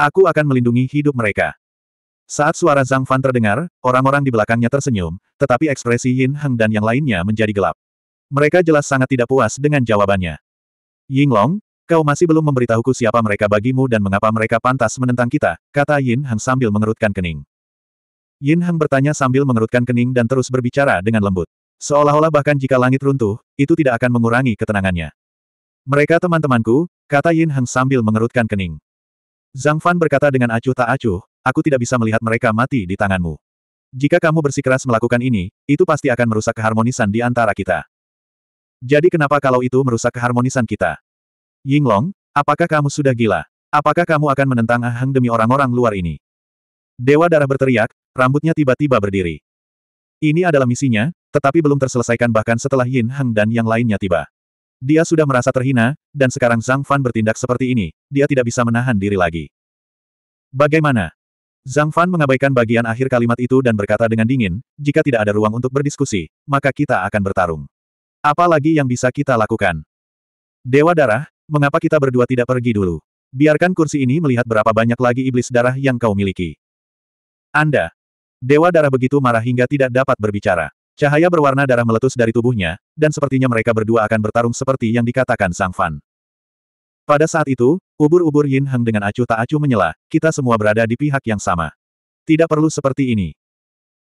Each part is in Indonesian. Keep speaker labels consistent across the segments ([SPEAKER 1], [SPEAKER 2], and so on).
[SPEAKER 1] Aku akan melindungi hidup mereka. Saat suara Zhang Fan terdengar, orang-orang di belakangnya tersenyum, tetapi ekspresi Yin Heng dan yang lainnya menjadi gelap. Mereka jelas sangat tidak puas dengan jawabannya. Ying Long, kau masih belum memberitahuku siapa mereka bagimu dan mengapa mereka pantas menentang kita, kata Yin Heng sambil mengerutkan kening. Yin Heng bertanya sambil mengerutkan kening dan terus berbicara dengan lembut. Seolah-olah bahkan jika langit runtuh, itu tidak akan mengurangi ketenangannya. Mereka teman-temanku, kata Yin Heng sambil mengerutkan kening. Zhang Fan berkata dengan acuh tak acuh, aku tidak bisa melihat mereka mati di tanganmu. Jika kamu bersikeras melakukan ini, itu pasti akan merusak keharmonisan di antara kita. Jadi kenapa kalau itu merusak keharmonisan kita? Yinglong, apakah kamu sudah gila? Apakah kamu akan menentang Ah demi orang-orang luar ini? Dewa Darah berteriak, rambutnya tiba-tiba berdiri. Ini adalah misinya, tetapi belum terselesaikan bahkan setelah Yin Heng dan yang lainnya tiba. Dia sudah merasa terhina, dan sekarang Zhang Fan bertindak seperti ini, dia tidak bisa menahan diri lagi. Bagaimana? Zhang Fan mengabaikan bagian akhir kalimat itu dan berkata dengan dingin, jika tidak ada ruang untuk berdiskusi, maka kita akan bertarung. Apalagi yang bisa kita lakukan? Dewa Darah, mengapa kita berdua tidak pergi dulu? Biarkan kursi ini melihat berapa banyak lagi iblis darah yang kau miliki. Anda. Dewa Darah begitu marah hingga tidak dapat berbicara. Cahaya berwarna darah meletus dari tubuhnya, dan sepertinya mereka berdua akan bertarung seperti yang dikatakan Sang Fan. Pada saat itu, ubur-ubur Yin Heng dengan acuh tak acuh menyela, kita semua berada di pihak yang sama. Tidak perlu seperti ini.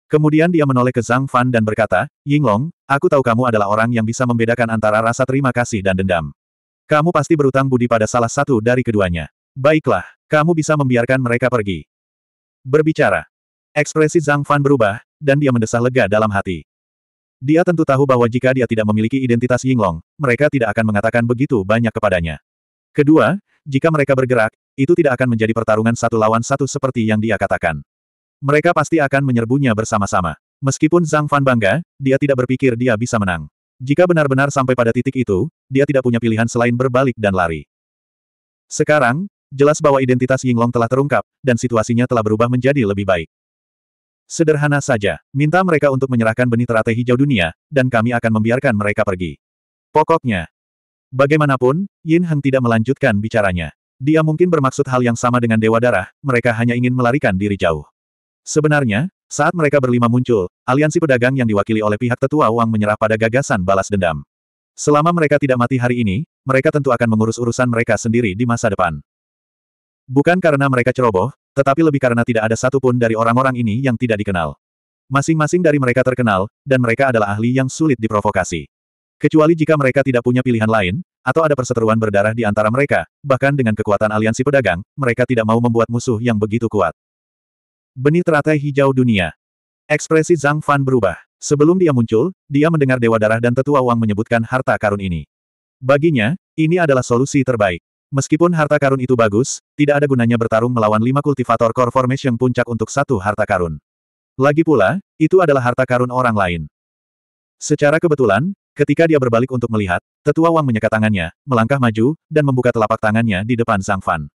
[SPEAKER 1] Kemudian dia menoleh ke Zhang Fan dan berkata, Yinglong, aku tahu kamu adalah orang yang bisa membedakan antara rasa terima kasih dan dendam. Kamu pasti berutang budi pada salah satu dari keduanya. Baiklah, kamu bisa membiarkan mereka pergi. Berbicara. Ekspresi Zhang Fan berubah, dan dia mendesah lega dalam hati. Dia tentu tahu bahwa jika dia tidak memiliki identitas Yinglong, mereka tidak akan mengatakan begitu banyak kepadanya. Kedua, jika mereka bergerak, itu tidak akan menjadi pertarungan satu lawan satu seperti yang dia katakan. Mereka pasti akan menyerbunya bersama-sama. Meskipun Zhang Fan bangga, dia tidak berpikir dia bisa menang. Jika benar-benar sampai pada titik itu, dia tidak punya pilihan selain berbalik dan lari. Sekarang, jelas bahwa identitas Yinglong telah terungkap, dan situasinya telah berubah menjadi lebih baik. Sederhana saja, minta mereka untuk menyerahkan benih teratai hijau dunia, dan kami akan membiarkan mereka pergi. Pokoknya. Bagaimanapun, Yin Heng tidak melanjutkan bicaranya. Dia mungkin bermaksud hal yang sama dengan Dewa Darah, mereka hanya ingin melarikan diri jauh. Sebenarnya, saat mereka berlima muncul, aliansi pedagang yang diwakili oleh pihak tetua Wang menyerah pada gagasan balas dendam. Selama mereka tidak mati hari ini, mereka tentu akan mengurus urusan mereka sendiri di masa depan. Bukan karena mereka ceroboh, tetapi lebih karena tidak ada satupun dari orang-orang ini yang tidak dikenal. Masing-masing dari mereka terkenal, dan mereka adalah ahli yang sulit diprovokasi. Kecuali jika mereka tidak punya pilihan lain, atau ada perseteruan berdarah di antara mereka, bahkan dengan kekuatan aliansi pedagang, mereka tidak mau membuat musuh yang begitu kuat. Benih teratai hijau dunia. Ekspresi Zhang Fan berubah. Sebelum dia muncul, dia mendengar Dewa Darah dan Tetua Wang menyebutkan harta karun ini. Baginya, ini adalah solusi terbaik. Meskipun harta karun itu bagus, tidak ada gunanya bertarung melawan lima kultivator core formation puncak untuk satu harta karun. Lagi pula, itu adalah harta karun orang lain. Secara kebetulan, ketika dia berbalik untuk melihat, tetua Wang menyekat tangannya, melangkah maju, dan membuka telapak tangannya di depan sang Fan.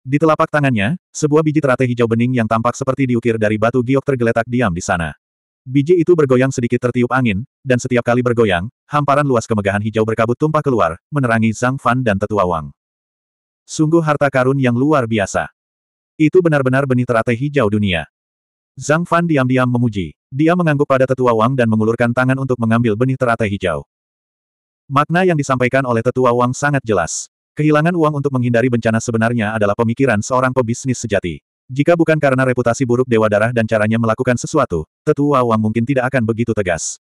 [SPEAKER 1] Di telapak tangannya, sebuah biji teratai hijau bening yang tampak seperti diukir dari batu giok tergeletak diam di sana. Biji itu bergoyang sedikit tertiup angin, dan setiap kali bergoyang, hamparan luas kemegahan hijau berkabut tumpah keluar, menerangi Zhang Fan dan Tetua Wang. Sungguh harta karun yang luar biasa. Itu benar-benar benih teratai hijau dunia. Zhang Fan diam-diam memuji. Dia mengangguk pada Tetua Wang dan mengulurkan tangan untuk mengambil benih teratai hijau. Makna yang disampaikan oleh Tetua Wang sangat jelas. Kehilangan uang untuk menghindari bencana sebenarnya adalah pemikiran seorang pebisnis sejati. Jika bukan karena reputasi buruk Dewa Darah dan caranya melakukan sesuatu, Tetua Wang mungkin tidak akan begitu tegas.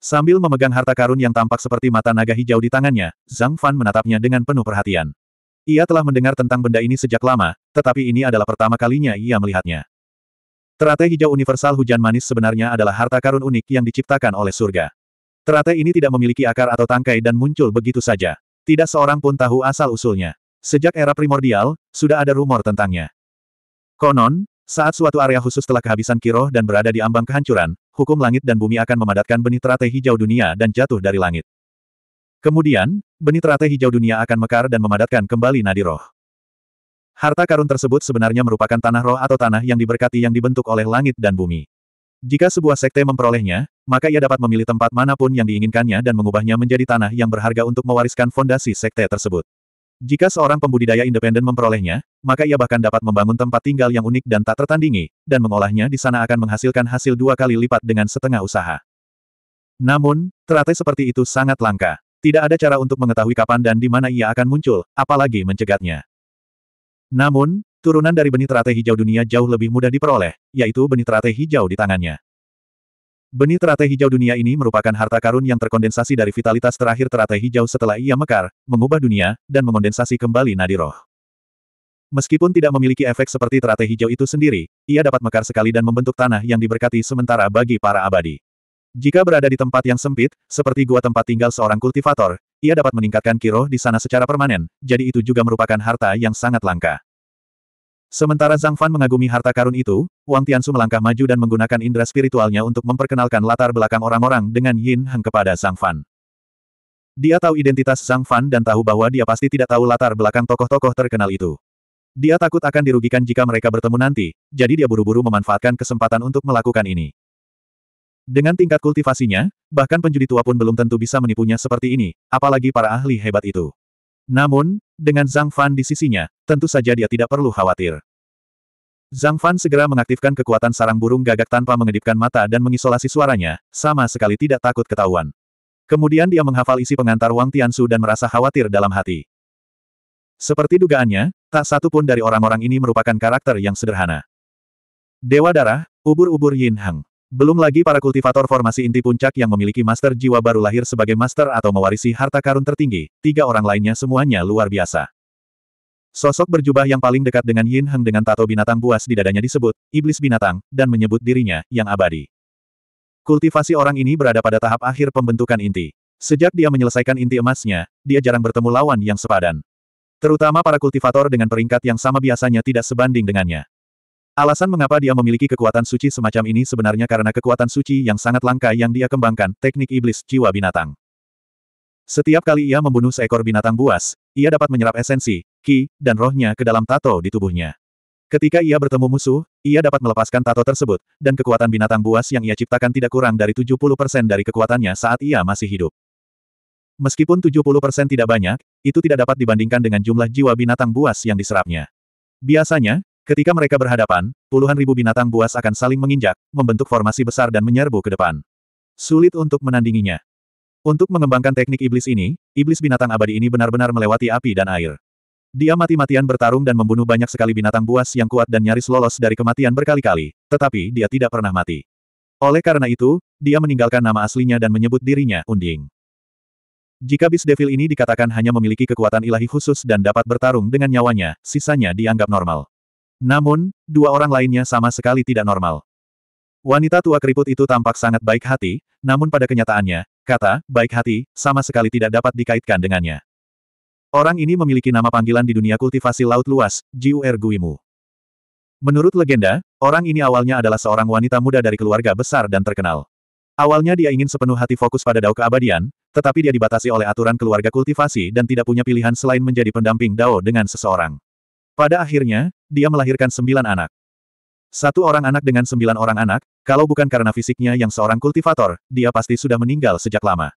[SPEAKER 1] Sambil memegang harta karun yang tampak seperti mata naga hijau di tangannya, Zhang Fan menatapnya dengan penuh perhatian. Ia telah mendengar tentang benda ini sejak lama, tetapi ini adalah pertama kalinya ia melihatnya. Terate hijau universal hujan manis sebenarnya adalah harta karun unik yang diciptakan oleh surga. Terate ini tidak memiliki akar atau tangkai dan muncul begitu saja. Tidak seorang pun tahu asal-usulnya. Sejak era primordial, sudah ada rumor tentangnya. Konon, saat suatu area khusus telah kehabisan kiroh dan berada di ambang kehancuran, hukum langit dan bumi akan memadatkan benih teratai hijau dunia dan jatuh dari langit. Kemudian, benih teratai hijau dunia akan mekar dan memadatkan kembali nadi roh. Harta karun tersebut sebenarnya merupakan tanah roh atau tanah yang diberkati yang dibentuk oleh langit dan bumi. Jika sebuah sekte memperolehnya, maka ia dapat memilih tempat manapun yang diinginkannya dan mengubahnya menjadi tanah yang berharga untuk mewariskan fondasi sekte tersebut. Jika seorang pembudidaya independen memperolehnya, maka ia bahkan dapat membangun tempat tinggal yang unik dan tak tertandingi, dan mengolahnya di sana akan menghasilkan hasil dua kali lipat dengan setengah usaha. Namun, teratai seperti itu sangat langka. Tidak ada cara untuk mengetahui kapan dan di mana ia akan muncul, apalagi mencegatnya. Namun, turunan dari benih teratai hijau dunia jauh lebih mudah diperoleh, yaitu benih teratai hijau di tangannya. Benih teratai hijau dunia ini merupakan harta karun yang terkondensasi dari vitalitas terakhir teratai hijau setelah ia mekar, mengubah dunia, dan mengondensasi kembali nadi roh. Meskipun tidak memiliki efek seperti teratai hijau itu sendiri, ia dapat mekar sekali dan membentuk tanah yang diberkati sementara bagi para abadi. Jika berada di tempat yang sempit, seperti gua tempat tinggal seorang kultivator, ia dapat meningkatkan kiroh di sana secara permanen, jadi itu juga merupakan harta yang sangat langka. Sementara Zhang Fan mengagumi harta karun itu, Wang Tiansu melangkah maju dan menggunakan indera spiritualnya untuk memperkenalkan latar belakang orang-orang dengan Yin Heng kepada Zhang Fan. Dia tahu identitas Zhang Fan dan tahu bahwa dia pasti tidak tahu latar belakang tokoh-tokoh terkenal itu. Dia takut akan dirugikan jika mereka bertemu nanti, jadi dia buru-buru memanfaatkan kesempatan untuk melakukan ini. Dengan tingkat kultivasinya, bahkan penjudi tua pun belum tentu bisa menipunya seperti ini, apalagi para ahli hebat itu. Namun, dengan Zhang Fan di sisinya, tentu saja dia tidak perlu khawatir. Zhang Fan segera mengaktifkan kekuatan sarang burung gagak tanpa mengedipkan mata dan mengisolasi suaranya, sama sekali tidak takut ketahuan. Kemudian dia menghafal isi pengantar Wang Tiansu dan merasa khawatir dalam hati. Seperti dugaannya, tak satu pun dari orang-orang ini merupakan karakter yang sederhana. Dewa Darah, Ubur-ubur Yin Hang. Belum lagi para kultivator formasi inti puncak yang memiliki master jiwa baru lahir sebagai master atau mewarisi harta karun tertinggi, tiga orang lainnya semuanya luar biasa. Sosok berjubah yang paling dekat dengan Yin Heng dengan tato binatang buas di dadanya disebut, iblis binatang, dan menyebut dirinya, yang abadi. Kultivasi orang ini berada pada tahap akhir pembentukan inti. Sejak dia menyelesaikan inti emasnya, dia jarang bertemu lawan yang sepadan. Terutama para kultivator dengan peringkat yang sama biasanya tidak sebanding dengannya. Alasan mengapa dia memiliki kekuatan suci semacam ini sebenarnya karena kekuatan suci yang sangat langka yang dia kembangkan, teknik iblis jiwa binatang. Setiap kali ia membunuh seekor binatang buas, ia dapat menyerap esensi, ki, dan rohnya ke dalam tato di tubuhnya. Ketika ia bertemu musuh, ia dapat melepaskan tato tersebut, dan kekuatan binatang buas yang ia ciptakan tidak kurang dari 70% dari kekuatannya saat ia masih hidup. Meskipun 70% tidak banyak, itu tidak dapat dibandingkan dengan jumlah jiwa binatang buas yang diserapnya. Biasanya, Ketika mereka berhadapan, puluhan ribu binatang buas akan saling menginjak, membentuk formasi besar dan menyerbu ke depan. Sulit untuk menandinginya. Untuk mengembangkan teknik iblis ini, iblis binatang abadi ini benar-benar melewati api dan air. Dia mati-matian bertarung dan membunuh banyak sekali binatang buas yang kuat dan nyaris lolos dari kematian berkali-kali, tetapi dia tidak pernah mati. Oleh karena itu, dia meninggalkan nama aslinya dan menyebut dirinya Unding. Jika bis Devil ini dikatakan hanya memiliki kekuatan ilahi khusus dan dapat bertarung dengan nyawanya, sisanya dianggap normal. Namun, dua orang lainnya sama sekali tidak normal. Wanita tua keriput itu tampak sangat baik hati, namun pada kenyataannya, kata baik hati sama sekali tidak dapat dikaitkan dengannya. Orang ini memiliki nama panggilan di dunia kultivasi laut luas, Jiuer Guimu. Menurut legenda, orang ini awalnya adalah seorang wanita muda dari keluarga besar dan terkenal. Awalnya dia ingin sepenuh hati fokus pada dao keabadian, tetapi dia dibatasi oleh aturan keluarga kultivasi dan tidak punya pilihan selain menjadi pendamping dao dengan seseorang. Pada akhirnya, dia melahirkan sembilan anak. Satu orang anak dengan sembilan orang anak, kalau bukan karena fisiknya yang seorang kultivator, dia pasti sudah meninggal sejak lama.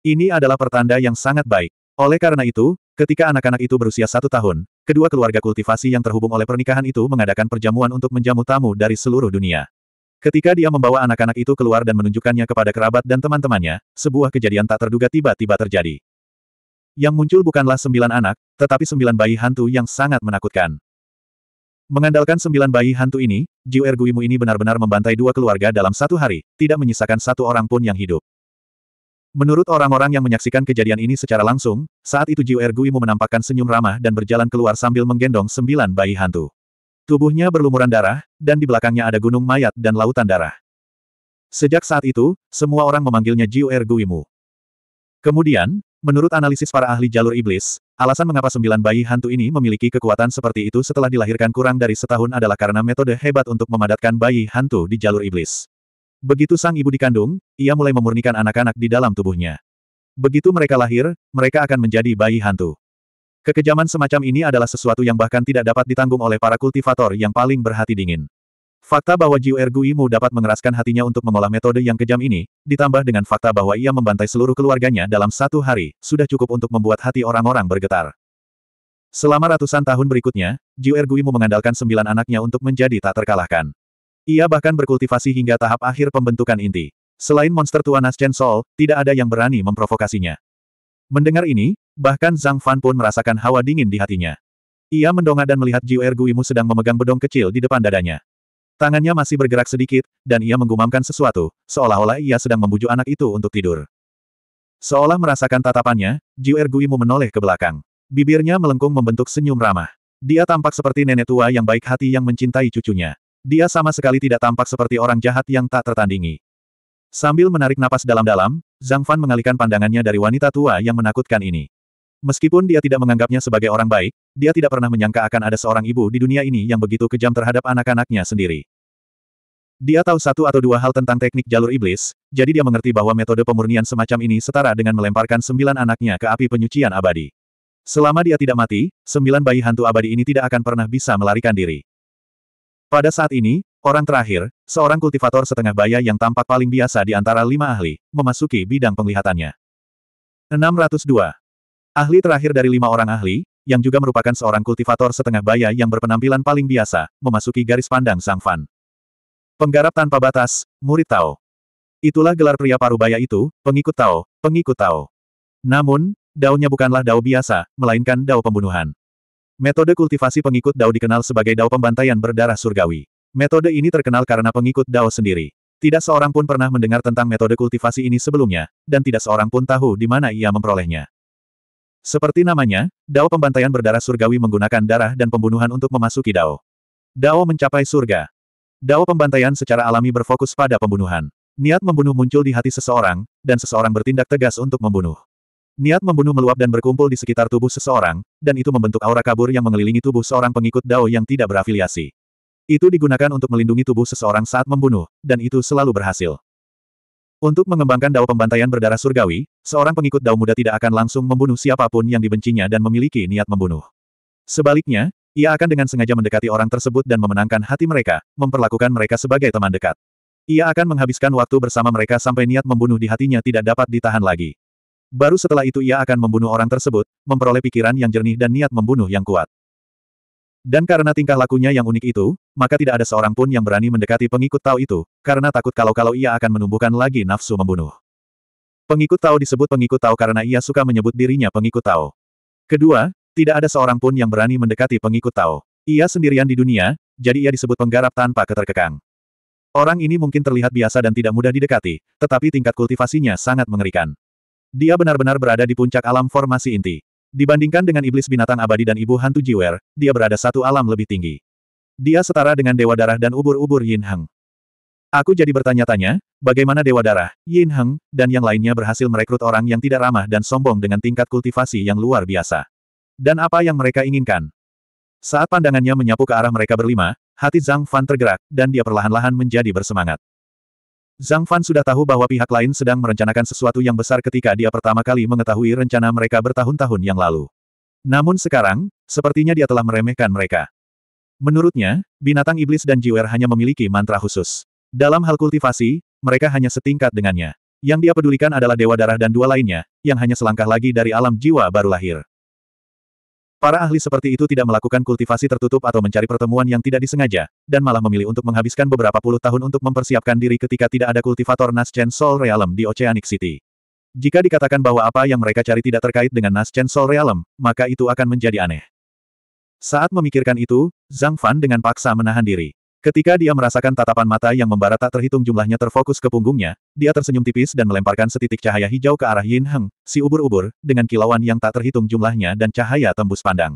[SPEAKER 1] Ini adalah pertanda yang sangat baik. Oleh karena itu, ketika anak-anak itu berusia satu tahun, kedua keluarga kultivasi yang terhubung oleh pernikahan itu mengadakan perjamuan untuk menjamu tamu dari seluruh dunia. Ketika dia membawa anak-anak itu keluar dan menunjukkannya kepada kerabat dan teman-temannya, sebuah kejadian tak terduga tiba-tiba terjadi. Yang muncul bukanlah sembilan anak, tetapi sembilan bayi hantu yang sangat menakutkan. Mengandalkan sembilan bayi hantu ini, Jiu Erguimu ini benar-benar membantai dua keluarga dalam satu hari, tidak menyisakan satu orang pun yang hidup. Menurut orang-orang yang menyaksikan kejadian ini secara langsung, saat itu Jiu Erguimu menampakkan senyum ramah dan berjalan keluar sambil menggendong sembilan bayi hantu. Tubuhnya berlumuran darah, dan di belakangnya ada gunung mayat dan lautan darah. Sejak saat itu, semua orang memanggilnya Jiu Erguimu. Kemudian, Menurut analisis para ahli jalur iblis, alasan mengapa sembilan bayi hantu ini memiliki kekuatan seperti itu setelah dilahirkan kurang dari setahun adalah karena metode hebat untuk memadatkan bayi hantu di jalur iblis. Begitu sang ibu dikandung, ia mulai memurnikan anak-anak di dalam tubuhnya. Begitu mereka lahir, mereka akan menjadi bayi hantu. Kekejaman semacam ini adalah sesuatu yang bahkan tidak dapat ditanggung oleh para kultivator yang paling berhati dingin. Fakta bahwa Jiu Erguimu dapat mengeraskan hatinya untuk mengolah metode yang kejam ini, ditambah dengan fakta bahwa ia membantai seluruh keluarganya dalam satu hari, sudah cukup untuk membuat hati orang-orang bergetar. Selama ratusan tahun berikutnya, Jiu Erguimu mengandalkan sembilan anaknya untuk menjadi tak terkalahkan. Ia bahkan berkultivasi hingga tahap akhir pembentukan inti. Selain monster tua Naschen Sol, tidak ada yang berani memprovokasinya. Mendengar ini, bahkan Zhang Fan pun merasakan hawa dingin di hatinya. Ia mendongak dan melihat Jiu Erguimu sedang memegang bedong kecil di depan dadanya. Tangannya masih bergerak sedikit, dan ia menggumamkan sesuatu, seolah-olah ia sedang membujuk anak itu untuk tidur. Seolah merasakan tatapannya, Jiu Erguimu menoleh ke belakang. Bibirnya melengkung membentuk senyum ramah. Dia tampak seperti nenek tua yang baik hati yang mencintai cucunya. Dia sama sekali tidak tampak seperti orang jahat yang tak tertandingi. Sambil menarik napas dalam-dalam, Zhang Fan mengalihkan pandangannya dari wanita tua yang menakutkan ini. Meskipun dia tidak menganggapnya sebagai orang baik, dia tidak pernah menyangka akan ada seorang ibu di dunia ini yang begitu kejam terhadap anak-anaknya sendiri. Dia tahu satu atau dua hal tentang teknik jalur iblis, jadi dia mengerti bahwa metode pemurnian semacam ini setara dengan melemparkan sembilan anaknya ke api penyucian abadi. Selama dia tidak mati, sembilan bayi hantu abadi ini tidak akan pernah bisa melarikan diri. Pada saat ini, orang terakhir, seorang kultivator setengah baya yang tampak paling biasa di antara lima ahli, memasuki bidang penglihatannya. 602. Ahli terakhir dari lima orang ahli, yang juga merupakan seorang kultivator setengah baya yang berpenampilan paling biasa, memasuki garis pandang Sang Fan. Penggarap tanpa batas, murid Tao. Itulah gelar pria parubaya itu, pengikut Tao, pengikut Tao. Namun, daunnya bukanlah Dao biasa, melainkan Dao pembunuhan. Metode kultivasi pengikut Dao dikenal sebagai Dao pembantaian berdarah surgawi. Metode ini terkenal karena pengikut Dao sendiri. Tidak seorang pun pernah mendengar tentang metode kultivasi ini sebelumnya, dan tidak seorang pun tahu di mana ia memperolehnya. Seperti namanya, Dao pembantaian berdarah surgawi menggunakan darah dan pembunuhan untuk memasuki Dao. Dao mencapai surga. Dao pembantaian secara alami berfokus pada pembunuhan. Niat membunuh muncul di hati seseorang, dan seseorang bertindak tegas untuk membunuh. Niat membunuh meluap dan berkumpul di sekitar tubuh seseorang, dan itu membentuk aura kabur yang mengelilingi tubuh seorang pengikut Dao yang tidak berafiliasi. Itu digunakan untuk melindungi tubuh seseorang saat membunuh, dan itu selalu berhasil. Untuk mengembangkan Dao pembantaian berdarah surgawi, seorang pengikut Dao muda tidak akan langsung membunuh siapapun yang dibencinya dan memiliki niat membunuh. Sebaliknya, ia akan dengan sengaja mendekati orang tersebut dan memenangkan hati mereka, memperlakukan mereka sebagai teman dekat. Ia akan menghabiskan waktu bersama mereka sampai niat membunuh di hatinya tidak dapat ditahan lagi. Baru setelah itu ia akan membunuh orang tersebut, memperoleh pikiran yang jernih dan niat membunuh yang kuat. Dan karena tingkah lakunya yang unik itu, maka tidak ada seorang pun yang berani mendekati pengikut Tao itu, karena takut kalau-kalau ia akan menumbuhkan lagi nafsu membunuh. Pengikut Tao disebut pengikut Tao karena ia suka menyebut dirinya pengikut Tao. Kedua, tidak ada seorang pun yang berani mendekati pengikut Tao. Ia sendirian di dunia, jadi ia disebut penggarap tanpa keterkekang. Orang ini mungkin terlihat biasa dan tidak mudah didekati, tetapi tingkat kultivasinya sangat mengerikan. Dia benar-benar berada di puncak alam formasi inti. Dibandingkan dengan iblis binatang abadi dan ibu hantu Jiwer, dia berada satu alam lebih tinggi. Dia setara dengan dewa darah dan ubur-ubur Yin Heng. Aku jadi bertanya-tanya, bagaimana dewa darah, Yin Heng, dan yang lainnya berhasil merekrut orang yang tidak ramah dan sombong dengan tingkat kultivasi yang luar biasa. Dan apa yang mereka inginkan? Saat pandangannya menyapu ke arah mereka berlima, hati Zhang Fan tergerak, dan dia perlahan-lahan menjadi bersemangat. Zhang Fan sudah tahu bahwa pihak lain sedang merencanakan sesuatu yang besar ketika dia pertama kali mengetahui rencana mereka bertahun-tahun yang lalu. Namun sekarang, sepertinya dia telah meremehkan mereka. Menurutnya, binatang iblis dan jiwer hanya memiliki mantra khusus. Dalam hal kultivasi, mereka hanya setingkat dengannya. Yang dia pedulikan adalah dewa darah dan dua lainnya, yang hanya selangkah lagi dari alam jiwa baru lahir. Para ahli seperti itu tidak melakukan kultivasi tertutup atau mencari pertemuan yang tidak disengaja, dan malah memilih untuk menghabiskan beberapa puluh tahun untuk mempersiapkan diri ketika tidak ada kultivator Naschen Sol Realm di Oceanic City. Jika dikatakan bahwa apa yang mereka cari tidak terkait dengan Naschen Sol Realm, maka itu akan menjadi aneh. Saat memikirkan itu, Zhang Fan dengan paksa menahan diri. Ketika dia merasakan tatapan mata yang membara tak terhitung jumlahnya terfokus ke punggungnya, dia tersenyum tipis dan melemparkan setitik cahaya hijau ke arah Yin Heng, si ubur-ubur, dengan kilauan yang tak terhitung jumlahnya dan cahaya tembus pandang.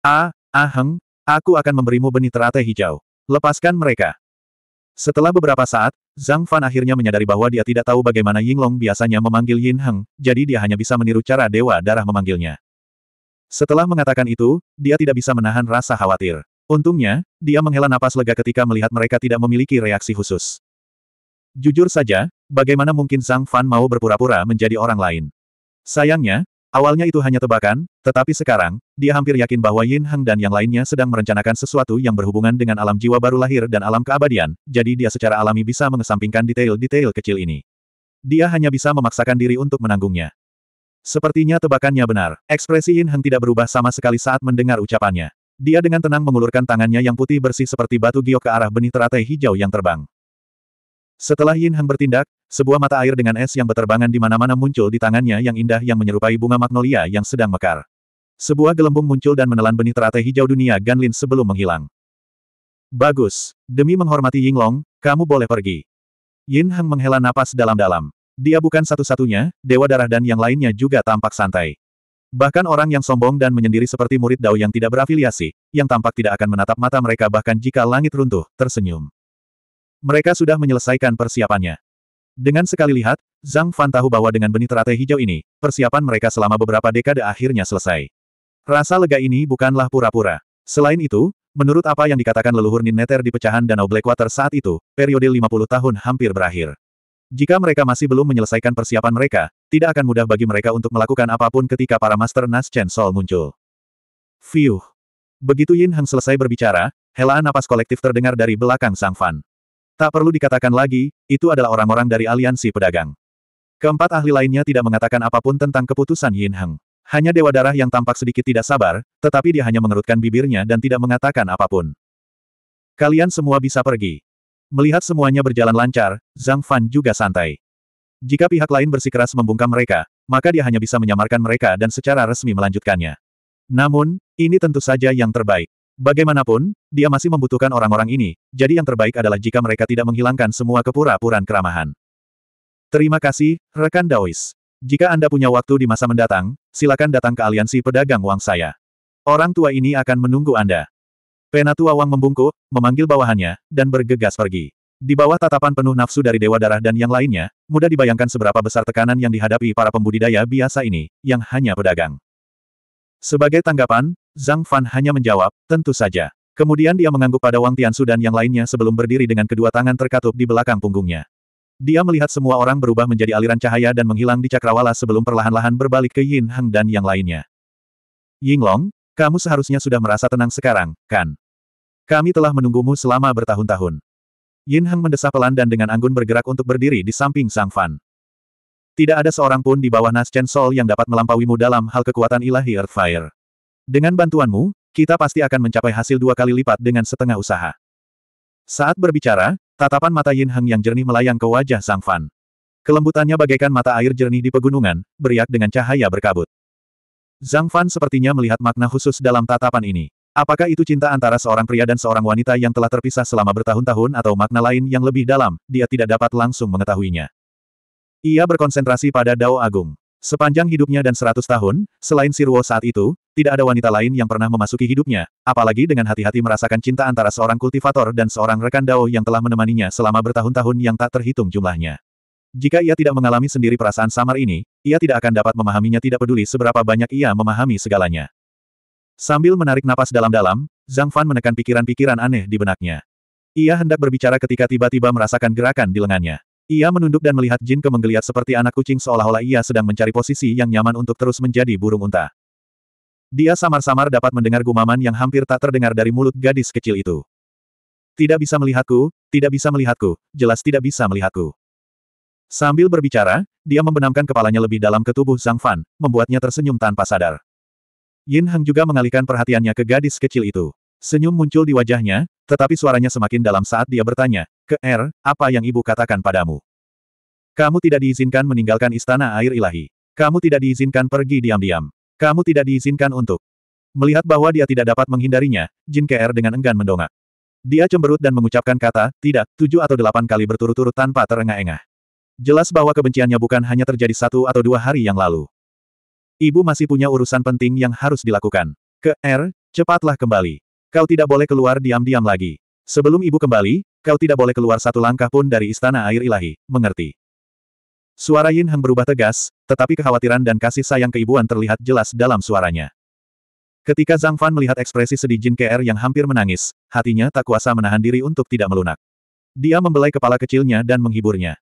[SPEAKER 1] Ah, ah Heng, aku akan memberimu benih teratai hijau. Lepaskan mereka. Setelah beberapa saat, Zhang Fan akhirnya menyadari bahwa dia tidak tahu bagaimana Ying Long biasanya memanggil Yin Heng, jadi dia hanya bisa meniru cara Dewa Darah memanggilnya. Setelah mengatakan itu, dia tidak bisa menahan rasa khawatir. Untungnya, dia menghela napas lega ketika melihat mereka tidak memiliki reaksi khusus. Jujur saja, bagaimana mungkin Sang Fan mau berpura-pura menjadi orang lain? Sayangnya, awalnya itu hanya tebakan, tetapi sekarang, dia hampir yakin bahwa Yin Heng dan yang lainnya sedang merencanakan sesuatu yang berhubungan dengan alam jiwa baru lahir dan alam keabadian, jadi dia secara alami bisa mengesampingkan detail-detail kecil ini. Dia hanya bisa memaksakan diri untuk menanggungnya. Sepertinya tebakannya benar, ekspresi Yin Heng tidak berubah sama sekali saat mendengar ucapannya. Dia dengan tenang mengulurkan tangannya yang putih bersih seperti batu giok ke arah benih teratai hijau yang terbang. Setelah Yin Heng bertindak, sebuah mata air dengan es yang beterbangan di mana-mana muncul di tangannya yang indah yang menyerupai bunga magnolia yang sedang mekar. Sebuah gelembung muncul dan menelan benih teratai hijau dunia Ganlin sebelum menghilang. Bagus. Demi menghormati Ying Long, kamu boleh pergi. Yin Heng menghela napas dalam-dalam. Dia bukan satu-satunya, Dewa Darah dan yang lainnya juga tampak santai. Bahkan orang yang sombong dan menyendiri seperti murid Dao yang tidak berafiliasi, yang tampak tidak akan menatap mata mereka bahkan jika langit runtuh, tersenyum. Mereka sudah menyelesaikan persiapannya. Dengan sekali lihat, Zhang Fan tahu bahwa dengan benih teratai hijau ini, persiapan mereka selama beberapa dekade akhirnya selesai. Rasa lega ini bukanlah pura-pura. Selain itu, menurut apa yang dikatakan leluhur Nineter di pecahan Danau Blackwater saat itu, periode 50 tahun hampir berakhir. Jika mereka masih belum menyelesaikan persiapan mereka, tidak akan mudah bagi mereka untuk melakukan apapun ketika para Master Nas Chen Sol muncul. Fiuh. Begitu Yin Heng selesai berbicara, helaan napas kolektif terdengar dari belakang Sang Fan. Tak perlu dikatakan lagi, itu adalah orang-orang dari aliansi pedagang. Keempat ahli lainnya tidak mengatakan apapun tentang keputusan Yin Heng. Hanya Dewa Darah yang tampak sedikit tidak sabar, tetapi dia hanya mengerutkan bibirnya dan tidak mengatakan apapun. Kalian semua bisa pergi. Melihat semuanya berjalan lancar, Zhang Fan juga santai. Jika pihak lain bersikeras membungkam mereka, maka dia hanya bisa menyamarkan mereka dan secara resmi melanjutkannya. Namun, ini tentu saja yang terbaik. Bagaimanapun, dia masih membutuhkan orang-orang ini, jadi yang terbaik adalah jika mereka tidak menghilangkan semua kepura-puraan keramahan. Terima kasih, rekan Daois. Jika Anda punya waktu di masa mendatang, silakan datang ke aliansi pedagang uang saya. Orang tua ini akan menunggu Anda. Penatu Awang membungkuk, memanggil bawahannya, dan bergegas pergi. Di bawah tatapan penuh nafsu dari Dewa Darah dan yang lainnya, mudah dibayangkan seberapa besar tekanan yang dihadapi para pembudidaya biasa ini, yang hanya pedagang. Sebagai tanggapan, Zhang Fan hanya menjawab, tentu saja. Kemudian dia mengangguk pada Wang Tiansu dan yang lainnya sebelum berdiri dengan kedua tangan terkatup di belakang punggungnya. Dia melihat semua orang berubah menjadi aliran cahaya dan menghilang di cakrawala sebelum perlahan-lahan berbalik ke Yin Hang dan yang lainnya. Ying Long, kamu seharusnya sudah merasa tenang sekarang, kan? Kami telah menunggumu selama bertahun-tahun. Yin Heng mendesah pelan dan dengan anggun bergerak untuk berdiri di samping Sang Fan. Tidak ada seorang pun di bawah nas Chen Sol yang dapat melampauimu dalam hal kekuatan ilahi Earth Fire. Dengan bantuanmu, kita pasti akan mencapai hasil dua kali lipat dengan setengah usaha. Saat berbicara, tatapan mata Yin Heng yang jernih melayang ke wajah Sang Fan. Kelembutannya bagaikan mata air jernih di pegunungan, beriak dengan cahaya berkabut. Zhang Fan sepertinya melihat makna khusus dalam tatapan ini. Apakah itu cinta antara seorang pria dan seorang wanita yang telah terpisah selama bertahun-tahun atau makna lain yang lebih dalam, dia tidak dapat langsung mengetahuinya. Ia berkonsentrasi pada Dao Agung. Sepanjang hidupnya dan seratus tahun, selain Sirwo saat itu, tidak ada wanita lain yang pernah memasuki hidupnya, apalagi dengan hati-hati merasakan cinta antara seorang kultivator dan seorang rekan Dao yang telah menemaninya selama bertahun-tahun yang tak terhitung jumlahnya. Jika ia tidak mengalami sendiri perasaan samar ini, ia tidak akan dapat memahaminya tidak peduli seberapa banyak ia memahami segalanya. Sambil menarik napas dalam-dalam, Zhang Fan menekan pikiran-pikiran aneh di benaknya. Ia hendak berbicara ketika tiba-tiba merasakan gerakan di lengannya. Ia menunduk dan melihat Jin Ke menggeliat seperti anak kucing seolah-olah ia sedang mencari posisi yang nyaman untuk terus menjadi burung unta. Dia samar-samar dapat mendengar gumaman yang hampir tak terdengar dari mulut gadis kecil itu. Tidak bisa melihatku, tidak bisa melihatku, jelas tidak bisa melihatku. Sambil berbicara, dia membenamkan kepalanya lebih dalam ke tubuh Zhang Fan, membuatnya tersenyum tanpa sadar. Yin Heng juga mengalihkan perhatiannya ke gadis kecil itu. Senyum muncul di wajahnya, tetapi suaranya semakin dalam saat dia bertanya, ke R, er, apa yang ibu katakan padamu? Kamu tidak diizinkan meninggalkan istana air ilahi. Kamu tidak diizinkan pergi diam-diam. Kamu tidak diizinkan untuk melihat bahwa dia tidak dapat menghindarinya, Jin KR er dengan enggan mendongak. Dia cemberut dan mengucapkan kata, tidak, tujuh atau delapan kali berturut-turut tanpa terengah-engah. Jelas bahwa kebenciannya bukan hanya terjadi satu atau dua hari yang lalu. Ibu masih punya urusan penting yang harus dilakukan. Ke R, cepatlah kembali. Kau tidak boleh keluar diam-diam lagi. Sebelum ibu kembali, kau tidak boleh keluar satu langkah pun dari istana air ilahi, mengerti. Suara Yin Heng berubah tegas, tetapi kekhawatiran dan kasih sayang keibuan terlihat jelas dalam suaranya. Ketika Zhang Fan melihat ekspresi sedih Jin KR er yang hampir menangis, hatinya tak kuasa menahan diri untuk tidak melunak. Dia membelai kepala kecilnya dan menghiburnya.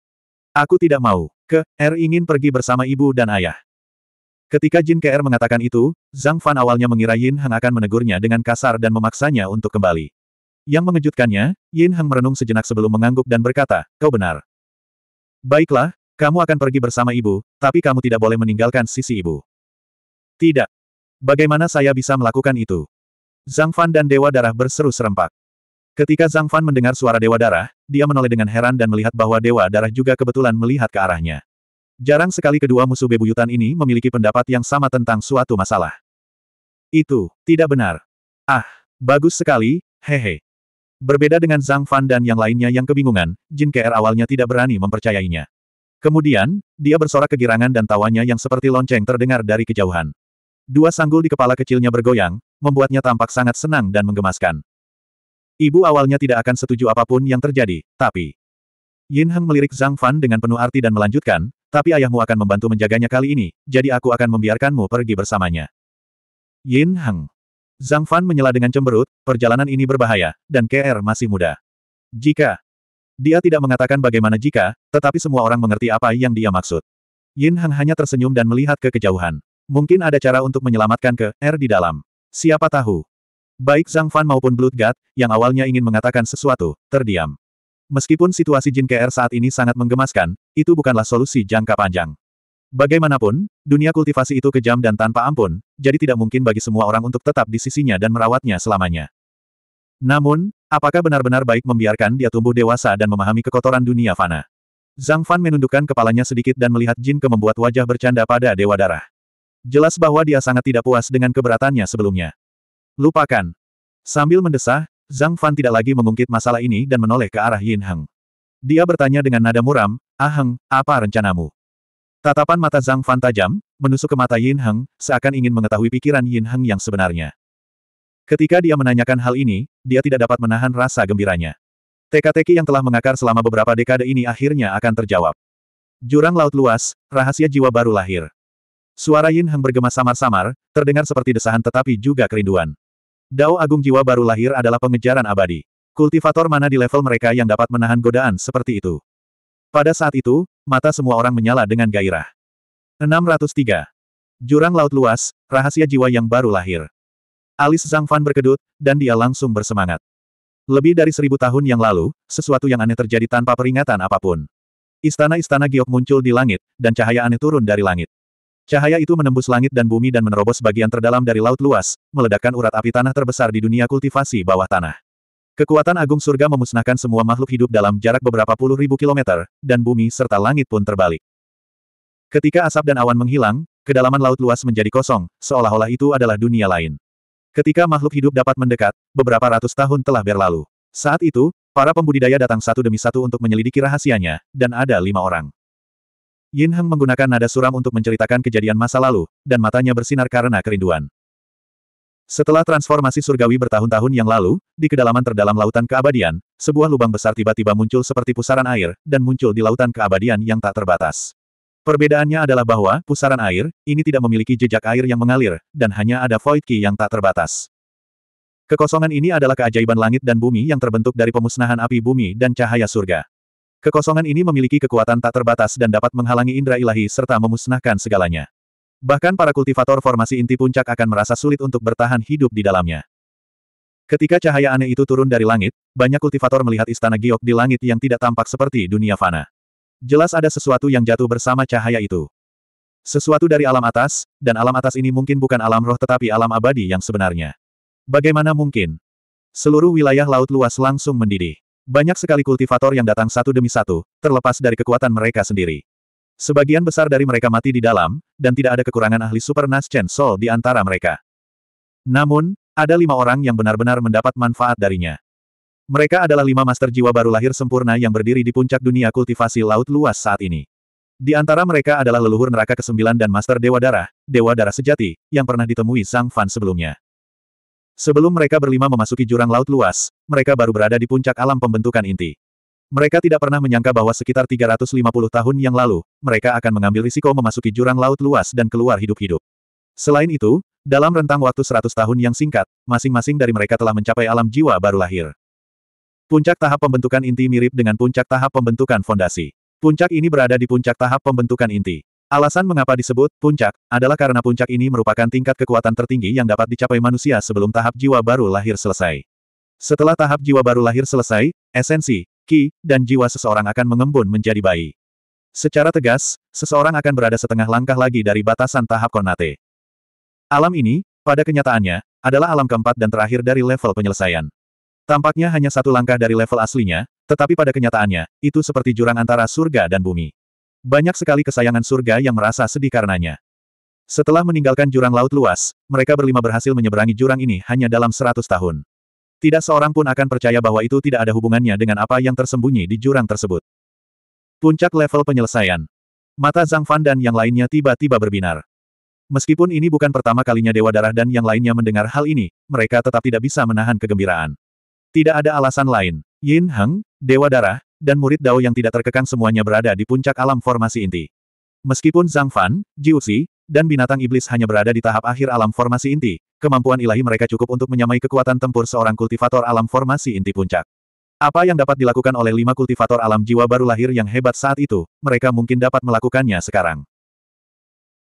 [SPEAKER 1] Aku tidak mau. Ke, R er ingin pergi bersama ibu dan ayah. Ketika Jin Ke'er mengatakan itu, Zhang Fan awalnya mengira Yin Heng akan menegurnya dengan kasar dan memaksanya untuk kembali. Yang mengejutkannya, Yin Heng merenung sejenak sebelum mengangguk dan berkata, kau benar. Baiklah, kamu akan pergi bersama ibu, tapi kamu tidak boleh meninggalkan sisi ibu. Tidak. Bagaimana saya bisa melakukan itu? Zhang Fan dan Dewa Darah berseru serempak. Ketika Zhang Fan mendengar suara Dewa Darah, dia menoleh dengan heran dan melihat bahwa Dewa Darah juga kebetulan melihat ke arahnya. Jarang sekali kedua musuh bebuyutan ini memiliki pendapat yang sama tentang suatu masalah. Itu, tidak benar. Ah, bagus sekali, hehe. Berbeda dengan Zhang Fan dan yang lainnya yang kebingungan, Jin Ke'er awalnya tidak berani mempercayainya. Kemudian, dia bersorak kegirangan dan tawanya yang seperti lonceng terdengar dari kejauhan. Dua sanggul di kepala kecilnya bergoyang, membuatnya tampak sangat senang dan menggemaskan. Ibu awalnya tidak akan setuju apapun yang terjadi, tapi... Yin Heng melirik Zhang Fan dengan penuh arti dan melanjutkan, tapi ayahmu akan membantu menjaganya kali ini, jadi aku akan membiarkanmu pergi bersamanya. Yin Heng. Zhang Fan menyela dengan cemberut, perjalanan ini berbahaya, dan KR masih muda. Jika. Dia tidak mengatakan bagaimana jika, tetapi semua orang mengerti apa yang dia maksud. Yin Heng hanya tersenyum dan melihat ke kejauhan. Mungkin ada cara untuk menyelamatkan ke R di dalam. Siapa tahu. Baik Zhang Fan maupun Blood God, yang awalnya ingin mengatakan sesuatu, terdiam. Meskipun situasi Jin KR er saat ini sangat menggemaskan, itu bukanlah solusi jangka panjang. Bagaimanapun, dunia kultivasi itu kejam dan tanpa ampun, jadi tidak mungkin bagi semua orang untuk tetap di sisinya dan merawatnya selamanya. Namun, apakah benar-benar baik membiarkan dia tumbuh dewasa dan memahami kekotoran dunia fana? Zhang Fan menundukkan kepalanya sedikit dan melihat Jin ke membuat wajah bercanda pada Dewa Darah. Jelas bahwa dia sangat tidak puas dengan keberatannya sebelumnya. Lupakan. Sambil mendesah, Zhang Fan tidak lagi mengungkit masalah ini dan menoleh ke arah Yin Heng. Dia bertanya dengan nada muram, Ah Heng, apa rencanamu? Tatapan mata Zhang Fan tajam, menusuk ke mata Yin Heng, seakan ingin mengetahui pikiran Yin Heng yang sebenarnya. Ketika dia menanyakan hal ini, dia tidak dapat menahan rasa gembiranya. Teka-teki yang telah mengakar selama beberapa dekade ini akhirnya akan terjawab. Jurang laut luas, rahasia jiwa baru lahir. Suara Yin Heng bergema samar-samar, terdengar seperti desahan tetapi juga kerinduan. Dao Agung Jiwa baru lahir adalah pengejaran abadi. Kultivator mana di level mereka yang dapat menahan godaan seperti itu? Pada saat itu, mata semua orang menyala dengan gairah. 603. Jurang Laut Luas, Rahasia Jiwa yang baru lahir. Alis Zhang Fan berkedut, dan dia langsung bersemangat. Lebih dari seribu tahun yang lalu, sesuatu yang aneh terjadi tanpa peringatan apapun. Istana-istana giok muncul di langit, dan cahaya aneh turun dari langit. Cahaya itu menembus langit dan bumi dan menerobos bagian terdalam dari laut luas, meledakkan urat api tanah terbesar di dunia kultivasi bawah tanah. Kekuatan agung surga memusnahkan semua makhluk hidup dalam jarak beberapa puluh ribu kilometer, dan bumi serta langit pun terbalik. Ketika asap dan awan menghilang, kedalaman laut luas menjadi kosong, seolah-olah itu adalah dunia lain. Ketika makhluk hidup dapat mendekat, beberapa ratus tahun telah berlalu. Saat itu, para pembudidaya datang satu demi satu untuk menyelidiki rahasianya, dan ada lima orang. Yin Heng menggunakan nada suram untuk menceritakan kejadian masa lalu, dan matanya bersinar karena kerinduan. Setelah transformasi surgawi bertahun-tahun yang lalu, di kedalaman terdalam lautan keabadian, sebuah lubang besar tiba-tiba muncul seperti pusaran air, dan muncul di lautan keabadian yang tak terbatas. Perbedaannya adalah bahwa, pusaran air, ini tidak memiliki jejak air yang mengalir, dan hanya ada void key yang tak terbatas. Kekosongan ini adalah keajaiban langit dan bumi yang terbentuk dari pemusnahan api bumi dan cahaya surga. Kekosongan ini memiliki kekuatan tak terbatas dan dapat menghalangi indera ilahi serta memusnahkan segalanya. Bahkan para kultivator formasi inti puncak akan merasa sulit untuk bertahan hidup di dalamnya. Ketika cahaya aneh itu turun dari langit, banyak kultivator melihat istana giok di langit yang tidak tampak seperti dunia fana. Jelas ada sesuatu yang jatuh bersama cahaya itu. Sesuatu dari alam atas, dan alam atas ini mungkin bukan alam roh tetapi alam abadi yang sebenarnya. Bagaimana mungkin? Seluruh wilayah laut luas langsung mendidih. Banyak sekali kultivator yang datang satu demi satu, terlepas dari kekuatan mereka sendiri. Sebagian besar dari mereka mati di dalam, dan tidak ada kekurangan ahli Super Chen Soul di antara mereka. Namun, ada lima orang yang benar-benar mendapat manfaat darinya. Mereka adalah lima master jiwa baru lahir sempurna yang berdiri di puncak dunia kultivasi laut luas saat ini. Di antara mereka adalah leluhur neraka ke-9 dan master Dewa Darah, Dewa Darah Sejati, yang pernah ditemui Sang Fan sebelumnya. Sebelum mereka berlima memasuki jurang laut luas, mereka baru berada di puncak alam pembentukan inti. Mereka tidak pernah menyangka bahwa sekitar 350 tahun yang lalu, mereka akan mengambil risiko memasuki jurang laut luas dan keluar hidup-hidup. Selain itu, dalam rentang waktu 100 tahun yang singkat, masing-masing dari mereka telah mencapai alam jiwa baru lahir. Puncak tahap pembentukan inti mirip dengan puncak tahap pembentukan fondasi. Puncak ini berada di puncak tahap pembentukan inti. Alasan mengapa disebut puncak adalah karena puncak ini merupakan tingkat kekuatan tertinggi yang dapat dicapai manusia sebelum tahap jiwa baru lahir selesai. Setelah tahap jiwa baru lahir selesai, esensi, ki, dan jiwa seseorang akan mengembun menjadi bayi. Secara tegas, seseorang akan berada setengah langkah lagi dari batasan tahap kornate. Alam ini, pada kenyataannya, adalah alam keempat dan terakhir dari level penyelesaian. Tampaknya hanya satu langkah dari level aslinya, tetapi pada kenyataannya, itu seperti jurang antara surga dan bumi. Banyak sekali kesayangan surga yang merasa sedih karenanya. Setelah meninggalkan jurang laut luas, mereka berlima berhasil menyeberangi jurang ini hanya dalam seratus tahun. Tidak seorang pun akan percaya bahwa itu tidak ada hubungannya dengan apa yang tersembunyi di jurang tersebut. Puncak level penyelesaian. Mata Zhang Fan dan yang lainnya tiba-tiba berbinar. Meskipun ini bukan pertama kalinya Dewa Darah dan yang lainnya mendengar hal ini, mereka tetap tidak bisa menahan kegembiraan. Tidak ada alasan lain. Yin Heng, Dewa Darah, dan murid Dao yang tidak terkekang semuanya berada di puncak alam formasi inti. Meskipun Zhang Fan, Jiuxi, dan binatang iblis hanya berada di tahap akhir alam formasi inti, kemampuan ilahi mereka cukup untuk menyamai kekuatan tempur seorang kultivator alam formasi inti puncak. Apa yang dapat dilakukan oleh lima kultivator alam jiwa baru lahir yang hebat saat itu, mereka mungkin dapat melakukannya sekarang.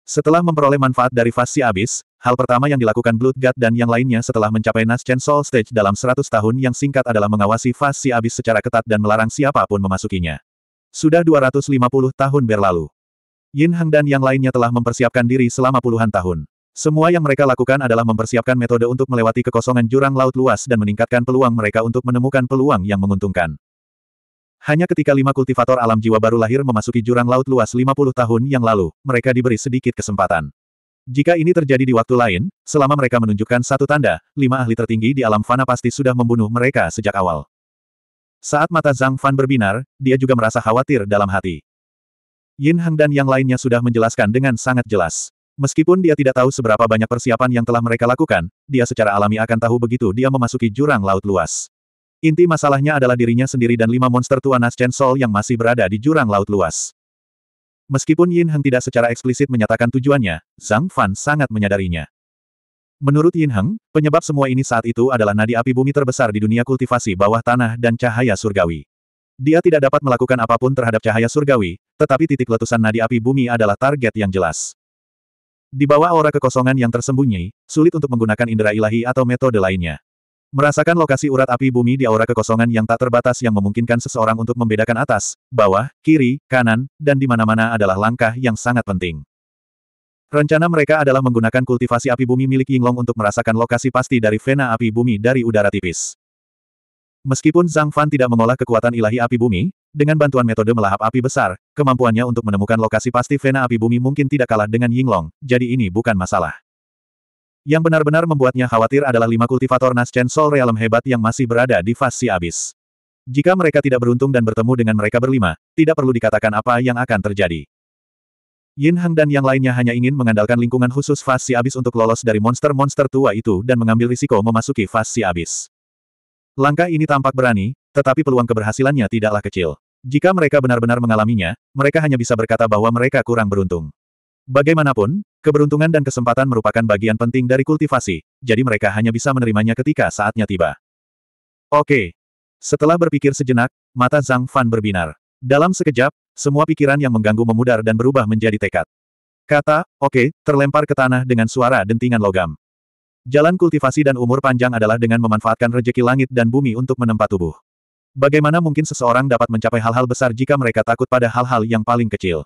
[SPEAKER 1] Setelah memperoleh manfaat dari fasi abis, Hal pertama yang dilakukan Blood God dan yang lainnya setelah mencapai Nascent Soul Stage dalam 100 tahun yang singkat adalah mengawasi fase si abis secara ketat dan melarang siapapun memasukinya. Sudah 250 tahun berlalu. Yin Hang dan yang lainnya telah mempersiapkan diri selama puluhan tahun. Semua yang mereka lakukan adalah mempersiapkan metode untuk melewati kekosongan jurang laut luas dan meningkatkan peluang mereka untuk menemukan peluang yang menguntungkan. Hanya ketika lima kultivator alam jiwa baru lahir memasuki jurang laut luas 50 tahun yang lalu, mereka diberi sedikit kesempatan. Jika ini terjadi di waktu lain, selama mereka menunjukkan satu tanda, lima ahli tertinggi di alam fana pasti sudah membunuh mereka sejak awal. Saat mata Zhang Fan berbinar, dia juga merasa khawatir dalam hati. Yin Hang dan yang lainnya sudah menjelaskan dengan sangat jelas. Meskipun dia tidak tahu seberapa banyak persiapan yang telah mereka lakukan, dia secara alami akan tahu begitu dia memasuki jurang laut luas. Inti masalahnya adalah dirinya sendiri dan lima monster tua Nas Chen Sol yang masih berada di jurang laut luas. Meskipun Yin Heng tidak secara eksplisit menyatakan tujuannya, Zhang Fan sangat menyadarinya. Menurut Yin Heng, penyebab semua ini saat itu adalah nadi api bumi terbesar di dunia kultivasi bawah tanah dan cahaya surgawi. Dia tidak dapat melakukan apapun terhadap cahaya surgawi, tetapi titik letusan nadi api bumi adalah target yang jelas. Di bawah aura kekosongan yang tersembunyi, sulit untuk menggunakan indera ilahi atau metode lainnya. Merasakan lokasi urat api bumi di aura kekosongan yang tak terbatas yang memungkinkan seseorang untuk membedakan atas, bawah, kiri, kanan, dan di mana-mana adalah langkah yang sangat penting. Rencana mereka adalah menggunakan kultivasi api bumi milik Yinglong untuk merasakan lokasi pasti dari vena api bumi dari udara tipis. Meskipun Zhang Fan tidak mengolah kekuatan ilahi api bumi, dengan bantuan metode melahap api besar, kemampuannya untuk menemukan lokasi pasti vena api bumi mungkin tidak kalah dengan Yinglong, jadi ini bukan masalah. Yang benar-benar membuatnya khawatir adalah lima kultivator naschen Soul Realm hebat yang masih berada di fase abis. Jika mereka tidak beruntung dan bertemu dengan mereka berlima, tidak perlu dikatakan apa yang akan terjadi. Yin Hang dan yang lainnya hanya ingin mengandalkan lingkungan khusus fase abis untuk lolos dari monster-monster tua itu dan mengambil risiko memasuki fase abis. Langkah ini tampak berani, tetapi peluang keberhasilannya tidaklah kecil. Jika mereka benar-benar mengalaminya, mereka hanya bisa berkata bahwa mereka kurang beruntung. Bagaimanapun, Keberuntungan dan kesempatan merupakan bagian penting dari kultivasi, jadi mereka hanya bisa menerimanya ketika saatnya tiba. Oke. Setelah berpikir sejenak, mata Zhang Fan berbinar. Dalam sekejap, semua pikiran yang mengganggu memudar dan berubah menjadi tekad. Kata, oke, terlempar ke tanah dengan suara dentingan logam. Jalan kultivasi dan umur panjang adalah dengan memanfaatkan rejeki langit dan bumi untuk menempa tubuh. Bagaimana mungkin seseorang dapat mencapai hal-hal besar jika mereka takut pada hal-hal yang paling kecil?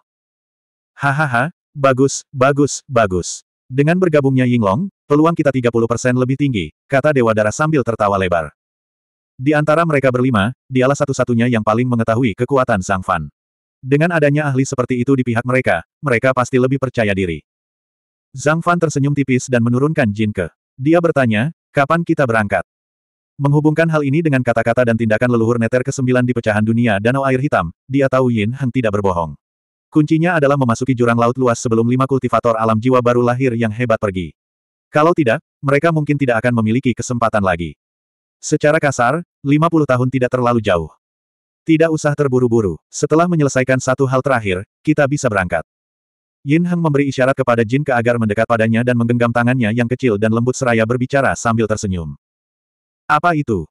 [SPEAKER 1] Hahaha, Bagus, bagus, bagus. Dengan bergabungnya Yinglong, peluang kita 30% lebih tinggi, kata Dewa Darah sambil tertawa lebar. Di antara mereka berlima, dialah satu-satunya yang paling mengetahui kekuatan Sang Fan. Dengan adanya ahli seperti itu di pihak mereka, mereka pasti lebih percaya diri. Zhang Fan tersenyum tipis dan menurunkan Jin ke. Dia bertanya, kapan kita berangkat? Menghubungkan hal ini dengan kata-kata dan tindakan leluhur neter ke-9 di pecahan dunia Danau Air Hitam, dia tahu Yin Heng tidak berbohong. Kuncinya adalah memasuki jurang laut luas sebelum lima kultivator alam jiwa baru lahir yang hebat pergi. Kalau tidak, mereka mungkin tidak akan memiliki kesempatan lagi. Secara kasar, 50 tahun tidak terlalu jauh. Tidak usah terburu-buru. Setelah menyelesaikan satu hal terakhir, kita bisa berangkat. Yin Heng memberi isyarat kepada Jin Ke agar mendekat padanya dan menggenggam tangannya yang kecil dan lembut seraya berbicara sambil tersenyum. Apa itu?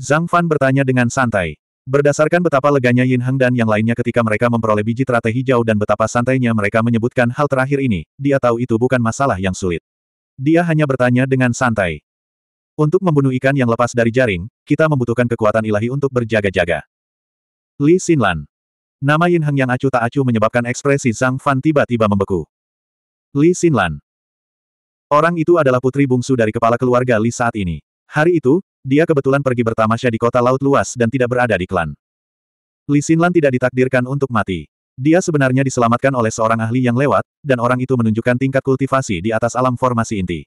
[SPEAKER 1] Zhang Fan bertanya dengan santai. Berdasarkan betapa leganya Yin Heng dan yang lainnya ketika mereka memperoleh biji teratai hijau dan betapa santainya mereka menyebutkan hal terakhir ini, dia tahu itu bukan masalah yang sulit. Dia hanya bertanya dengan santai. Untuk membunuh ikan yang lepas dari jaring, kita membutuhkan kekuatan ilahi untuk berjaga-jaga. Li Xinlan. Nama Yin Heng yang acuh tak acuh menyebabkan ekspresi Zhang Fan tiba-tiba membeku. Li Xinlan. Orang itu adalah putri bungsu dari kepala keluarga Li saat ini. Hari itu, dia kebetulan pergi bertamasya di kota laut luas dan tidak berada di klan. Li Xinlan tidak ditakdirkan untuk mati. Dia sebenarnya diselamatkan oleh seorang ahli yang lewat, dan orang itu menunjukkan tingkat kultivasi di atas alam formasi inti.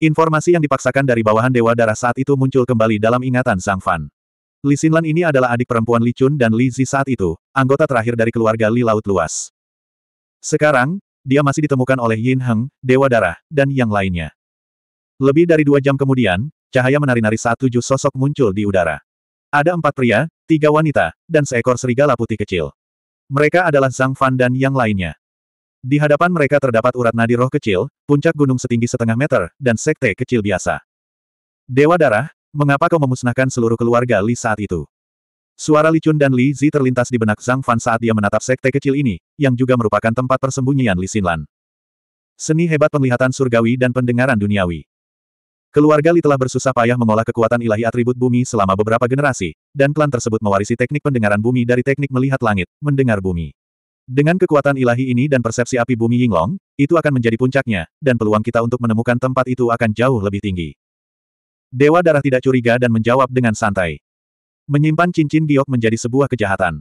[SPEAKER 1] Informasi yang dipaksakan dari bawahan Dewa Darah saat itu muncul kembali dalam ingatan Sang Fan. Li Xinlan ini adalah adik perempuan Li Chun dan Li Zi saat itu, anggota terakhir dari keluarga Li Laut Luas. Sekarang, dia masih ditemukan oleh Yin Heng, Dewa Darah, dan yang lainnya. Lebih dari dua jam kemudian, cahaya menari-nari saat tujuh sosok muncul di udara. Ada empat pria, tiga wanita, dan seekor serigala putih kecil. Mereka adalah Zhang Fan dan yang lainnya. Di hadapan mereka terdapat urat nadi roh kecil, puncak gunung setinggi setengah meter, dan sekte kecil biasa. Dewa Darah, mengapa kau memusnahkan seluruh keluarga Li saat itu? Suara Li Chun dan Li Zi terlintas di benak Zhang Fan saat dia menatap sekte kecil ini, yang juga merupakan tempat persembunyian Li Xinlan. Seni hebat penglihatan surgawi dan pendengaran duniawi. Keluarga Li telah bersusah payah mengolah kekuatan ilahi atribut bumi selama beberapa generasi, dan klan tersebut mewarisi teknik pendengaran bumi dari teknik melihat langit, mendengar bumi. Dengan kekuatan ilahi ini dan persepsi api bumi Yinglong, itu akan menjadi puncaknya, dan peluang kita untuk menemukan tempat itu akan jauh lebih tinggi. Dewa Darah tidak curiga dan menjawab dengan santai. Menyimpan cincin giok menjadi sebuah kejahatan.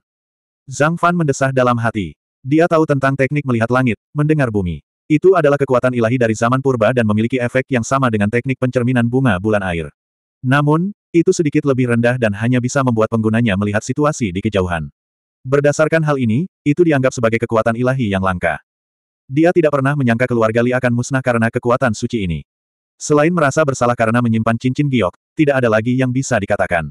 [SPEAKER 1] Zhang Fan mendesah dalam hati. Dia tahu tentang teknik melihat langit, mendengar bumi. Itu adalah kekuatan ilahi dari zaman purba dan memiliki efek yang sama dengan teknik pencerminan bunga bulan air. Namun, itu sedikit lebih rendah dan hanya bisa membuat penggunanya melihat situasi di kejauhan. Berdasarkan hal ini, itu dianggap sebagai kekuatan ilahi yang langka. Dia tidak pernah menyangka keluarga Li akan musnah karena kekuatan suci ini. Selain merasa bersalah karena menyimpan cincin giok, tidak ada lagi yang bisa dikatakan.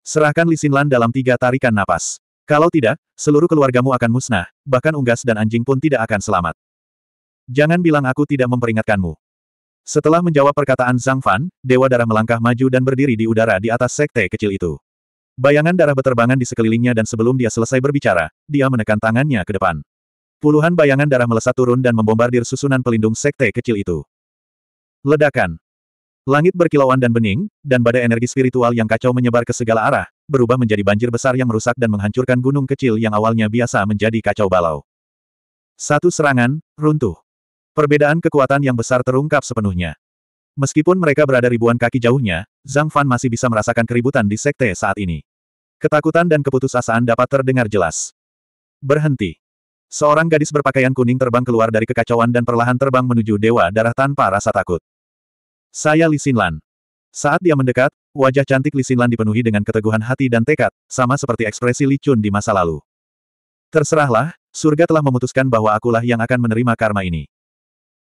[SPEAKER 1] Serahkan Li Xinlan dalam tiga tarikan napas. Kalau tidak, seluruh keluargamu akan musnah, bahkan unggas dan anjing pun tidak akan selamat. Jangan bilang aku tidak memperingatkanmu. Setelah menjawab perkataan Zhang Fan, Dewa Darah melangkah maju dan berdiri di udara di atas sekte kecil itu. Bayangan darah beterbangan di sekelilingnya dan sebelum dia selesai berbicara, dia menekan tangannya ke depan. Puluhan bayangan darah melesat turun dan membombardir susunan pelindung sekte kecil itu. Ledakan. Langit berkilauan dan bening, dan badai energi spiritual yang kacau menyebar ke segala arah, berubah menjadi banjir besar yang merusak dan menghancurkan gunung kecil yang awalnya biasa menjadi kacau balau. Satu serangan, runtuh. Perbedaan kekuatan yang besar terungkap sepenuhnya. Meskipun mereka berada ribuan kaki jauhnya, Zhang Fan masih bisa merasakan keributan di sekte saat ini. Ketakutan dan keputusasaan dapat terdengar jelas. Berhenti. Seorang gadis berpakaian kuning terbang keluar dari kekacauan dan perlahan terbang menuju Dewa Darah tanpa rasa takut. Saya Li Xinlan. Saat dia mendekat, wajah cantik Li Xinlan dipenuhi dengan keteguhan hati dan tekad, sama seperti ekspresi Li Chun di masa lalu. Terserahlah, surga telah memutuskan bahwa akulah yang akan menerima karma ini.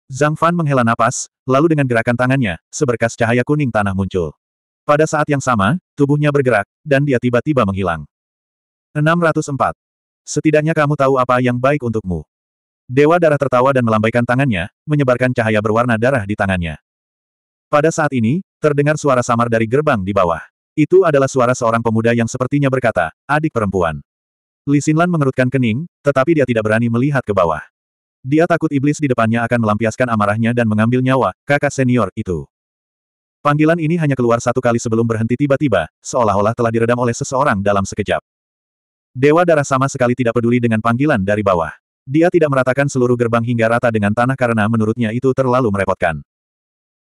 [SPEAKER 1] Zhang Fan menghela napas, lalu dengan gerakan tangannya, seberkas cahaya kuning tanah muncul. Pada saat yang sama, tubuhnya bergerak, dan dia tiba-tiba menghilang. 604. Setidaknya kamu tahu apa yang baik untukmu. Dewa darah tertawa dan melambaikan tangannya, menyebarkan cahaya berwarna darah di tangannya. Pada saat ini, terdengar suara samar dari gerbang di bawah. Itu adalah suara seorang pemuda yang sepertinya berkata, adik perempuan. Li Xinlan mengerutkan kening, tetapi dia tidak berani melihat ke bawah. Dia takut iblis di depannya akan melampiaskan amarahnya dan mengambil nyawa, kakak senior, itu. Panggilan ini hanya keluar satu kali sebelum berhenti tiba-tiba, seolah-olah telah diredam oleh seseorang dalam sekejap. Dewa darah sama sekali tidak peduli dengan panggilan dari bawah. Dia tidak meratakan seluruh gerbang hingga rata dengan tanah karena menurutnya itu terlalu merepotkan.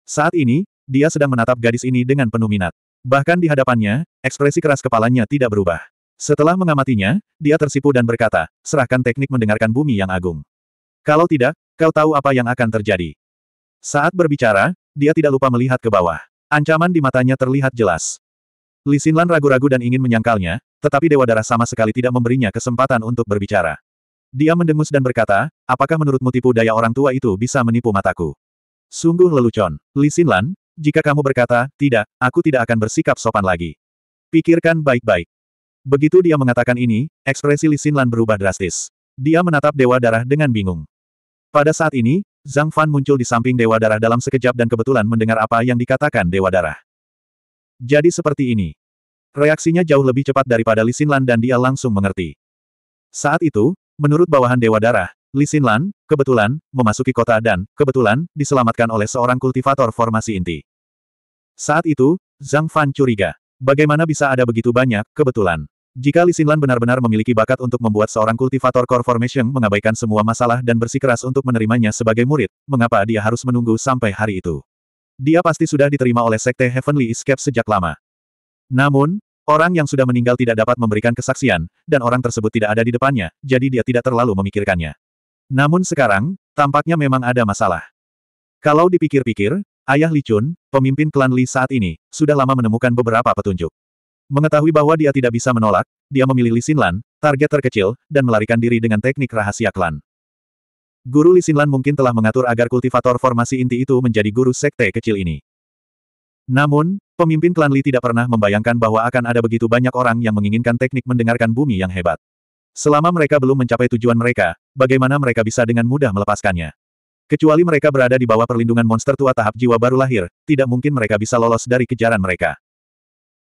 [SPEAKER 1] Saat ini, dia sedang menatap gadis ini dengan penuh minat. Bahkan di hadapannya, ekspresi keras kepalanya tidak berubah. Setelah mengamatinya, dia tersipu dan berkata, serahkan teknik mendengarkan bumi yang agung. Kalau tidak, kau tahu apa yang akan terjadi. Saat berbicara, dia tidak lupa melihat ke bawah. Ancaman di matanya terlihat jelas. Li Xinlan ragu-ragu dan ingin menyangkalnya, tetapi Dewa Darah sama sekali tidak memberinya kesempatan untuk berbicara. Dia mendengus dan berkata, apakah menurutmu tipu daya orang tua itu bisa menipu mataku? Sungguh lelucon. Li Xinlan, jika kamu berkata, tidak, aku tidak akan bersikap sopan lagi. Pikirkan baik-baik. Begitu dia mengatakan ini, ekspresi Li Xinlan berubah drastis. Dia menatap Dewa Darah dengan bingung. Pada saat ini, Zhang Fan muncul di samping Dewa Darah dalam sekejap dan kebetulan mendengar apa yang dikatakan Dewa Darah. Jadi seperti ini. Reaksinya jauh lebih cepat daripada Li Xinlan dan dia langsung mengerti. Saat itu, menurut bawahan Dewa Darah, Li Xinlan, kebetulan, memasuki kota dan, kebetulan, diselamatkan oleh seorang kultivator formasi inti. Saat itu, Zhang Fan curiga. Bagaimana bisa ada begitu banyak, kebetulan. Jika Li Xinlan benar-benar memiliki bakat untuk membuat seorang kultivator core formation mengabaikan semua masalah dan bersikeras untuk menerimanya sebagai murid, mengapa dia harus menunggu sampai hari itu? Dia pasti sudah diterima oleh Sekte Heavenly Escape sejak lama. Namun, orang yang sudah meninggal tidak dapat memberikan kesaksian, dan orang tersebut tidak ada di depannya, jadi dia tidak terlalu memikirkannya. Namun sekarang, tampaknya memang ada masalah. Kalau dipikir-pikir, Ayah Li Chun, pemimpin klan Li saat ini, sudah lama menemukan beberapa petunjuk. Mengetahui bahwa dia tidak bisa menolak, dia memilih Lisinlan, target terkecil, dan melarikan diri dengan teknik rahasia klan. Guru Lisinlan mungkin telah mengatur agar kultivator formasi inti itu menjadi guru sekte kecil ini. Namun, pemimpin klan Li tidak pernah membayangkan bahwa akan ada begitu banyak orang yang menginginkan teknik mendengarkan bumi yang hebat. Selama mereka belum mencapai tujuan mereka, bagaimana mereka bisa dengan mudah melepaskannya? Kecuali mereka berada di bawah perlindungan monster tua tahap jiwa baru lahir, tidak mungkin mereka bisa lolos dari kejaran mereka.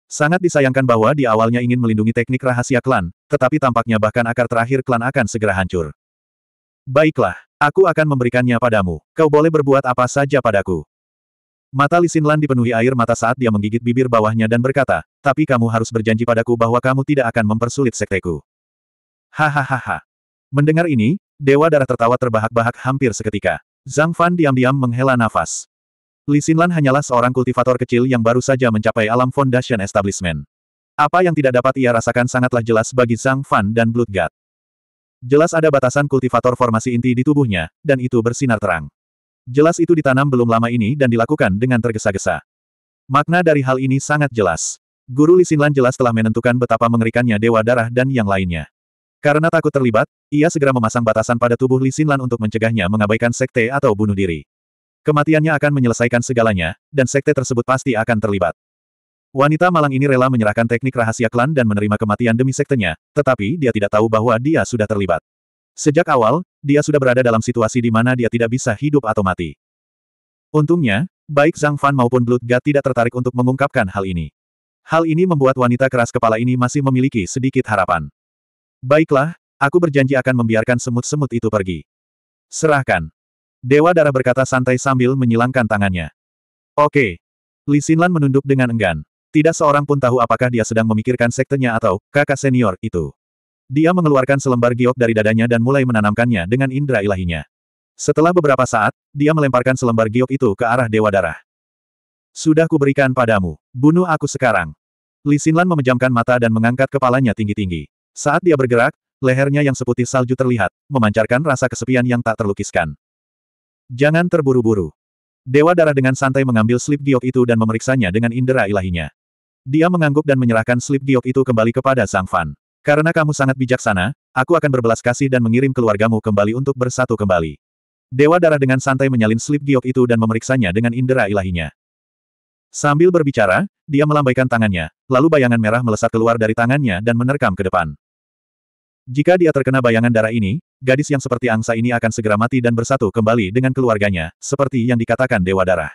[SPEAKER 1] Sangat disayangkan bahwa di awalnya ingin melindungi teknik rahasia klan, tetapi tampaknya bahkan akar terakhir klan akan segera hancur. Baiklah, aku akan memberikannya padamu. Kau boleh berbuat apa saja padaku. Mata Lisin dipenuhi air mata saat dia menggigit bibir bawahnya dan berkata, tapi kamu harus berjanji padaku bahwa kamu tidak akan mempersulit sekteku. Hahaha. Mendengar ini, Dewa Darah tertawa terbahak-bahak hampir seketika. Zhang Fan diam-diam menghela nafas. Li Xinlan hanyalah seorang kultivator kecil yang baru saja mencapai alam Foundation Establishment. Apa yang tidak dapat ia rasakan sangatlah jelas bagi Zhang Fan dan Bloodgat. Jelas ada batasan kultivator formasi inti di tubuhnya, dan itu bersinar terang. Jelas itu ditanam belum lama ini dan dilakukan dengan tergesa-gesa. Makna dari hal ini sangat jelas. Guru Li Xinlan jelas telah menentukan betapa mengerikannya dewa darah dan yang lainnya. Karena takut terlibat, ia segera memasang batasan pada tubuh Li Xinlan untuk mencegahnya mengabaikan sekte atau bunuh diri. Kematiannya akan menyelesaikan segalanya, dan sekte tersebut pasti akan terlibat. Wanita malang ini rela menyerahkan teknik rahasia klan dan menerima kematian demi sektenya, tetapi dia tidak tahu bahwa dia sudah terlibat. Sejak awal, dia sudah berada dalam situasi di mana dia tidak bisa hidup atau mati. Untungnya, baik Zhang Fan maupun Blood God tidak tertarik untuk mengungkapkan hal ini. Hal ini membuat wanita keras kepala ini masih memiliki sedikit harapan. Baiklah, aku berjanji akan membiarkan semut-semut itu pergi. Serahkan. Dewa Darah berkata santai sambil menyilangkan tangannya. Oke. Li Xinlan menunduk dengan enggan. Tidak seorang pun tahu apakah dia sedang memikirkan sektenya atau kakak senior itu. Dia mengeluarkan selembar giok dari dadanya dan mulai menanamkannya dengan indera ilahinya. Setelah beberapa saat, dia melemparkan selembar giok itu ke arah Dewa Darah. Sudah kuberikan padamu. Bunuh aku sekarang. Li Xinlan memejamkan mata dan mengangkat kepalanya tinggi-tinggi. Saat dia bergerak, lehernya yang seputih salju terlihat, memancarkan rasa kesepian yang tak terlukiskan. Jangan terburu-buru. Dewa darah dengan santai mengambil slip giok itu dan memeriksanya dengan indera ilahinya. Dia mengangguk dan menyerahkan slip giok itu kembali kepada Sang Fan. Karena kamu sangat bijaksana, aku akan berbelas kasih dan mengirim keluargamu kembali untuk bersatu kembali. Dewa darah dengan santai menyalin slip giok itu dan memeriksanya dengan indera ilahinya. Sambil berbicara, dia melambaikan tangannya, lalu bayangan merah melesat keluar dari tangannya dan menerkam ke depan. Jika dia terkena bayangan darah ini, Gadis yang seperti angsa ini akan segera mati dan bersatu kembali dengan keluarganya, seperti yang dikatakan Dewa Darah.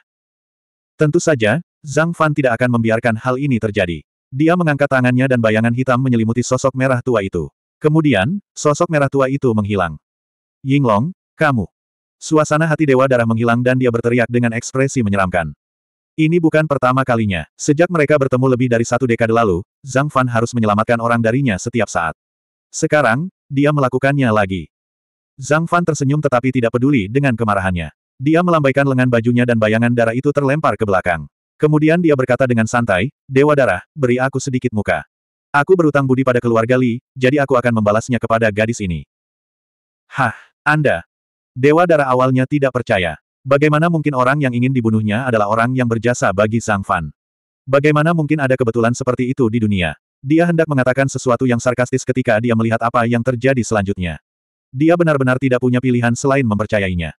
[SPEAKER 1] Tentu saja, Zhang Fan tidak akan membiarkan hal ini terjadi. Dia mengangkat tangannya dan bayangan hitam menyelimuti sosok merah tua itu. Kemudian, sosok merah tua itu menghilang. Yinglong, kamu. Suasana hati Dewa Darah menghilang dan dia berteriak dengan ekspresi menyeramkan. Ini bukan pertama kalinya. Sejak mereka bertemu lebih dari satu dekade lalu, Zhang Fan harus menyelamatkan orang darinya setiap saat. Sekarang, dia melakukannya lagi. Zhang Fan tersenyum tetapi tidak peduli dengan kemarahannya. Dia melambaikan lengan bajunya dan bayangan darah itu terlempar ke belakang. Kemudian dia berkata dengan santai, Dewa Darah, beri aku sedikit muka. Aku berutang budi pada keluarga Li, jadi aku akan membalasnya kepada gadis ini. Hah, Anda. Dewa Darah awalnya tidak percaya. Bagaimana mungkin orang yang ingin dibunuhnya adalah orang yang berjasa bagi Zhang Fan? Bagaimana mungkin ada kebetulan seperti itu di dunia? Dia hendak mengatakan sesuatu yang sarkastis ketika dia melihat apa yang terjadi selanjutnya dia benar-benar tidak punya pilihan selain mempercayainya.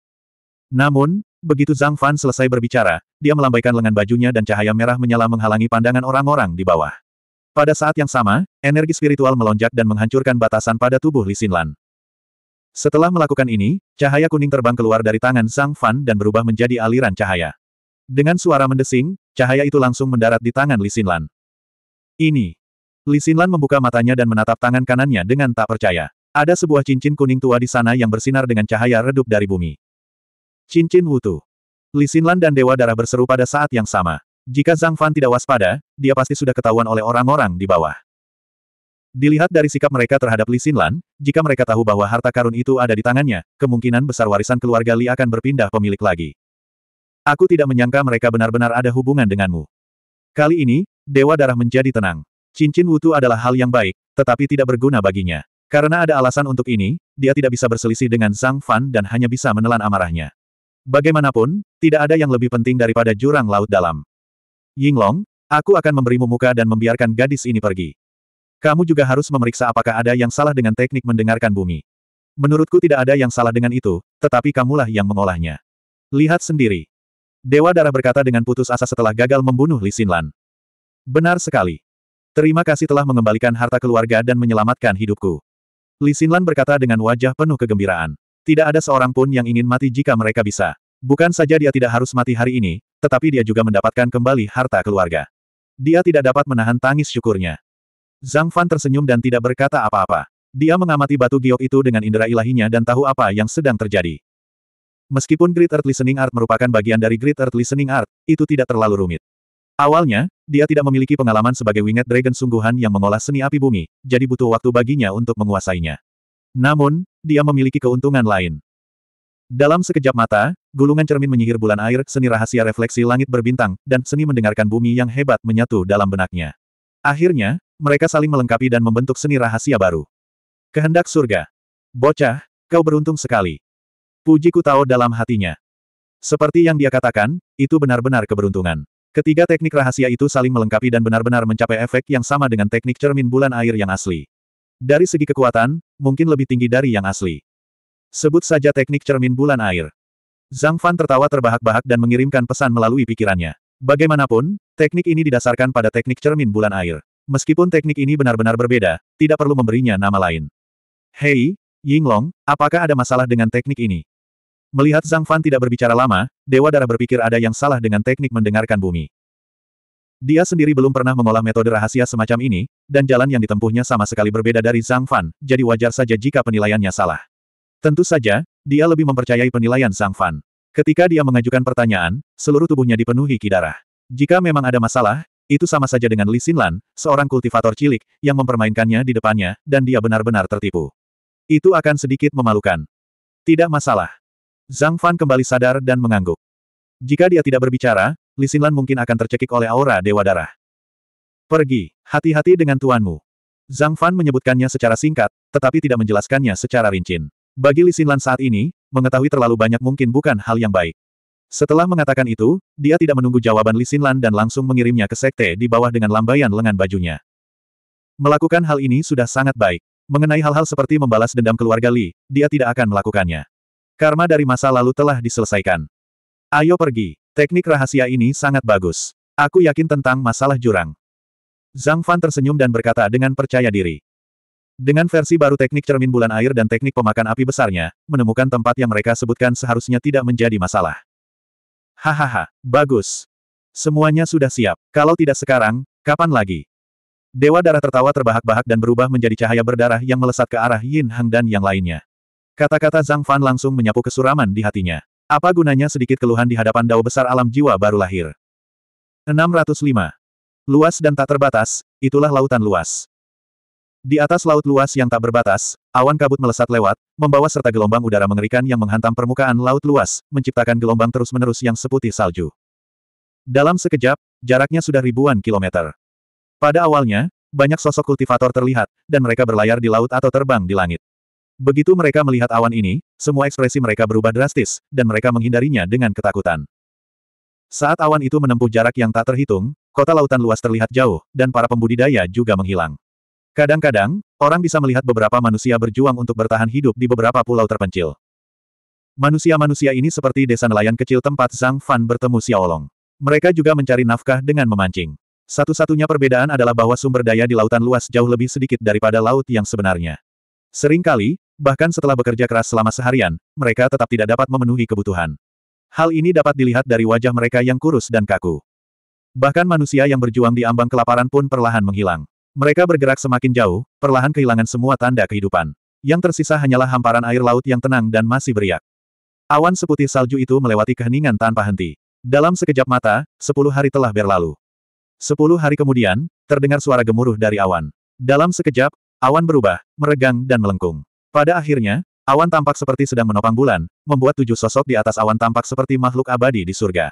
[SPEAKER 1] Namun, begitu Zhang Fan selesai berbicara, dia melambaikan lengan bajunya dan cahaya merah menyala menghalangi pandangan orang-orang di bawah. Pada saat yang sama, energi spiritual melonjak dan menghancurkan batasan pada tubuh Li Xinlan. Setelah melakukan ini, cahaya kuning terbang keluar dari tangan Zhang Fan dan berubah menjadi aliran cahaya. Dengan suara mendesing, cahaya itu langsung mendarat di tangan Li Xinlan. Ini. Li Xinlan membuka matanya dan menatap tangan kanannya dengan tak percaya. Ada sebuah cincin kuning tua di sana yang bersinar dengan cahaya redup dari bumi. Cincin Wutu. Li Xinlan dan Dewa Darah berseru pada saat yang sama. Jika Zhang Fan tidak waspada, dia pasti sudah ketahuan oleh orang-orang di bawah. Dilihat dari sikap mereka terhadap Li Xinlan, jika mereka tahu bahwa harta karun itu ada di tangannya, kemungkinan besar warisan keluarga Li akan berpindah pemilik lagi. Aku tidak menyangka mereka benar-benar ada hubungan denganmu. Kali ini, Dewa Darah menjadi tenang. Cincin Wutu adalah hal yang baik, tetapi tidak berguna baginya. Karena ada alasan untuk ini, dia tidak bisa berselisih dengan Zhang Fan dan hanya bisa menelan amarahnya. Bagaimanapun, tidak ada yang lebih penting daripada jurang laut dalam. Yinglong, aku akan memberimu muka dan membiarkan gadis ini pergi. Kamu juga harus memeriksa apakah ada yang salah dengan teknik mendengarkan bumi. Menurutku tidak ada yang salah dengan itu, tetapi kamulah yang mengolahnya. Lihat sendiri. Dewa Darah berkata dengan putus asa setelah gagal membunuh Li Xinlan. Benar sekali. Terima kasih telah mengembalikan harta keluarga dan menyelamatkan hidupku. Li Xinlan berkata dengan wajah penuh kegembiraan. Tidak ada seorang pun yang ingin mati jika mereka bisa. Bukan saja dia tidak harus mati hari ini, tetapi dia juga mendapatkan kembali harta keluarga. Dia tidak dapat menahan tangis syukurnya. Zhang Fan tersenyum dan tidak berkata apa-apa. Dia mengamati batu giok itu dengan indera ilahinya dan tahu apa yang sedang terjadi. Meskipun Great Earth Listening Art merupakan bagian dari Great Earth Listening Art, itu tidak terlalu rumit. Awalnya, dia tidak memiliki pengalaman sebagai winged dragon sungguhan yang mengolah seni api bumi, jadi butuh waktu baginya untuk menguasainya. Namun, dia memiliki keuntungan lain. Dalam sekejap mata, gulungan cermin menyihir bulan air, seni rahasia refleksi langit berbintang, dan seni mendengarkan bumi yang hebat menyatu dalam benaknya. Akhirnya, mereka saling melengkapi dan membentuk seni rahasia baru. Kehendak surga. Bocah, kau beruntung sekali. Puji ku tahu dalam hatinya. Seperti yang dia katakan, itu benar-benar keberuntungan. Ketiga teknik rahasia itu saling melengkapi dan benar-benar mencapai efek yang sama dengan teknik cermin bulan air yang asli. Dari segi kekuatan, mungkin lebih tinggi dari yang asli. Sebut saja teknik cermin bulan air. Zhang Fan tertawa terbahak-bahak dan mengirimkan pesan melalui pikirannya. Bagaimanapun, teknik ini didasarkan pada teknik cermin bulan air. Meskipun teknik ini benar-benar berbeda, tidak perlu memberinya nama lain. Hei, Yinglong, apakah ada masalah dengan teknik ini? Melihat Zhang Fan tidak berbicara lama, Dewa Darah berpikir ada yang salah dengan teknik mendengarkan bumi. Dia sendiri belum pernah mengolah metode rahasia semacam ini, dan jalan yang ditempuhnya sama sekali berbeda dari Zhang Fan, jadi wajar saja jika penilaiannya salah. Tentu saja, dia lebih mempercayai penilaian Zhang Fan. Ketika dia mengajukan pertanyaan, seluruh tubuhnya dipenuhi kidarah. Jika memang ada masalah, itu sama saja dengan Li Xinlan, seorang kultivator cilik, yang mempermainkannya di depannya, dan dia benar-benar tertipu. Itu akan sedikit memalukan. Tidak masalah. Zhang Fan kembali sadar dan mengangguk. Jika dia tidak berbicara, Li Xinlan mungkin akan tercekik oleh aura Dewa Darah. Pergi, hati-hati dengan tuanmu. Zhang Fan menyebutkannya secara singkat, tetapi tidak menjelaskannya secara rinci. Bagi Li Xinlan saat ini, mengetahui terlalu banyak mungkin bukan hal yang baik. Setelah mengatakan itu, dia tidak menunggu jawaban Li Xinlan dan langsung mengirimnya ke sekte di bawah dengan lambaian lengan bajunya. Melakukan hal ini sudah sangat baik. Mengenai hal-hal seperti membalas dendam keluarga Li, dia tidak akan melakukannya. Karma dari masa lalu telah diselesaikan. Ayo pergi. Teknik rahasia ini sangat bagus. Aku yakin tentang masalah jurang. Zhang Fan tersenyum dan berkata dengan percaya diri. Dengan versi baru teknik cermin bulan air dan teknik pemakan api besarnya, menemukan tempat yang mereka sebutkan seharusnya tidak menjadi masalah. Hahaha, bagus. Semuanya sudah siap. Kalau tidak sekarang, kapan lagi? Dewa darah tertawa terbahak-bahak dan berubah menjadi cahaya berdarah yang melesat ke arah Yin Hang dan yang lainnya. Kata-kata Zhang Fan langsung menyapu kesuraman di hatinya. Apa gunanya sedikit keluhan di hadapan dao besar alam jiwa baru lahir? 605. Luas dan tak terbatas, itulah lautan luas. Di atas laut luas yang tak berbatas, awan kabut melesat lewat, membawa serta gelombang udara mengerikan yang menghantam permukaan laut luas, menciptakan gelombang terus-menerus yang seputih salju. Dalam sekejap, jaraknya sudah ribuan kilometer. Pada awalnya, banyak sosok kultivator terlihat, dan mereka berlayar di laut atau terbang di langit. Begitu mereka melihat awan ini, semua ekspresi mereka berubah drastis, dan mereka menghindarinya dengan ketakutan. Saat awan itu menempuh jarak yang tak terhitung, kota lautan luas terlihat jauh, dan para pembudidaya juga menghilang. Kadang-kadang, orang bisa melihat beberapa manusia berjuang untuk bertahan hidup di beberapa pulau terpencil. Manusia-manusia ini seperti desa nelayan kecil tempat Zhang Fan bertemu Xiaolong. Mereka juga mencari nafkah dengan memancing. Satu-satunya perbedaan adalah bahwa sumber daya di lautan luas jauh lebih sedikit daripada laut yang sebenarnya. Seringkali, Bahkan setelah bekerja keras selama seharian, mereka tetap tidak dapat memenuhi kebutuhan. Hal ini dapat dilihat dari wajah mereka yang kurus dan kaku. Bahkan manusia yang berjuang di ambang kelaparan pun perlahan menghilang. Mereka bergerak semakin jauh, perlahan kehilangan semua tanda kehidupan. Yang tersisa hanyalah hamparan air laut yang tenang dan masih beriak. Awan seputih salju itu melewati keheningan tanpa henti. Dalam sekejap mata, sepuluh hari telah berlalu. Sepuluh hari kemudian, terdengar suara gemuruh dari awan. Dalam sekejap, awan berubah, meregang dan melengkung. Pada akhirnya, awan tampak seperti sedang menopang bulan, membuat tujuh sosok di atas awan tampak seperti makhluk abadi di surga.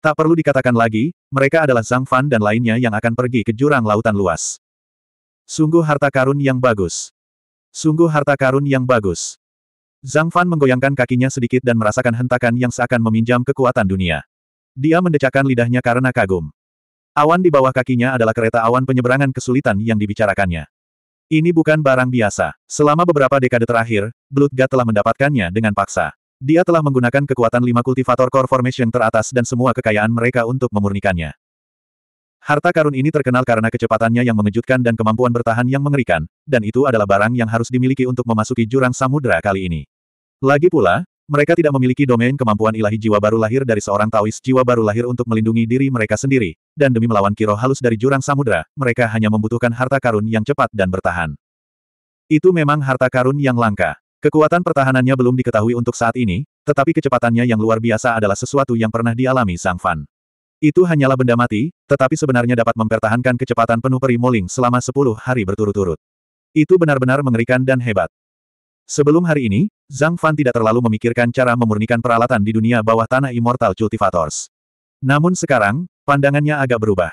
[SPEAKER 1] Tak perlu dikatakan lagi, mereka adalah Zhang Fan dan lainnya yang akan pergi ke jurang lautan luas. Sungguh harta karun yang bagus. Sungguh harta karun yang bagus. Zhang Fan menggoyangkan kakinya sedikit dan merasakan hentakan yang seakan meminjam kekuatan dunia. Dia mendecakkan lidahnya karena kagum. Awan di bawah kakinya adalah kereta awan penyeberangan kesulitan yang dibicarakannya. Ini bukan barang biasa. Selama beberapa dekade terakhir, Blood God telah mendapatkannya dengan paksa. Dia telah menggunakan kekuatan lima kultivator core formation teratas dan semua kekayaan mereka untuk memurnikannya. Harta karun ini terkenal karena kecepatannya yang mengejutkan dan kemampuan bertahan yang mengerikan, dan itu adalah barang yang harus dimiliki untuk memasuki jurang samudera kali ini. Lagi pula, mereka tidak memiliki domain kemampuan ilahi jiwa baru lahir dari seorang Taois jiwa baru lahir untuk melindungi diri mereka sendiri, dan demi melawan kiro halus dari jurang samudera, mereka hanya membutuhkan harta karun yang cepat dan bertahan. Itu memang harta karun yang langka. Kekuatan pertahanannya belum diketahui untuk saat ini, tetapi kecepatannya yang luar biasa adalah sesuatu yang pernah dialami Sang Fan. Itu hanyalah benda mati, tetapi sebenarnya dapat mempertahankan kecepatan penuh peri moling selama 10 hari berturut-turut. Itu benar-benar mengerikan dan hebat. Sebelum hari ini, Zhang Fan tidak terlalu memikirkan cara memurnikan peralatan di dunia bawah tanah Immortal Cultivators. Namun sekarang, pandangannya agak berubah.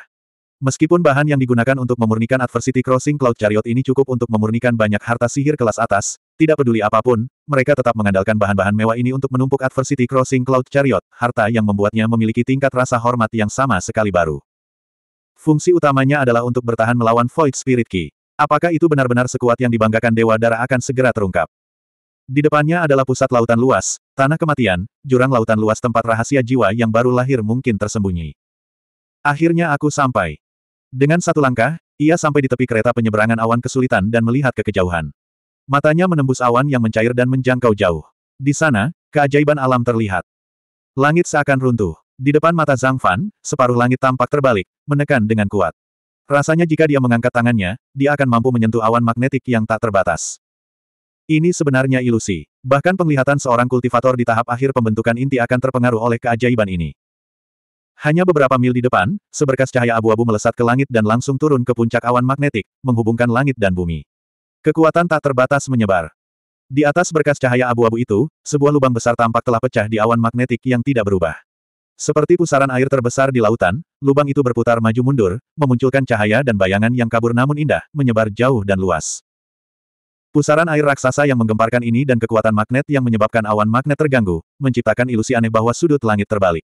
[SPEAKER 1] Meskipun bahan yang digunakan untuk memurnikan Adversity Crossing Cloud Chariot ini cukup untuk memurnikan banyak harta sihir kelas atas, tidak peduli apapun, mereka tetap mengandalkan bahan-bahan mewah ini untuk menumpuk Adversity Crossing Cloud Chariot, harta yang membuatnya memiliki tingkat rasa hormat yang sama sekali baru. Fungsi utamanya adalah untuk bertahan melawan Void Spirit Key. Apakah itu benar-benar sekuat yang dibanggakan Dewa Darah akan segera terungkap? Di depannya adalah pusat lautan luas, tanah kematian, jurang lautan luas tempat rahasia jiwa yang baru lahir mungkin tersembunyi. Akhirnya aku sampai. Dengan satu langkah, ia sampai di tepi kereta penyeberangan awan kesulitan dan melihat ke kejauhan. Matanya menembus awan yang mencair dan menjangkau jauh. Di sana, keajaiban alam terlihat. Langit seakan runtuh. Di depan mata Zhang Fan, separuh langit tampak terbalik, menekan dengan kuat. Rasanya jika dia mengangkat tangannya, dia akan mampu menyentuh awan magnetik yang tak terbatas. Ini sebenarnya ilusi. Bahkan penglihatan seorang kultivator di tahap akhir pembentukan inti akan terpengaruh oleh keajaiban ini. Hanya beberapa mil di depan, seberkas cahaya abu-abu melesat ke langit dan langsung turun ke puncak awan magnetik, menghubungkan langit dan bumi. Kekuatan tak terbatas menyebar. Di atas berkas cahaya abu-abu itu, sebuah lubang besar tampak telah pecah di awan magnetik yang tidak berubah. Seperti pusaran air terbesar di lautan, lubang itu berputar maju mundur, memunculkan cahaya dan bayangan yang kabur namun indah, menyebar jauh dan luas. Pusaran air raksasa yang menggemparkan ini dan kekuatan magnet yang menyebabkan awan magnet terganggu, menciptakan ilusi aneh bahwa sudut langit terbalik.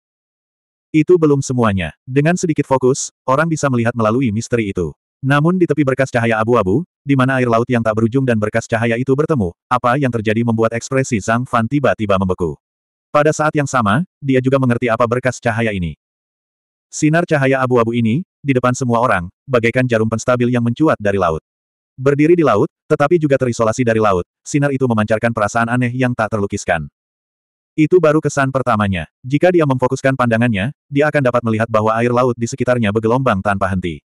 [SPEAKER 1] Itu belum semuanya. Dengan sedikit fokus, orang bisa melihat melalui misteri itu. Namun di tepi berkas cahaya abu-abu, di mana air laut yang tak berujung dan berkas cahaya itu bertemu, apa yang terjadi membuat ekspresi Zhang Fan tiba-tiba membeku. Pada saat yang sama, dia juga mengerti apa berkas cahaya ini. Sinar cahaya abu-abu ini, di depan semua orang, bagaikan jarum penstabil yang mencuat dari laut. Berdiri di laut, tetapi juga terisolasi dari laut, sinar itu memancarkan perasaan aneh yang tak terlukiskan. Itu baru kesan pertamanya. Jika dia memfokuskan pandangannya, dia akan dapat melihat bahwa air laut di sekitarnya bergelombang tanpa henti.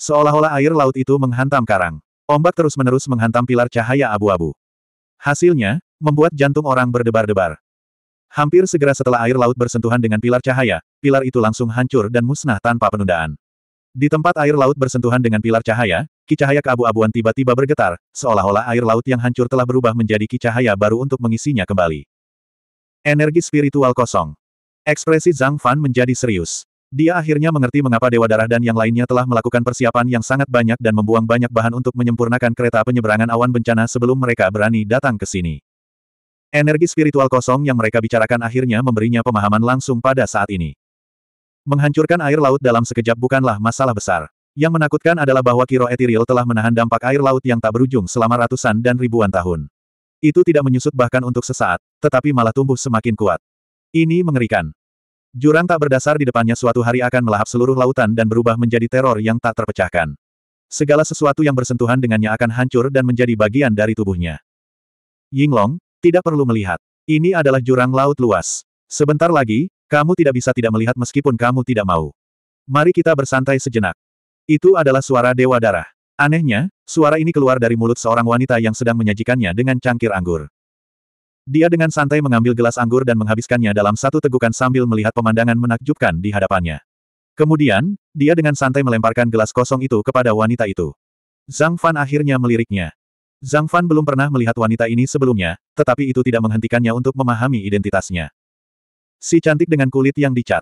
[SPEAKER 1] Seolah-olah air laut itu menghantam karang. Ombak terus-menerus menghantam pilar cahaya abu-abu. Hasilnya, membuat jantung orang berdebar-debar. Hampir segera setelah air laut bersentuhan dengan pilar cahaya, pilar itu langsung hancur dan musnah tanpa penundaan. Di tempat air laut bersentuhan dengan pilar cahaya, Kicahaya keabu-abuan tiba-tiba bergetar, seolah-olah air laut yang hancur telah berubah menjadi kicahaya baru untuk mengisinya kembali. Energi spiritual kosong. Ekspresi Zhang Fan menjadi serius. Dia akhirnya mengerti mengapa Dewa Darah dan yang lainnya telah melakukan persiapan yang sangat banyak dan membuang banyak bahan untuk menyempurnakan kereta penyeberangan awan bencana sebelum mereka berani datang ke sini. Energi spiritual kosong yang mereka bicarakan akhirnya memberinya pemahaman langsung pada saat ini. Menghancurkan air laut dalam sekejap bukanlah masalah besar. Yang menakutkan adalah bahwa Kiro Ethereal telah menahan dampak air laut yang tak berujung selama ratusan dan ribuan tahun. Itu tidak menyusut bahkan untuk sesaat, tetapi malah tumbuh semakin kuat. Ini mengerikan. Jurang tak berdasar di depannya suatu hari akan melahap seluruh lautan dan berubah menjadi teror yang tak terpecahkan. Segala sesuatu yang bersentuhan dengannya akan hancur dan menjadi bagian dari tubuhnya. Yinglong, tidak perlu melihat. Ini adalah jurang laut luas. Sebentar lagi, kamu tidak bisa tidak melihat meskipun kamu tidak mau. Mari kita bersantai sejenak. Itu adalah suara Dewa Darah. Anehnya, suara ini keluar dari mulut seorang wanita yang sedang menyajikannya dengan cangkir anggur. Dia dengan santai mengambil gelas anggur dan menghabiskannya dalam satu tegukan sambil melihat pemandangan menakjubkan di hadapannya. Kemudian, dia dengan santai melemparkan gelas kosong itu kepada wanita itu. Zhang Fan akhirnya meliriknya. Zhang Fan belum pernah melihat wanita ini sebelumnya, tetapi itu tidak menghentikannya untuk memahami identitasnya. Si cantik dengan kulit yang dicat.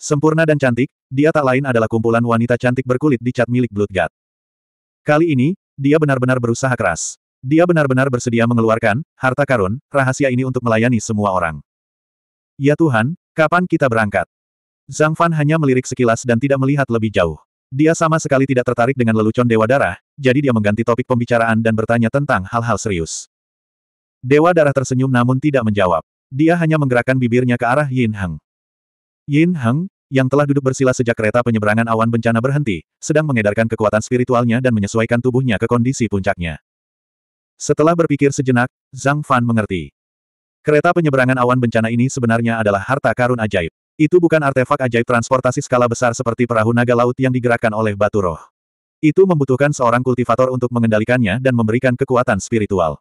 [SPEAKER 1] Sempurna dan cantik, dia tak lain adalah kumpulan wanita cantik berkulit dicat milik Blood God. Kali ini, dia benar-benar berusaha keras. Dia benar-benar bersedia mengeluarkan harta karun, rahasia ini untuk melayani semua orang. Ya Tuhan, kapan kita berangkat? Zhang Fan hanya melirik sekilas dan tidak melihat lebih jauh. Dia sama sekali tidak tertarik dengan lelucon Dewa Darah, jadi dia mengganti topik pembicaraan dan bertanya tentang hal-hal serius. Dewa Darah tersenyum namun tidak menjawab. Dia hanya menggerakkan bibirnya ke arah Yin Heng. Yin Heng, yang telah duduk bersila sejak kereta penyeberangan awan bencana berhenti, sedang mengedarkan kekuatan spiritualnya dan menyesuaikan tubuhnya ke kondisi puncaknya. Setelah berpikir sejenak, Zhang Fan mengerti. Kereta penyeberangan awan bencana ini sebenarnya adalah harta karun ajaib. Itu bukan artefak ajaib transportasi skala besar seperti perahu naga laut yang digerakkan oleh batu roh. Itu membutuhkan seorang kultivator untuk mengendalikannya dan memberikan kekuatan spiritual.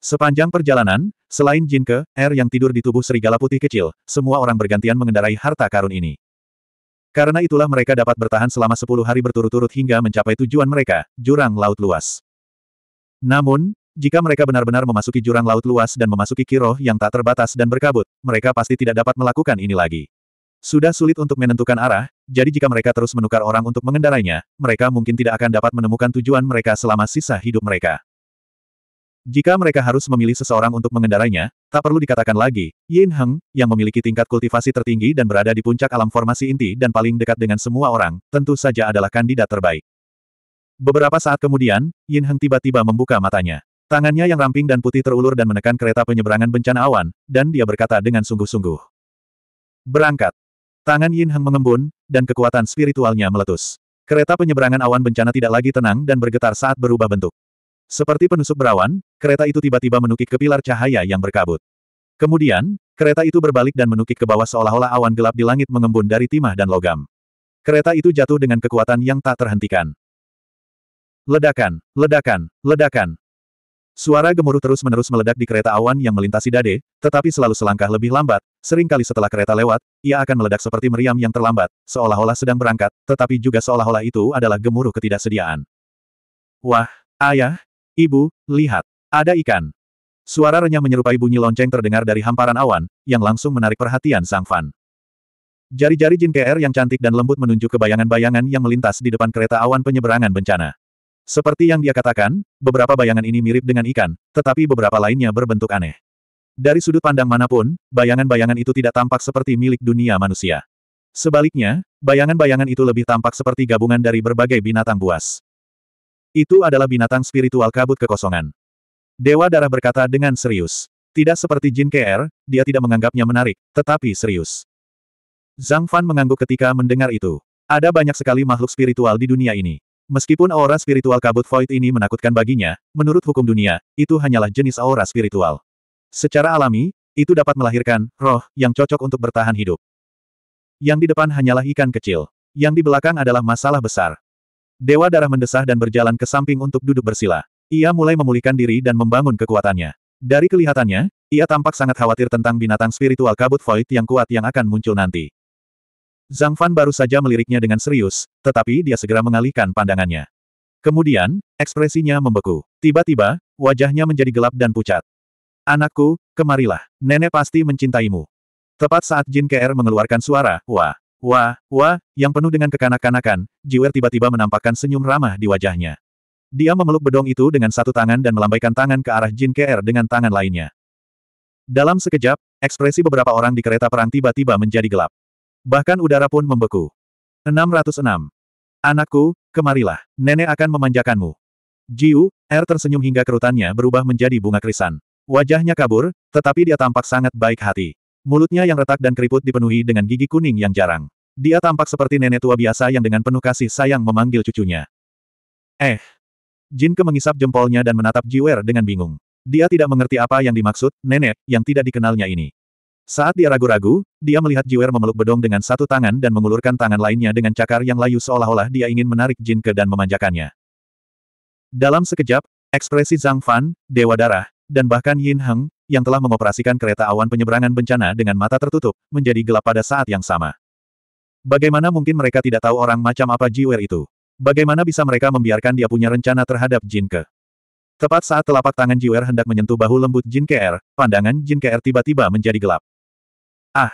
[SPEAKER 1] Sepanjang perjalanan, selain Jin Ke, Er yang tidur di tubuh serigala putih kecil, semua orang bergantian mengendarai harta karun ini. Karena itulah mereka dapat bertahan selama sepuluh hari berturut-turut hingga mencapai tujuan mereka, jurang laut luas. Namun, jika mereka benar-benar memasuki jurang laut luas dan memasuki kiroh yang tak terbatas dan berkabut, mereka pasti tidak dapat melakukan ini lagi. Sudah sulit untuk menentukan arah, jadi jika mereka terus menukar orang untuk mengendarainya, mereka mungkin tidak akan dapat menemukan tujuan mereka selama sisa hidup mereka. Jika mereka harus memilih seseorang untuk mengendarainya, tak perlu dikatakan lagi, Yin Heng, yang memiliki tingkat kultivasi tertinggi dan berada di puncak alam formasi inti dan paling dekat dengan semua orang, tentu saja adalah kandidat terbaik. Beberapa saat kemudian, Yin Heng tiba-tiba membuka matanya. Tangannya yang ramping dan putih terulur dan menekan kereta penyeberangan bencana awan, dan dia berkata dengan sungguh-sungguh. Berangkat. Tangan Yin Heng mengembun, dan kekuatan spiritualnya meletus. Kereta penyeberangan awan bencana tidak lagi tenang dan bergetar saat berubah bentuk. Seperti penusuk berawan, kereta itu tiba-tiba menukik ke pilar cahaya yang berkabut. Kemudian, kereta itu berbalik dan menukik ke bawah seolah-olah awan gelap di langit mengembun dari timah dan logam. Kereta itu jatuh dengan kekuatan yang tak terhentikan. Ledakan, ledakan, ledakan. Suara gemuruh terus-menerus meledak di kereta awan yang melintasi Dade, tetapi selalu selangkah lebih lambat, seringkali setelah kereta lewat, ia akan meledak seperti meriam yang terlambat, seolah-olah sedang berangkat, tetapi juga seolah-olah itu adalah gemuruh ketidaksediaan. Wah, ayah, Ibu, lihat. Ada ikan. Suara renyah menyerupai bunyi lonceng terdengar dari hamparan awan, yang langsung menarik perhatian Sang Fan. Jari-jari Jin KR er yang cantik dan lembut menunjuk ke bayangan-bayangan yang melintas di depan kereta awan penyeberangan bencana. Seperti yang dia katakan, beberapa bayangan ini mirip dengan ikan, tetapi beberapa lainnya berbentuk aneh. Dari sudut pandang manapun, bayangan-bayangan itu tidak tampak seperti milik dunia manusia. Sebaliknya, bayangan-bayangan itu lebih tampak seperti gabungan dari berbagai binatang buas. Itu adalah binatang spiritual kabut kekosongan. Dewa Darah berkata dengan serius. Tidak seperti Jin KR, dia tidak menganggapnya menarik, tetapi serius. Zhang Fan mengangguk ketika mendengar itu. Ada banyak sekali makhluk spiritual di dunia ini. Meskipun aura spiritual kabut void ini menakutkan baginya, menurut hukum dunia, itu hanyalah jenis aura spiritual. Secara alami, itu dapat melahirkan roh yang cocok untuk bertahan hidup. Yang di depan hanyalah ikan kecil. Yang di belakang adalah masalah besar. Dewa darah mendesah dan berjalan ke samping untuk duduk bersila. Ia mulai memulihkan diri dan membangun kekuatannya. Dari kelihatannya, ia tampak sangat khawatir tentang binatang spiritual kabut void yang kuat yang akan muncul nanti. Zhang Fan baru saja meliriknya dengan serius, tetapi dia segera mengalihkan pandangannya. Kemudian, ekspresinya membeku. Tiba-tiba, wajahnya menjadi gelap dan pucat. Anakku, kemarilah. Nenek pasti mencintaimu. Tepat saat Jin Ke'er mengeluarkan suara, wah. Wah, wah, yang penuh dengan kekanak-kanakan, Jiwer tiba-tiba menampakkan senyum ramah di wajahnya. Dia memeluk bedong itu dengan satu tangan dan melambaikan tangan ke arah Jin KR dengan tangan lainnya. Dalam sekejap, ekspresi beberapa orang di kereta perang tiba-tiba menjadi gelap. Bahkan udara pun membeku. 606. Anakku, kemarilah, nenek akan memanjakanmu. Jiu, R tersenyum hingga kerutannya berubah menjadi bunga krisan. Wajahnya kabur, tetapi dia tampak sangat baik hati. Mulutnya yang retak dan keriput dipenuhi dengan gigi kuning yang jarang. Dia tampak seperti nenek tua biasa yang dengan penuh kasih sayang memanggil cucunya. Eh. Jin Ke mengisap jempolnya dan menatap Jiwer dengan bingung. Dia tidak mengerti apa yang dimaksud, nenek, yang tidak dikenalnya ini. Saat dia ragu-ragu, dia melihat Jiwer memeluk Bedong dengan satu tangan dan mengulurkan tangan lainnya dengan cakar yang layu seolah-olah dia ingin menarik Jin Ke dan memanjakannya. Dalam sekejap, ekspresi Zhang Fan, Dewa Darah, dan bahkan Yin Heng, yang telah mengoperasikan kereta awan penyeberangan bencana dengan mata tertutup, menjadi gelap pada saat yang sama. Bagaimana mungkin mereka tidak tahu orang macam apa Jiwer itu? Bagaimana bisa mereka membiarkan dia punya rencana terhadap Jin Ke? Tepat saat telapak tangan Jiwer hendak menyentuh bahu lembut Jin Ke'er, pandangan Jin Ke'er tiba-tiba menjadi gelap. Ah!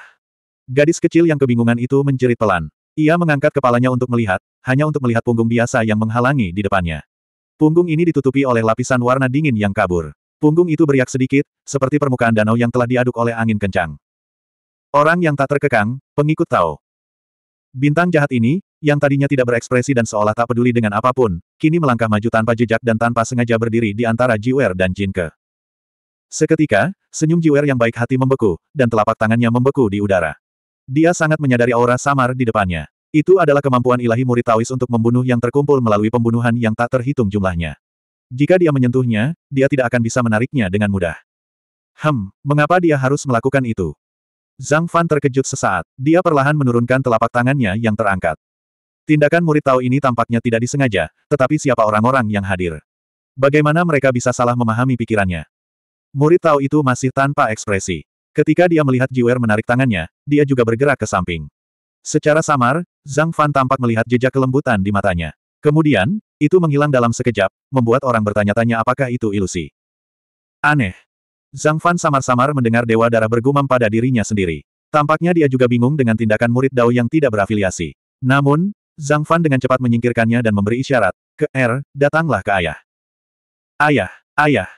[SPEAKER 1] Gadis kecil yang kebingungan itu menjerit pelan. Ia mengangkat kepalanya untuk melihat, hanya untuk melihat punggung biasa yang menghalangi di depannya. Punggung ini ditutupi oleh lapisan warna dingin yang kabur. Punggung itu beriak sedikit, seperti permukaan danau yang telah diaduk oleh angin kencang. Orang yang tak terkekang, pengikut tahu. Bintang jahat ini, yang tadinya tidak berekspresi dan seolah tak peduli dengan apapun, kini melangkah maju tanpa jejak dan tanpa sengaja berdiri di antara Jiwer dan Jinke. Seketika, senyum Jiwer yang baik hati membeku, dan telapak tangannya membeku di udara. Dia sangat menyadari aura samar di depannya. Itu adalah kemampuan ilahi murid Taois untuk membunuh yang terkumpul melalui pembunuhan yang tak terhitung jumlahnya. Jika dia menyentuhnya, dia tidak akan bisa menariknya dengan mudah. Hem, mengapa dia harus melakukan itu? Zhang Fan terkejut sesaat, dia perlahan menurunkan telapak tangannya yang terangkat. Tindakan murid tahu ini tampaknya tidak disengaja, tetapi siapa orang-orang yang hadir? Bagaimana mereka bisa salah memahami pikirannya? Murid tahu itu masih tanpa ekspresi. Ketika dia melihat Jiwer menarik tangannya, dia juga bergerak ke samping. Secara samar, Zhang Fan tampak melihat jejak kelembutan di matanya. Kemudian, itu menghilang dalam sekejap, membuat orang bertanya-tanya apakah itu ilusi. Aneh. Zhang Fan samar-samar mendengar Dewa Darah bergumam pada dirinya sendiri. Tampaknya dia juga bingung dengan tindakan murid Dao yang tidak berafiliasi. Namun, Zhang Fan dengan cepat menyingkirkannya dan memberi isyarat, ke R, er, datanglah ke ayah. Ayah, ayah.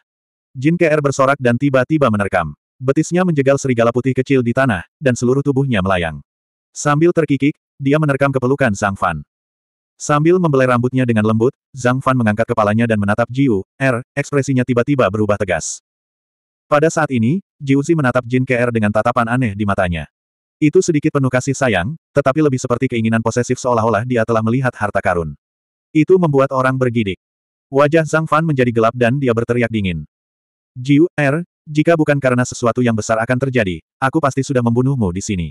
[SPEAKER 1] Jin ke R er bersorak dan tiba-tiba menerkam. Betisnya menjegal serigala putih kecil di tanah, dan seluruh tubuhnya melayang. Sambil terkikik, dia menerkam kepelukan Zhang Fan. Sambil membelai rambutnya dengan lembut, Zhang Fan mengangkat kepalanya dan menatap Jiu, R, er, ekspresinya tiba-tiba berubah tegas. Pada saat ini, Jiu Zi menatap Jin Ke KR dengan tatapan aneh di matanya. Itu sedikit penuh kasih sayang, tetapi lebih seperti keinginan posesif seolah-olah dia telah melihat harta karun. Itu membuat orang bergidik. Wajah Zhang Fan menjadi gelap dan dia berteriak dingin. Jiu, R, er, jika bukan karena sesuatu yang besar akan terjadi, aku pasti sudah membunuhmu di sini.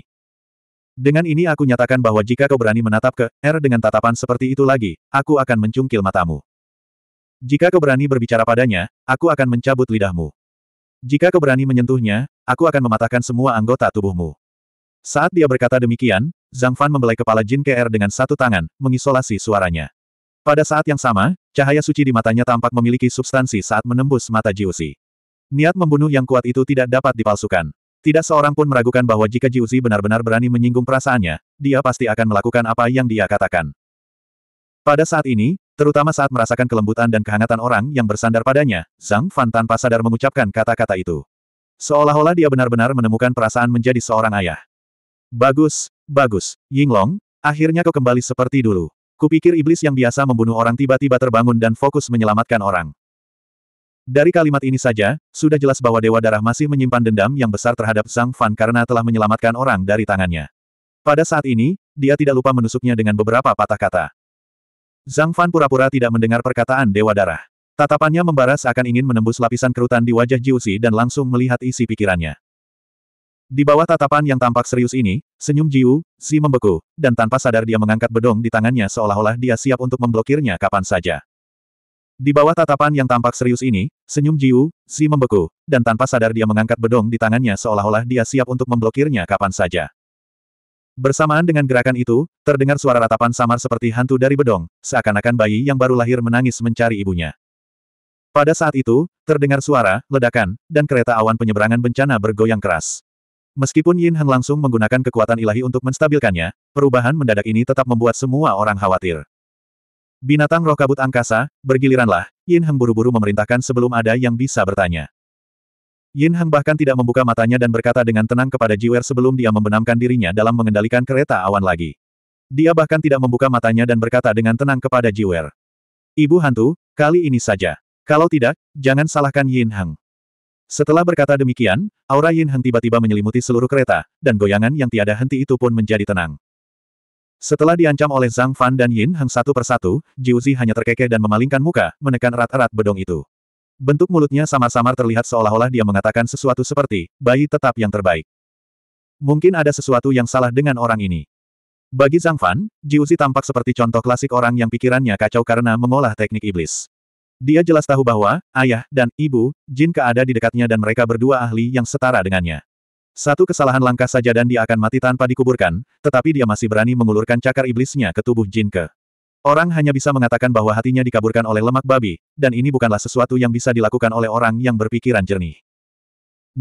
[SPEAKER 1] Dengan ini aku nyatakan bahwa jika kau berani menatap ke R dengan tatapan seperti itu lagi, aku akan mencungkil matamu. Jika kau berani berbicara padanya, aku akan mencabut lidahmu. Jika kau berani menyentuhnya, aku akan mematahkan semua anggota tubuhmu. Saat dia berkata demikian, Zhang Fan membelai kepala Jin ke R dengan satu tangan, mengisolasi suaranya. Pada saat yang sama, cahaya suci di matanya tampak memiliki substansi saat menembus mata Jiusi. Niat membunuh yang kuat itu tidak dapat dipalsukan. Tidak seorang pun meragukan bahwa jika Jiuzi benar-benar berani menyinggung perasaannya, dia pasti akan melakukan apa yang dia katakan. Pada saat ini, terutama saat merasakan kelembutan dan kehangatan orang yang bersandar padanya, Zhang Fan tanpa sadar mengucapkan kata-kata itu. Seolah-olah dia benar-benar menemukan perasaan menjadi seorang ayah. Bagus, bagus, Yinglong, akhirnya kau kembali seperti dulu. Kupikir iblis yang biasa membunuh orang tiba-tiba terbangun dan fokus menyelamatkan orang. Dari kalimat ini saja, sudah jelas bahwa Dewa Darah masih menyimpan dendam yang besar terhadap Zhang Fan karena telah menyelamatkan orang dari tangannya. Pada saat ini, dia tidak lupa menusuknya dengan beberapa patah kata. Zhang Fan pura-pura tidak mendengar perkataan Dewa Darah. Tatapannya membara seakan ingin menembus lapisan kerutan di wajah Jiusi dan langsung melihat isi pikirannya. Di bawah tatapan yang tampak serius ini, senyum Jiu, Si membeku, dan tanpa sadar dia mengangkat bedong di tangannya seolah-olah dia siap untuk memblokirnya kapan saja. Di bawah tatapan yang tampak serius ini, senyum Jiu, si membeku, dan tanpa sadar dia mengangkat bedong di tangannya seolah-olah dia siap untuk memblokirnya kapan saja. Bersamaan dengan gerakan itu, terdengar suara ratapan samar seperti hantu dari bedong, seakan-akan bayi yang baru lahir menangis mencari ibunya. Pada saat itu, terdengar suara, ledakan, dan kereta awan penyeberangan bencana bergoyang keras. Meskipun Yin Heng langsung menggunakan kekuatan ilahi untuk menstabilkannya, perubahan mendadak ini tetap membuat semua orang khawatir. Binatang roh kabut angkasa, bergiliranlah, Yin Heng buru-buru memerintahkan sebelum ada yang bisa bertanya. Yin Heng bahkan tidak membuka matanya dan berkata dengan tenang kepada Jiwer sebelum dia membenamkan dirinya dalam mengendalikan kereta awan lagi. Dia bahkan tidak membuka matanya dan berkata dengan tenang kepada Jiwer. Ibu hantu, kali ini saja. Kalau tidak, jangan salahkan Yin Heng. Setelah berkata demikian, aura Yin Heng tiba-tiba menyelimuti seluruh kereta, dan goyangan yang tiada henti itu pun menjadi tenang. Setelah diancam oleh Zhang Fan dan Yin Heng satu persatu, Jiuzi hanya terkekeh dan memalingkan muka, menekan erat-erat bedong itu. Bentuk mulutnya samar-samar terlihat seolah-olah dia mengatakan sesuatu seperti, bayi tetap yang terbaik. Mungkin ada sesuatu yang salah dengan orang ini. Bagi Zhang Fan, Jiuzi tampak seperti contoh klasik orang yang pikirannya kacau karena mengolah teknik iblis. Dia jelas tahu bahwa, ayah dan ibu, Jin keada di dekatnya dan mereka berdua ahli yang setara dengannya. Satu kesalahan langkah saja dan dia akan mati tanpa dikuburkan, tetapi dia masih berani mengulurkan cakar iblisnya ke tubuh Jin Ke. Orang hanya bisa mengatakan bahwa hatinya dikaburkan oleh lemak babi, dan ini bukanlah sesuatu yang bisa dilakukan oleh orang yang berpikiran jernih.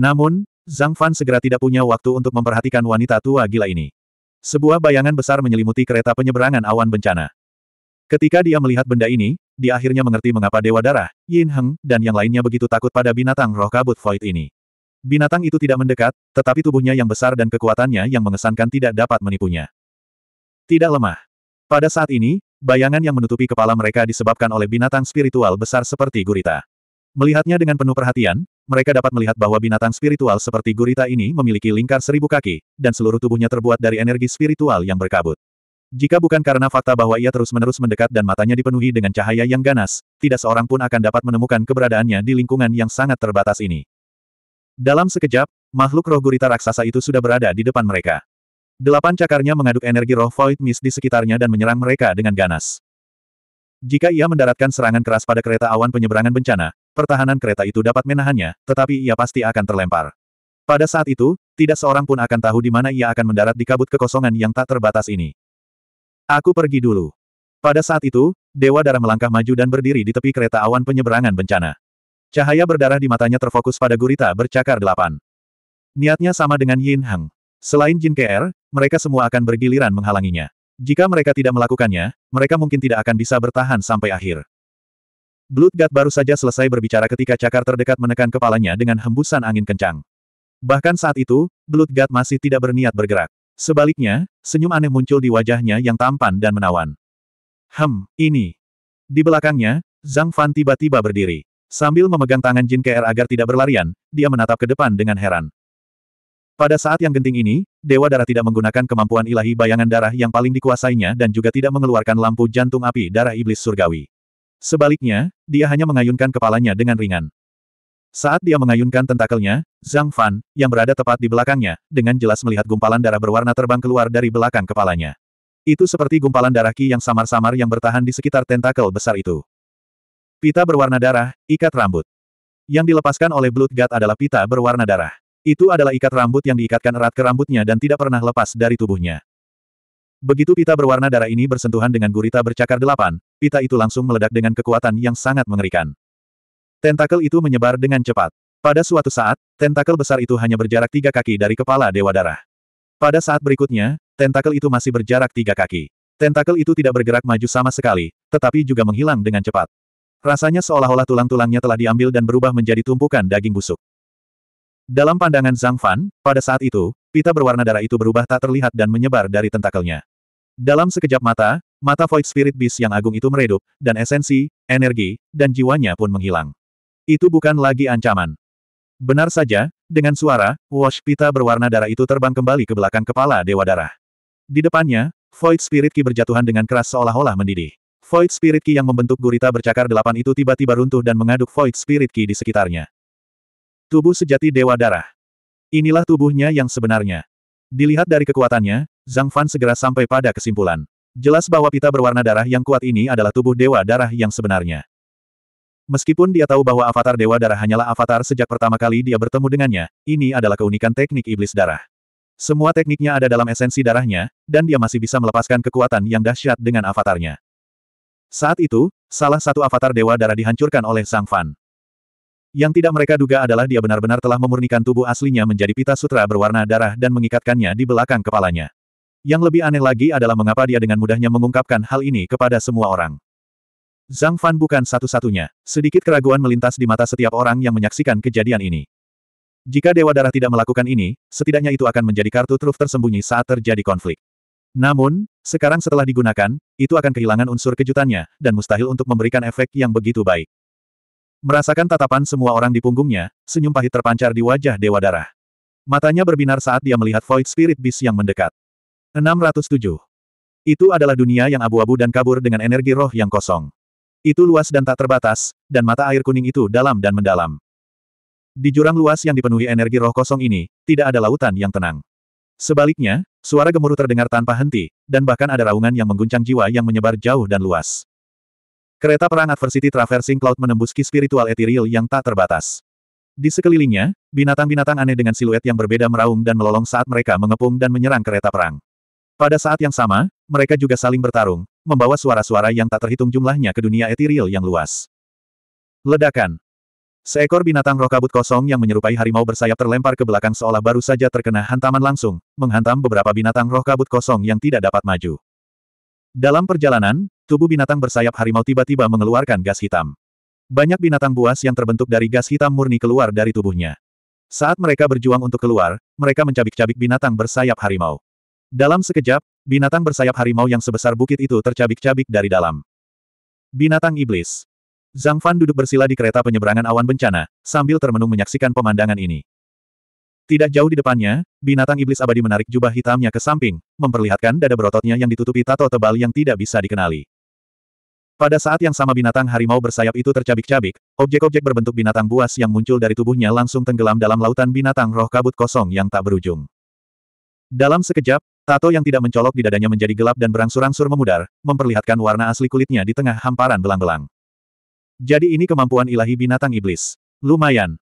[SPEAKER 1] Namun, Zhang Fan segera tidak punya waktu untuk memperhatikan wanita tua gila ini. Sebuah bayangan besar menyelimuti kereta penyeberangan awan bencana. Ketika dia melihat benda ini, dia akhirnya mengerti mengapa Dewa Darah, Yin Heng, dan yang lainnya begitu takut pada binatang roh kabut void ini. Binatang itu tidak mendekat, tetapi tubuhnya yang besar dan kekuatannya yang mengesankan tidak dapat menipunya. Tidak lemah. Pada saat ini, bayangan yang menutupi kepala mereka disebabkan oleh binatang spiritual besar seperti gurita. Melihatnya dengan penuh perhatian, mereka dapat melihat bahwa binatang spiritual seperti gurita ini memiliki lingkar seribu kaki, dan seluruh tubuhnya terbuat dari energi spiritual yang berkabut. Jika bukan karena fakta bahwa ia terus-menerus mendekat dan matanya dipenuhi dengan cahaya yang ganas, tidak seorang pun akan dapat menemukan keberadaannya di lingkungan yang sangat terbatas ini. Dalam sekejap, makhluk roh gurita raksasa itu sudah berada di depan mereka. Delapan cakarnya mengaduk energi roh void mist di sekitarnya dan menyerang mereka dengan ganas. Jika ia mendaratkan serangan keras pada kereta awan penyeberangan bencana, pertahanan kereta itu dapat menahannya, tetapi ia pasti akan terlempar. Pada saat itu, tidak seorang pun akan tahu di mana ia akan mendarat di kabut kekosongan yang tak terbatas ini. Aku pergi dulu. Pada saat itu, Dewa Darah melangkah maju dan berdiri di tepi kereta awan penyeberangan bencana. Cahaya berdarah di matanya terfokus pada gurita bercakar delapan. Niatnya sama dengan Yin Hang. Selain Jin Ke'er, mereka semua akan bergiliran menghalanginya. Jika mereka tidak melakukannya, mereka mungkin tidak akan bisa bertahan sampai akhir. Blood God baru saja selesai berbicara ketika cakar terdekat menekan kepalanya dengan hembusan angin kencang. Bahkan saat itu, Blood God masih tidak berniat bergerak. Sebaliknya, senyum aneh muncul di wajahnya yang tampan dan menawan. Hem, ini. Di belakangnya, Zhang Fan tiba-tiba berdiri. Sambil memegang tangan Jin Ke'er agar tidak berlarian, dia menatap ke depan dengan heran. Pada saat yang genting ini, Dewa Darah tidak menggunakan kemampuan ilahi bayangan darah yang paling dikuasainya dan juga tidak mengeluarkan lampu jantung api darah iblis surgawi. Sebaliknya, dia hanya mengayunkan kepalanya dengan ringan. Saat dia mengayunkan tentakelnya, Zhang Fan, yang berada tepat di belakangnya, dengan jelas melihat gumpalan darah berwarna terbang keluar dari belakang kepalanya. Itu seperti gumpalan darah Ki yang samar-samar yang bertahan di sekitar tentakel besar itu. Pita berwarna darah, ikat rambut. Yang dilepaskan oleh Blood God adalah pita berwarna darah. Itu adalah ikat rambut yang diikatkan erat ke rambutnya dan tidak pernah lepas dari tubuhnya. Begitu pita berwarna darah ini bersentuhan dengan gurita bercakar delapan, pita itu langsung meledak dengan kekuatan yang sangat mengerikan. Tentakel itu menyebar dengan cepat. Pada suatu saat, tentakel besar itu hanya berjarak tiga kaki dari kepala Dewa Darah. Pada saat berikutnya, tentakel itu masih berjarak tiga kaki. Tentakel itu tidak bergerak maju sama sekali, tetapi juga menghilang dengan cepat. Rasanya seolah-olah tulang-tulangnya telah diambil dan berubah menjadi tumpukan daging busuk. Dalam pandangan Zhang Fan, pada saat itu, pita berwarna darah itu berubah tak terlihat dan menyebar dari tentakelnya. Dalam sekejap mata, mata Void Spirit Beast yang agung itu meredup, dan esensi, energi, dan jiwanya pun menghilang. Itu bukan lagi ancaman. Benar saja, dengan suara, wash pita berwarna darah itu terbang kembali ke belakang kepala Dewa Darah. Di depannya, Void Spirit Ki berjatuhan dengan keras seolah-olah mendidih. Void Spirit Ki yang membentuk gurita bercakar delapan itu tiba-tiba runtuh dan mengaduk Void Spirit Ki di sekitarnya. Tubuh sejati Dewa Darah. Inilah tubuhnya yang sebenarnya. Dilihat dari kekuatannya, Zhang Fan segera sampai pada kesimpulan. Jelas bahwa pita berwarna darah yang kuat ini adalah tubuh Dewa Darah yang sebenarnya. Meskipun dia tahu bahwa avatar Dewa Darah hanyalah avatar sejak pertama kali dia bertemu dengannya, ini adalah keunikan teknik iblis darah. Semua tekniknya ada dalam esensi darahnya, dan dia masih bisa melepaskan kekuatan yang dahsyat dengan avatarnya. Saat itu, salah satu avatar Dewa Darah dihancurkan oleh Sang Fan. Yang tidak mereka duga adalah dia benar-benar telah memurnikan tubuh aslinya menjadi pita sutra berwarna darah dan mengikatkannya di belakang kepalanya. Yang lebih aneh lagi adalah mengapa dia dengan mudahnya mengungkapkan hal ini kepada semua orang. Zhang Fan bukan satu-satunya. Sedikit keraguan melintas di mata setiap orang yang menyaksikan kejadian ini. Jika Dewa Darah tidak melakukan ini, setidaknya itu akan menjadi kartu truf tersembunyi saat terjadi konflik. Namun, sekarang setelah digunakan, itu akan kehilangan unsur kejutannya, dan mustahil untuk memberikan efek yang begitu baik. Merasakan tatapan semua orang di punggungnya, senyum pahit terpancar di wajah Dewa Darah. Matanya berbinar saat dia melihat Void Spirit Beast yang mendekat. 607. Itu adalah dunia yang abu-abu dan kabur dengan energi roh yang kosong. Itu luas dan tak terbatas, dan mata air kuning itu dalam dan mendalam. Di jurang luas yang dipenuhi energi roh kosong ini, tidak ada lautan yang tenang. Sebaliknya, suara gemuruh terdengar tanpa henti, dan bahkan ada raungan yang mengguncang jiwa yang menyebar jauh dan luas. Kereta perang Adversity Traversing Cloud menembus ki spiritual etiril yang tak terbatas. Di sekelilingnya, binatang-binatang aneh dengan siluet yang berbeda meraung dan melolong saat mereka mengepung dan menyerang kereta perang. Pada saat yang sama, mereka juga saling bertarung, membawa suara-suara yang tak terhitung jumlahnya ke dunia etiril yang luas. Ledakan Seekor binatang roh kabut kosong yang menyerupai harimau bersayap terlempar ke belakang seolah baru saja terkena hantaman langsung, menghantam beberapa binatang roh kabut kosong yang tidak dapat maju. Dalam perjalanan, tubuh binatang bersayap harimau tiba-tiba mengeluarkan gas hitam. Banyak binatang buas yang terbentuk dari gas hitam murni keluar dari tubuhnya. Saat mereka berjuang untuk keluar, mereka mencabik-cabik binatang bersayap harimau. Dalam sekejap, binatang bersayap harimau yang sebesar bukit itu tercabik-cabik dari dalam. Binatang iblis. Zhang Fan duduk bersila di kereta penyeberangan awan bencana, sambil termenung menyaksikan pemandangan ini. Tidak jauh di depannya, binatang iblis abadi menarik jubah hitamnya ke samping, memperlihatkan dada berototnya yang ditutupi tato tebal yang tidak bisa dikenali. Pada saat yang sama binatang harimau bersayap itu tercabik-cabik, objek-objek berbentuk binatang buas yang muncul dari tubuhnya langsung tenggelam dalam lautan binatang roh kabut kosong yang tak berujung. Dalam sekejap, tato yang tidak mencolok di dadanya menjadi gelap dan berangsur-angsur memudar, memperlihatkan warna asli kulitnya di tengah hamparan belang-belang. Jadi ini kemampuan ilahi binatang iblis. Lumayan.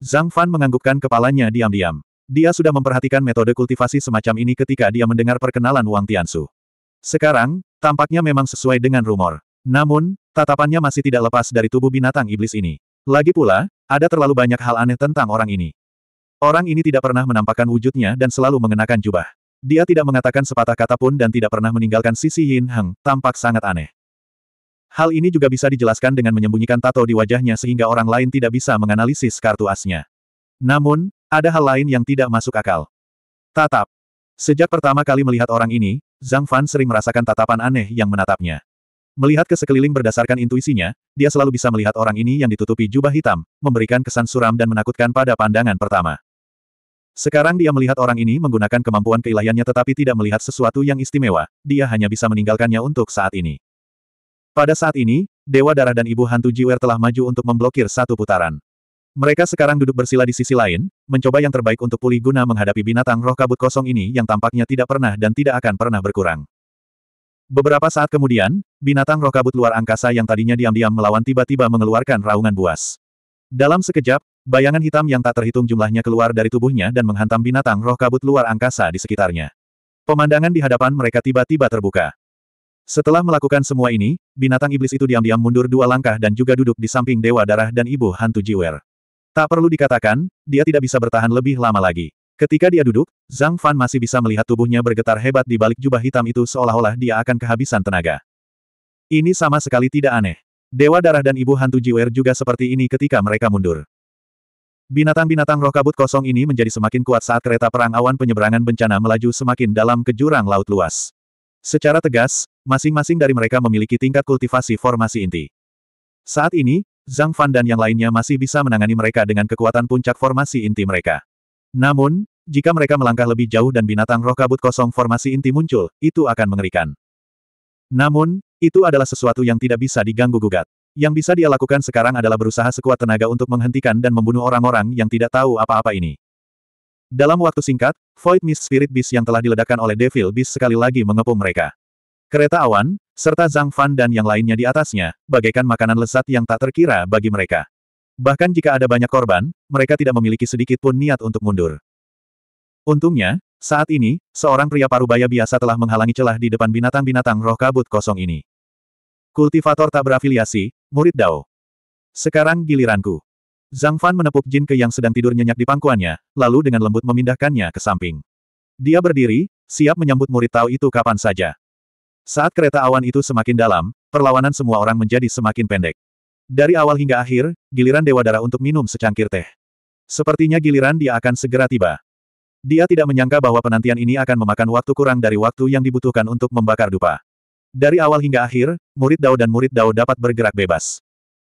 [SPEAKER 1] Zhang Fan menganggukkan kepalanya diam-diam. Dia sudah memperhatikan metode kultivasi semacam ini ketika dia mendengar perkenalan Wang Tiansu. Sekarang, tampaknya memang sesuai dengan rumor. Namun, tatapannya masih tidak lepas dari tubuh binatang iblis ini. Lagi pula, ada terlalu banyak hal aneh tentang orang ini. Orang ini tidak pernah menampakkan wujudnya dan selalu mengenakan jubah. Dia tidak mengatakan sepatah kata pun dan tidak pernah meninggalkan sisi Yin Heng, tampak sangat aneh. Hal ini juga bisa dijelaskan dengan menyembunyikan tato di wajahnya sehingga orang lain tidak bisa menganalisis kartu asnya. Namun, ada hal lain yang tidak masuk akal. Tatap. Sejak pertama kali melihat orang ini, Zhang Fan sering merasakan tatapan aneh yang menatapnya. Melihat ke sekeliling berdasarkan intuisinya, dia selalu bisa melihat orang ini yang ditutupi jubah hitam, memberikan kesan suram dan menakutkan pada pandangan pertama. Sekarang dia melihat orang ini menggunakan kemampuan keilahiannya tetapi tidak melihat sesuatu yang istimewa, dia hanya bisa meninggalkannya untuk saat ini. Pada saat ini, Dewa Darah dan Ibu Hantu Jiwer telah maju untuk memblokir satu putaran. Mereka sekarang duduk bersila di sisi lain, mencoba yang terbaik untuk pulih guna menghadapi binatang roh kabut kosong ini yang tampaknya tidak pernah dan tidak akan pernah berkurang. Beberapa saat kemudian, binatang roh kabut luar angkasa yang tadinya diam-diam melawan tiba-tiba mengeluarkan raungan buas. Dalam sekejap, bayangan hitam yang tak terhitung jumlahnya keluar dari tubuhnya dan menghantam binatang roh kabut luar angkasa di sekitarnya. Pemandangan di hadapan mereka tiba-tiba terbuka. Setelah melakukan semua ini, binatang iblis itu diam-diam mundur dua langkah dan juga duduk di samping Dewa Darah dan Ibu Hantu Jiwer. Tak perlu dikatakan, dia tidak bisa bertahan lebih lama lagi. Ketika dia duduk, Zhang Fan masih bisa melihat tubuhnya bergetar hebat di balik jubah hitam itu seolah-olah dia akan kehabisan tenaga. Ini sama sekali tidak aneh. Dewa Darah dan Ibu Hantu Jiwer juga seperti ini ketika mereka mundur. Binatang-binatang roh kabut kosong ini menjadi semakin kuat saat kereta perang awan penyeberangan bencana melaju semakin dalam ke jurang laut luas. Secara tegas, masing-masing dari mereka memiliki tingkat kultivasi formasi inti. Saat ini, Zhang Fan dan yang lainnya masih bisa menangani mereka dengan kekuatan puncak formasi inti mereka. Namun, jika mereka melangkah lebih jauh dan binatang roh kabut kosong formasi inti muncul, itu akan mengerikan. Namun, itu adalah sesuatu yang tidak bisa diganggu-gugat. Yang bisa dia lakukan sekarang adalah berusaha sekuat tenaga untuk menghentikan dan membunuh orang-orang yang tidak tahu apa-apa ini. Dalam waktu singkat, Void Mist Spirit Beast yang telah diledakkan oleh Devil Beast sekali lagi mengepung mereka. Kereta awan, serta Zhang Fan dan yang lainnya di atasnya, bagaikan makanan lezat yang tak terkira bagi mereka. Bahkan jika ada banyak korban, mereka tidak memiliki sedikit pun niat untuk mundur. Untungnya, saat ini, seorang pria parubaya biasa telah menghalangi celah di depan binatang-binatang roh kabut kosong ini. Kultivator tak berafiliasi, murid Dao. Sekarang giliranku. Zhang Fan menepuk Jin Ke yang sedang tidur nyenyak di pangkuannya, lalu dengan lembut memindahkannya ke samping. Dia berdiri, siap menyambut murid Tao itu kapan saja. Saat kereta awan itu semakin dalam, perlawanan semua orang menjadi semakin pendek. Dari awal hingga akhir, giliran Dewa Darah untuk minum secangkir teh. Sepertinya giliran dia akan segera tiba. Dia tidak menyangka bahwa penantian ini akan memakan waktu kurang dari waktu yang dibutuhkan untuk membakar dupa. Dari awal hingga akhir, murid Dao dan murid Dao dapat bergerak bebas.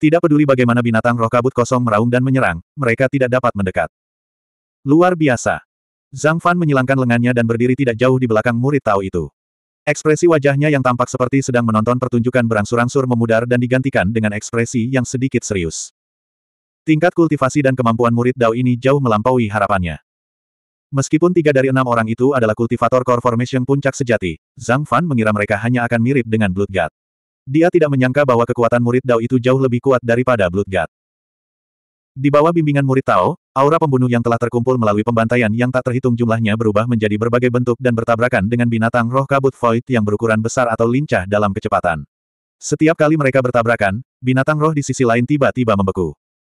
[SPEAKER 1] Tidak peduli bagaimana binatang roh kabut kosong meraung dan menyerang, mereka tidak dapat mendekat. Luar biasa. Zhang Fan menyilangkan lengannya dan berdiri tidak jauh di belakang murid Tao itu. Ekspresi wajahnya yang tampak seperti sedang menonton pertunjukan berangsur-angsur memudar dan digantikan dengan ekspresi yang sedikit serius. Tingkat kultivasi dan kemampuan murid Dao ini jauh melampaui harapannya. Meskipun tiga dari enam orang itu adalah kultivator core formation puncak sejati, Zhang Fan mengira mereka hanya akan mirip dengan Blood God. Dia tidak menyangka bahwa kekuatan murid Dao itu jauh lebih kuat daripada Blood God. Di bawah bimbingan murid Tao, aura pembunuh yang telah terkumpul melalui pembantaian yang tak terhitung jumlahnya berubah menjadi berbagai bentuk dan bertabrakan dengan binatang roh kabut void yang berukuran besar atau lincah dalam kecepatan. Setiap kali mereka bertabrakan, binatang roh di sisi lain tiba-tiba membeku.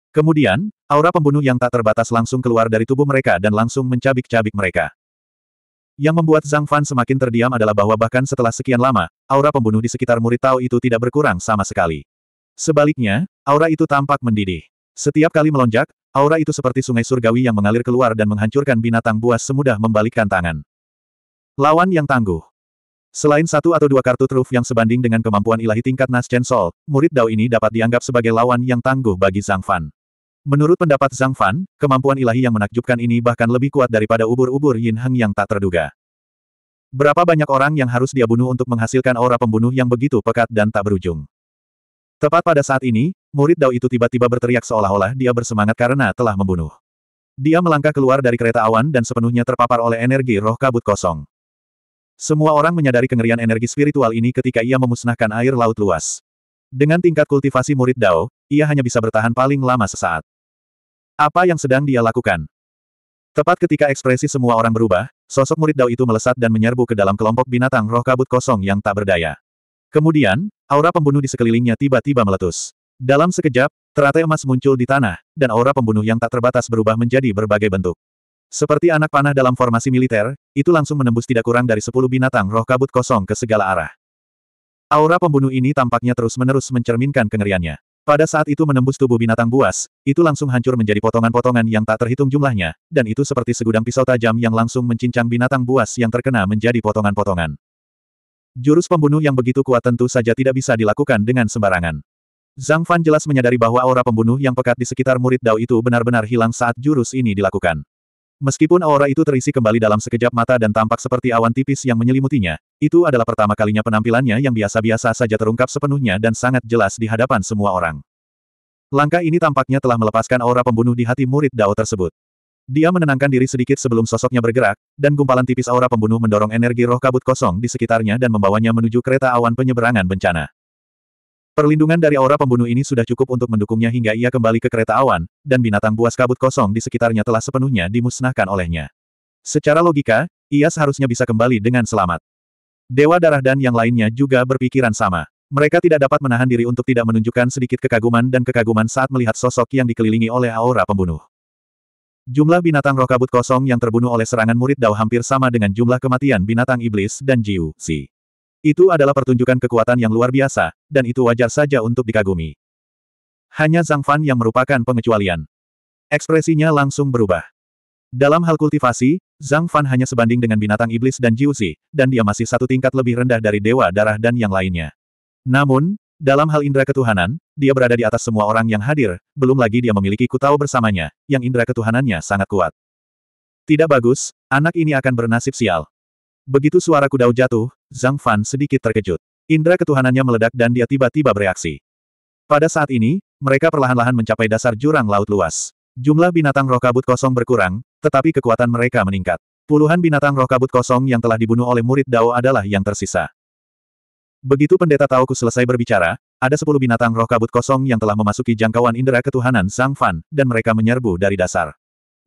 [SPEAKER 1] Kemudian, aura pembunuh yang tak terbatas langsung keluar dari tubuh mereka dan langsung mencabik-cabik mereka. Yang membuat Zhang Fan semakin terdiam adalah bahwa bahkan setelah sekian lama, aura pembunuh di sekitar murid Tao itu tidak berkurang sama sekali. Sebaliknya, aura itu tampak mendidih. Setiap kali melonjak, aura itu seperti sungai surgawi yang mengalir keluar dan menghancurkan binatang buas semudah membalikkan tangan. Lawan yang tangguh. Selain satu atau dua kartu truf yang sebanding dengan kemampuan ilahi tingkat Nas Chen Sol, murid Dao ini dapat dianggap sebagai lawan yang tangguh bagi Zhang Fan. Menurut pendapat Zhang Fan, kemampuan ilahi yang menakjubkan ini bahkan lebih kuat daripada ubur-ubur Yin Heng yang tak terduga. Berapa banyak orang yang harus dia bunuh untuk menghasilkan aura pembunuh yang begitu pekat dan tak berujung. Tepat pada saat ini, murid Dao itu tiba-tiba berteriak seolah-olah dia bersemangat karena telah membunuh. Dia melangkah keluar dari kereta awan dan sepenuhnya terpapar oleh energi roh kabut kosong. Semua orang menyadari kengerian energi spiritual ini ketika ia memusnahkan air laut luas. Dengan tingkat kultivasi murid Dao, ia hanya bisa bertahan paling lama sesaat. Apa yang sedang dia lakukan? Tepat ketika ekspresi semua orang berubah, sosok murid Dao itu melesat dan menyerbu ke dalam kelompok binatang roh kabut kosong yang tak berdaya. Kemudian, aura pembunuh di sekelilingnya tiba-tiba meletus. Dalam sekejap, teratai emas muncul di tanah, dan aura pembunuh yang tak terbatas berubah menjadi berbagai bentuk. Seperti anak panah dalam formasi militer, itu langsung menembus tidak kurang dari sepuluh binatang roh kabut kosong ke segala arah. Aura pembunuh ini tampaknya terus-menerus mencerminkan kengeriannya. Pada saat itu menembus tubuh binatang buas, itu langsung hancur menjadi potongan-potongan yang tak terhitung jumlahnya, dan itu seperti segudang pisau tajam yang langsung mencincang binatang buas yang terkena menjadi potongan-potongan. Jurus pembunuh yang begitu kuat tentu saja tidak bisa dilakukan dengan sembarangan. Zhang Fan jelas menyadari bahwa aura pembunuh yang pekat di sekitar murid Dao itu benar-benar hilang saat jurus ini dilakukan. Meskipun aura itu terisi kembali dalam sekejap mata dan tampak seperti awan tipis yang menyelimutinya, itu adalah pertama kalinya penampilannya yang biasa-biasa saja terungkap sepenuhnya dan sangat jelas di hadapan semua orang. Langkah ini tampaknya telah melepaskan aura pembunuh di hati murid Dao tersebut. Dia menenangkan diri sedikit sebelum sosoknya bergerak, dan gumpalan tipis aura pembunuh mendorong energi roh kabut kosong di sekitarnya dan membawanya menuju kereta awan penyeberangan bencana. Perlindungan dari aura pembunuh ini sudah cukup untuk mendukungnya hingga ia kembali ke kereta awan, dan binatang buas kabut kosong di sekitarnya telah sepenuhnya dimusnahkan olehnya. Secara logika, ia seharusnya bisa kembali dengan selamat. Dewa Darah dan yang lainnya juga berpikiran sama. Mereka tidak dapat menahan diri untuk tidak menunjukkan sedikit kekaguman dan kekaguman saat melihat sosok yang dikelilingi oleh aura pembunuh. Jumlah binatang roh kabut kosong yang terbunuh oleh serangan murid Dao hampir sama dengan jumlah kematian binatang iblis dan Jiu Si. Itu adalah pertunjukan kekuatan yang luar biasa, dan itu wajar saja untuk dikagumi. Hanya Zhang Fan yang merupakan pengecualian. Ekspresinya langsung berubah. Dalam hal kultivasi, Zhang Fan hanya sebanding dengan binatang iblis dan Jiuzi, dan dia masih satu tingkat lebih rendah dari dewa darah dan yang lainnya. Namun, dalam hal indera ketuhanan, dia berada di atas semua orang yang hadir, belum lagi dia memiliki kutau bersamanya, yang indera ketuhanannya sangat kuat. Tidak bagus, anak ini akan bernasib sial. Begitu suara kudau jatuh, Zhang Fan sedikit terkejut. Indra ketuhanannya meledak dan dia tiba-tiba bereaksi. Pada saat ini, mereka perlahan-lahan mencapai dasar jurang laut luas. Jumlah binatang roh kabut kosong berkurang, tetapi kekuatan mereka meningkat. Puluhan binatang roh kabut kosong yang telah dibunuh oleh murid Dao adalah yang tersisa. Begitu pendeta Taoku selesai berbicara, ada sepuluh binatang roh kabut kosong yang telah memasuki jangkauan indera ketuhanan Sang Fan, dan mereka menyerbu dari dasar.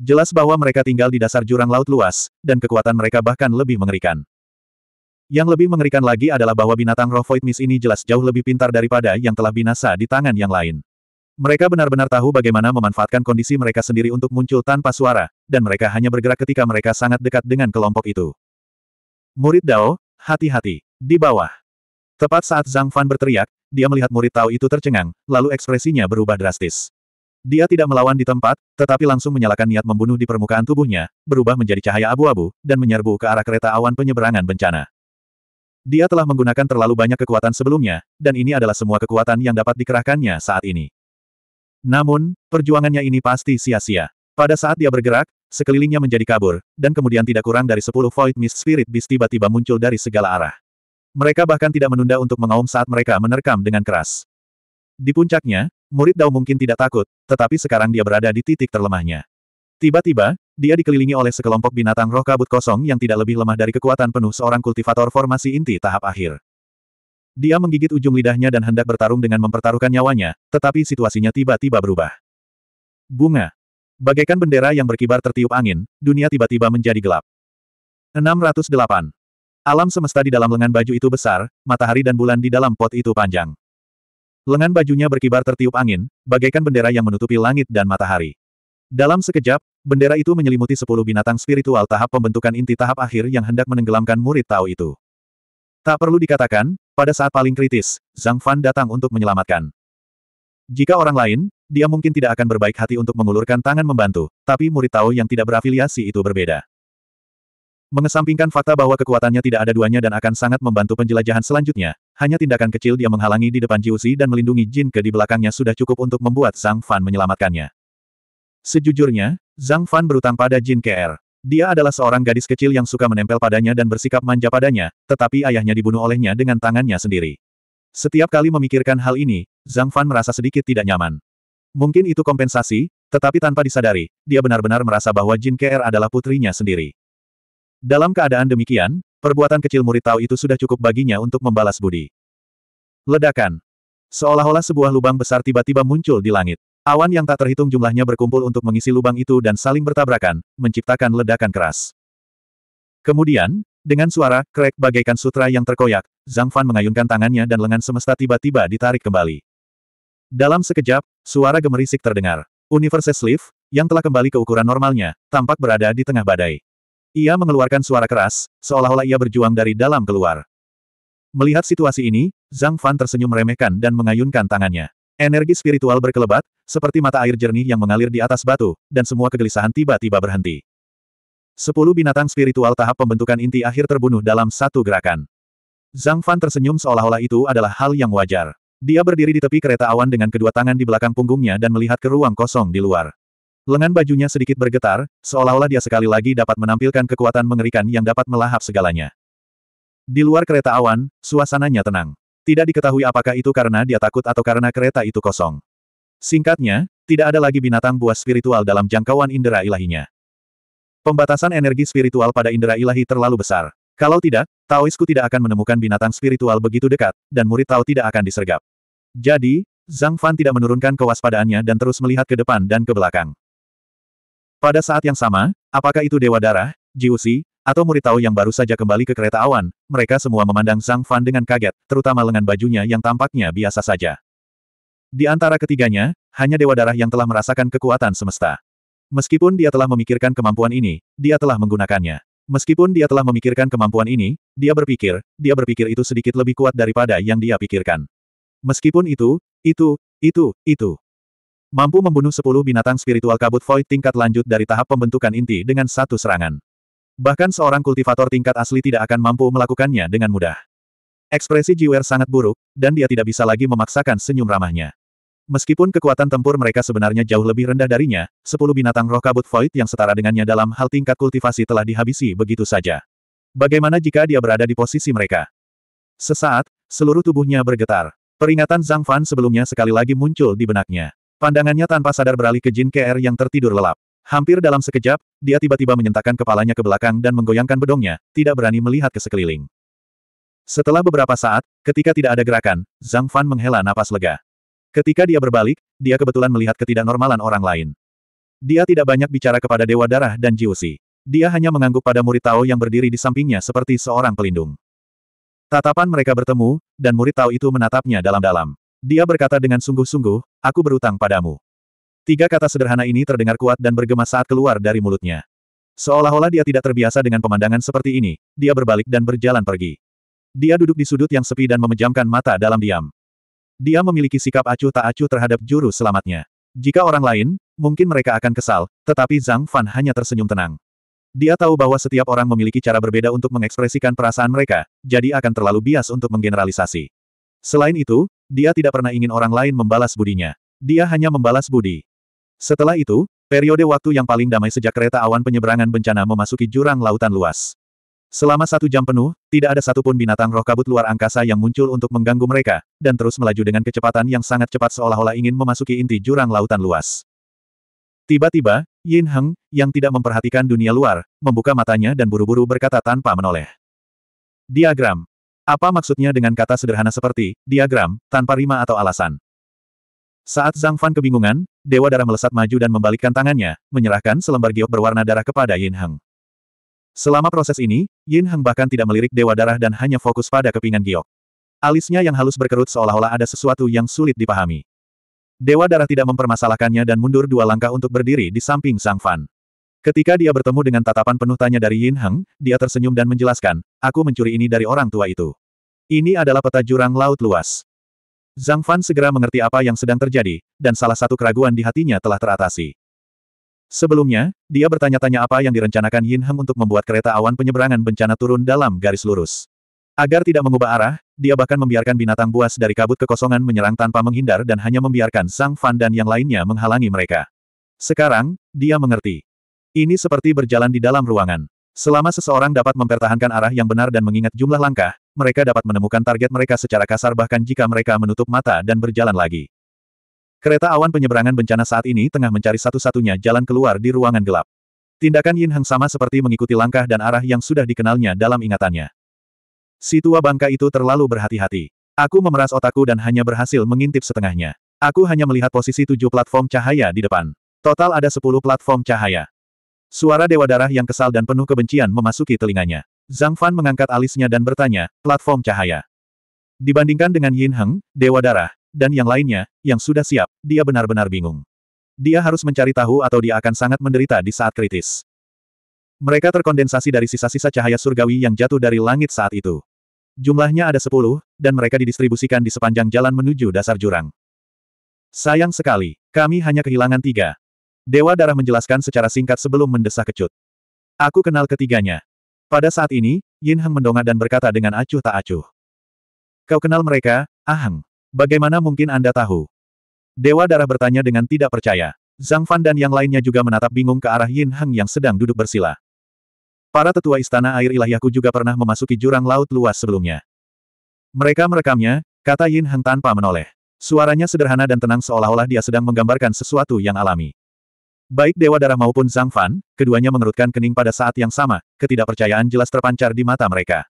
[SPEAKER 1] Jelas bahwa mereka tinggal di dasar jurang laut luas, dan kekuatan mereka bahkan lebih mengerikan. Yang lebih mengerikan lagi adalah bahwa binatang roh Void Mist ini jelas jauh lebih pintar daripada yang telah binasa di tangan yang lain. Mereka benar-benar tahu bagaimana memanfaatkan kondisi mereka sendiri untuk muncul tanpa suara, dan mereka hanya bergerak ketika mereka sangat dekat dengan kelompok itu. Murid Dao, hati-hati. Di bawah. Tepat saat Zhang Fan berteriak, dia melihat murid Tao itu tercengang, lalu ekspresinya berubah drastis. Dia tidak melawan di tempat, tetapi langsung menyalakan niat membunuh di permukaan tubuhnya, berubah menjadi cahaya abu-abu, dan menyerbu ke arah kereta awan penyeberangan bencana. Dia telah menggunakan terlalu banyak kekuatan sebelumnya, dan ini adalah semua kekuatan yang dapat dikerahkannya saat ini. Namun, perjuangannya ini pasti sia-sia. Pada saat dia bergerak, sekelilingnya menjadi kabur, dan kemudian tidak kurang dari sepuluh Void Mist Spirit Beast tiba-tiba muncul dari segala arah. Mereka bahkan tidak menunda untuk mengaum saat mereka menerkam dengan keras. Di puncaknya, murid Dao mungkin tidak takut, tetapi sekarang dia berada di titik terlemahnya. Tiba-tiba, dia dikelilingi oleh sekelompok binatang roh kabut kosong yang tidak lebih lemah dari kekuatan penuh seorang kultivator formasi inti tahap akhir. Dia menggigit ujung lidahnya dan hendak bertarung dengan mempertaruhkan nyawanya, tetapi situasinya tiba-tiba berubah. Bunga. Bagaikan bendera yang berkibar tertiup angin, dunia tiba-tiba menjadi gelap. 608. Alam semesta di dalam lengan baju itu besar, matahari dan bulan di dalam pot itu panjang. Lengan bajunya berkibar tertiup angin, bagaikan bendera yang menutupi langit dan matahari. Dalam sekejap, bendera itu menyelimuti sepuluh binatang spiritual tahap pembentukan inti tahap akhir yang hendak menenggelamkan murid Tao itu. Tak perlu dikatakan, pada saat paling kritis, Zhang Fan datang untuk menyelamatkan. Jika orang lain, dia mungkin tidak akan berbaik hati untuk mengulurkan tangan membantu, tapi murid Tao yang tidak berafiliasi itu berbeda. Mengesampingkan fakta bahwa kekuatannya tidak ada duanya dan akan sangat membantu penjelajahan selanjutnya, hanya tindakan kecil dia menghalangi di depan Jiusi dan melindungi Jin ke di belakangnya sudah cukup untuk membuat Zhang Fan menyelamatkannya. Sejujurnya, Zhang Fan berutang pada Jin KR. Dia adalah seorang gadis kecil yang suka menempel padanya dan bersikap manja padanya, tetapi ayahnya dibunuh olehnya dengan tangannya sendiri. Setiap kali memikirkan hal ini, Zhang Fan merasa sedikit tidak nyaman. Mungkin itu kompensasi, tetapi tanpa disadari, dia benar-benar merasa bahwa Jin KR adalah putrinya sendiri. Dalam keadaan demikian, perbuatan kecil murid Tao itu sudah cukup baginya untuk membalas budi. Ledakan. Seolah-olah sebuah lubang besar tiba-tiba muncul di langit. Awan yang tak terhitung jumlahnya berkumpul untuk mengisi lubang itu dan saling bertabrakan, menciptakan ledakan keras. Kemudian, dengan suara krek bagaikan sutra yang terkoyak, Zhang Fan mengayunkan tangannya dan lengan semesta tiba-tiba ditarik kembali. Dalam sekejap, suara gemerisik terdengar. Universe Sleeve, yang telah kembali ke ukuran normalnya, tampak berada di tengah badai. Ia mengeluarkan suara keras, seolah-olah ia berjuang dari dalam keluar. Melihat situasi ini, Zhang Fan tersenyum meremehkan dan mengayunkan tangannya. Energi spiritual berkelebat, seperti mata air jernih yang mengalir di atas batu, dan semua kegelisahan tiba-tiba berhenti. Sepuluh binatang spiritual tahap pembentukan inti akhir terbunuh dalam satu gerakan. Zhang Fan tersenyum seolah-olah itu adalah hal yang wajar. Dia berdiri di tepi kereta awan dengan kedua tangan di belakang punggungnya dan melihat ke ruang kosong di luar. Lengan bajunya sedikit bergetar, seolah-olah dia sekali lagi dapat menampilkan kekuatan mengerikan yang dapat melahap segalanya. Di luar kereta awan, suasananya tenang. Tidak diketahui apakah itu karena dia takut atau karena kereta itu kosong. Singkatnya, tidak ada lagi binatang buas spiritual dalam jangkauan indera ilahinya. Pembatasan energi spiritual pada indera ilahi terlalu besar. Kalau tidak, Taoisku tidak akan menemukan binatang spiritual begitu dekat, dan murid Tao tidak akan disergap. Jadi, Zhang Fan tidak menurunkan kewaspadaannya dan terus melihat ke depan dan ke belakang. Pada saat yang sama, apakah itu Dewa Darah, Jiusi, atau murid Tao yang baru saja kembali ke kereta awan, mereka semua memandang Zhang Fan dengan kaget, terutama lengan bajunya yang tampaknya biasa saja. Di antara ketiganya, hanya Dewa Darah yang telah merasakan kekuatan semesta. Meskipun dia telah memikirkan kemampuan ini, dia telah menggunakannya. Meskipun dia telah memikirkan kemampuan ini, dia berpikir, dia berpikir itu sedikit lebih kuat daripada yang dia pikirkan. Meskipun itu, itu, itu, itu mampu membunuh 10 binatang spiritual kabut void tingkat lanjut dari tahap pembentukan inti dengan satu serangan. Bahkan seorang kultivator tingkat asli tidak akan mampu melakukannya dengan mudah. Ekspresi Jiwer sangat buruk, dan dia tidak bisa lagi memaksakan senyum ramahnya. Meskipun kekuatan tempur mereka sebenarnya jauh lebih rendah darinya, 10 binatang roh kabut void yang setara dengannya dalam hal tingkat kultivasi telah dihabisi begitu saja. Bagaimana jika dia berada di posisi mereka? Sesaat, seluruh tubuhnya bergetar. Peringatan Zhang Fan sebelumnya sekali lagi muncul di benaknya. Pandangannya tanpa sadar beralih ke Jin KR yang tertidur lelap. Hampir dalam sekejap, dia tiba-tiba menyentakkan kepalanya ke belakang dan menggoyangkan bedongnya, tidak berani melihat ke sekeliling. Setelah beberapa saat, ketika tidak ada gerakan, Zhang Fan menghela napas lega. Ketika dia berbalik, dia kebetulan melihat ketidaknormalan orang lain. Dia tidak banyak bicara kepada Dewa Darah dan Jiusi. Dia hanya mengangguk pada murid Tao yang berdiri di sampingnya seperti seorang pelindung. Tatapan mereka bertemu, dan murid Tao itu menatapnya dalam-dalam. Dia berkata dengan sungguh-sungguh, aku berutang padamu. Tiga kata sederhana ini terdengar kuat dan bergema saat keluar dari mulutnya. Seolah-olah dia tidak terbiasa dengan pemandangan seperti ini, dia berbalik dan berjalan pergi. Dia duduk di sudut yang sepi dan memejamkan mata dalam diam. Dia memiliki sikap acuh tak acuh terhadap juru selamatnya. Jika orang lain, mungkin mereka akan kesal, tetapi Zhang Fan hanya tersenyum tenang. Dia tahu bahwa setiap orang memiliki cara berbeda untuk mengekspresikan perasaan mereka, jadi akan terlalu bias untuk menggeneralisasi. Selain itu, dia tidak pernah ingin orang lain membalas budinya. Dia hanya membalas budi. Setelah itu, periode waktu yang paling damai sejak kereta awan penyeberangan bencana memasuki jurang lautan luas. Selama satu jam penuh, tidak ada satupun binatang roh kabut luar angkasa yang muncul untuk mengganggu mereka, dan terus melaju dengan kecepatan yang sangat cepat seolah-olah ingin memasuki inti jurang lautan luas. Tiba-tiba, Yin Heng, yang tidak memperhatikan dunia luar, membuka matanya dan buru-buru berkata tanpa menoleh. Diagram, apa maksudnya dengan kata sederhana seperti, diagram, tanpa rima atau alasan? Saat Zhang Fan kebingungan, Dewa Darah melesat maju dan membalikkan tangannya, menyerahkan selembar giok berwarna darah kepada Yin Heng. Selama proses ini, Yin Heng bahkan tidak melirik Dewa Darah dan hanya fokus pada kepingan giok. Alisnya yang halus berkerut seolah-olah ada sesuatu yang sulit dipahami. Dewa Darah tidak mempermasalahkannya dan mundur dua langkah untuk berdiri di samping Zhang Fan. Ketika dia bertemu dengan tatapan penuh tanya dari Yin Heng, dia tersenyum dan menjelaskan, aku mencuri ini dari orang tua itu. Ini adalah peta jurang laut luas. Zhang Fan segera mengerti apa yang sedang terjadi, dan salah satu keraguan di hatinya telah teratasi. Sebelumnya, dia bertanya-tanya apa yang direncanakan Yin Heng untuk membuat kereta awan penyeberangan bencana turun dalam garis lurus. Agar tidak mengubah arah, dia bahkan membiarkan binatang buas dari kabut kekosongan menyerang tanpa menghindar dan hanya membiarkan Zhang Fan dan yang lainnya menghalangi mereka. Sekarang, dia mengerti. Ini seperti berjalan di dalam ruangan. Selama seseorang dapat mempertahankan arah yang benar dan mengingat jumlah langkah, mereka dapat menemukan target mereka secara kasar bahkan jika mereka menutup mata dan berjalan lagi. Kereta awan penyeberangan bencana saat ini tengah mencari satu-satunya jalan keluar di ruangan gelap. Tindakan Yin Heng sama seperti mengikuti langkah dan arah yang sudah dikenalnya dalam ingatannya. Si tua bangka itu terlalu berhati-hati. Aku memeras otakku dan hanya berhasil mengintip setengahnya. Aku hanya melihat posisi tujuh platform cahaya di depan. Total ada sepuluh platform cahaya. Suara Dewa Darah yang kesal dan penuh kebencian memasuki telinganya. Zhang Fan mengangkat alisnya dan bertanya, platform cahaya. Dibandingkan dengan Yin Heng, Dewa Darah, dan yang lainnya, yang sudah siap, dia benar-benar bingung. Dia harus mencari tahu atau dia akan sangat menderita di saat kritis. Mereka terkondensasi dari sisa-sisa cahaya surgawi yang jatuh dari langit saat itu. Jumlahnya ada sepuluh, dan mereka didistribusikan di sepanjang jalan menuju dasar jurang. Sayang sekali, kami hanya kehilangan tiga, Dewa Darah menjelaskan secara singkat sebelum mendesah kecut. Aku kenal ketiganya. Pada saat ini, Yin Heng mendongak dan berkata dengan acuh tak acuh. Kau kenal mereka, Aheng. Ah Bagaimana mungkin Anda tahu? Dewa Darah bertanya dengan tidak percaya. Zhang Fan dan yang lainnya juga menatap bingung ke arah Yin Heng yang sedang duduk bersila. Para tetua istana air ilahiyahku juga pernah memasuki jurang laut luas sebelumnya. Mereka merekamnya, kata Yin Heng tanpa menoleh. Suaranya sederhana dan tenang seolah-olah dia sedang menggambarkan sesuatu yang alami. Baik Dewa Darah maupun Zhang Fan, keduanya mengerutkan kening pada saat yang sama, ketidakpercayaan jelas terpancar di mata mereka.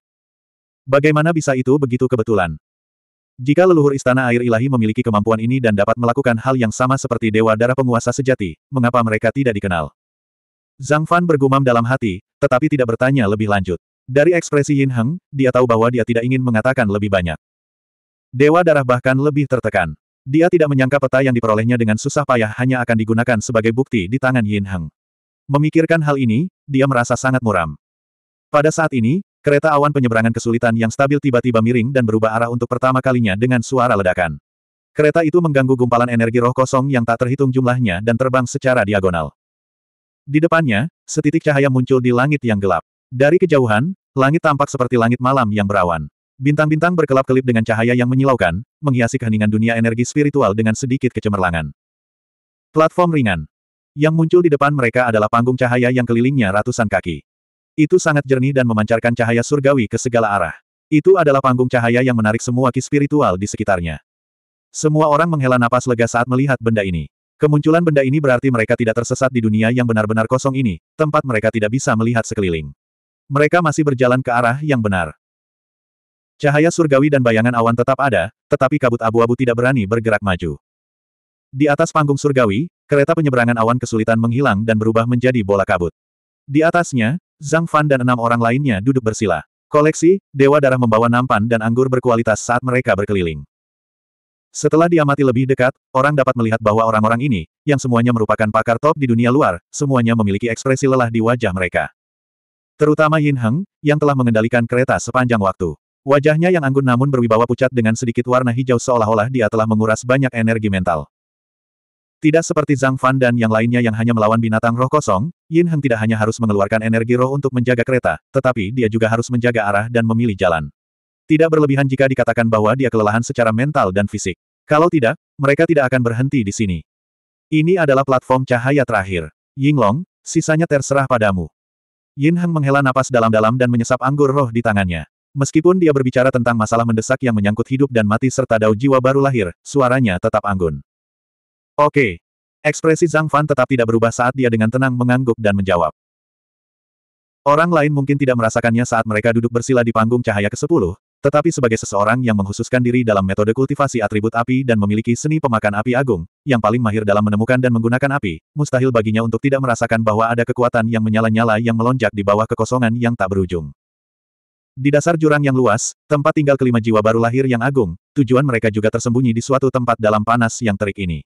[SPEAKER 1] Bagaimana bisa itu begitu kebetulan? Jika leluhur istana air ilahi memiliki kemampuan ini dan dapat melakukan hal yang sama seperti Dewa Darah Penguasa Sejati, mengapa mereka tidak dikenal? Zhang Fan bergumam dalam hati, tetapi tidak bertanya lebih lanjut. Dari ekspresi Yin Heng, dia tahu bahwa dia tidak ingin mengatakan lebih banyak. Dewa Darah bahkan lebih tertekan. Dia tidak menyangka peta yang diperolehnya dengan susah payah hanya akan digunakan sebagai bukti di tangan Yin Heng. Memikirkan hal ini, dia merasa sangat muram. Pada saat ini, kereta awan penyeberangan kesulitan yang stabil tiba-tiba miring dan berubah arah untuk pertama kalinya dengan suara ledakan. Kereta itu mengganggu gumpalan energi roh kosong yang tak terhitung jumlahnya dan terbang secara diagonal. Di depannya, setitik cahaya muncul di langit yang gelap. Dari kejauhan, langit tampak seperti langit malam yang berawan. Bintang-bintang berkelap-kelip dengan cahaya yang menyilaukan, menghiasi keheningan dunia energi spiritual dengan sedikit kecemerlangan. Platform ringan. Yang muncul di depan mereka adalah panggung cahaya yang kelilingnya ratusan kaki. Itu sangat jernih dan memancarkan cahaya surgawi ke segala arah. Itu adalah panggung cahaya yang menarik semua ki spiritual di sekitarnya. Semua orang menghela napas lega saat melihat benda ini. Kemunculan benda ini berarti mereka tidak tersesat di dunia yang benar-benar kosong ini, tempat mereka tidak bisa melihat sekeliling. Mereka masih berjalan ke arah yang benar. Cahaya surgawi dan bayangan awan tetap ada, tetapi kabut abu-abu tidak berani bergerak maju. Di atas panggung surgawi, kereta penyeberangan awan kesulitan menghilang dan berubah menjadi bola kabut. Di atasnya, Zhang Fan dan enam orang lainnya duduk bersila. Koleksi, Dewa Darah membawa nampan dan anggur berkualitas saat mereka berkeliling. Setelah diamati lebih dekat, orang dapat melihat bahwa orang-orang ini, yang semuanya merupakan pakar top di dunia luar, semuanya memiliki ekspresi lelah di wajah mereka. Terutama Yin Heng, yang telah mengendalikan kereta sepanjang waktu. Wajahnya yang anggun namun berwibawa pucat dengan sedikit warna hijau seolah-olah dia telah menguras banyak energi mental. Tidak seperti Zhang Fan dan yang lainnya yang hanya melawan binatang roh kosong, Yin Heng tidak hanya harus mengeluarkan energi roh untuk menjaga kereta, tetapi dia juga harus menjaga arah dan memilih jalan. Tidak berlebihan jika dikatakan bahwa dia kelelahan secara mental dan fisik. Kalau tidak, mereka tidak akan berhenti di sini. Ini adalah platform cahaya terakhir. Ying Long. sisanya terserah padamu. Yin Heng menghela napas dalam-dalam dan menyesap anggur roh di tangannya. Meskipun dia berbicara tentang masalah mendesak yang menyangkut hidup dan mati serta dao jiwa baru lahir, suaranya tetap anggun. Oke. Ekspresi Zhang Fan tetap tidak berubah saat dia dengan tenang mengangguk dan menjawab. Orang lain mungkin tidak merasakannya saat mereka duduk bersila di panggung cahaya ke-10, tetapi sebagai seseorang yang menghususkan diri dalam metode kultivasi atribut api dan memiliki seni pemakan api agung, yang paling mahir dalam menemukan dan menggunakan api, mustahil baginya untuk tidak merasakan bahwa ada kekuatan yang menyala-nyala yang melonjak di bawah kekosongan yang tak berujung. Di dasar jurang yang luas, tempat tinggal kelima jiwa baru lahir yang agung, tujuan mereka juga tersembunyi di suatu tempat dalam panas yang terik ini.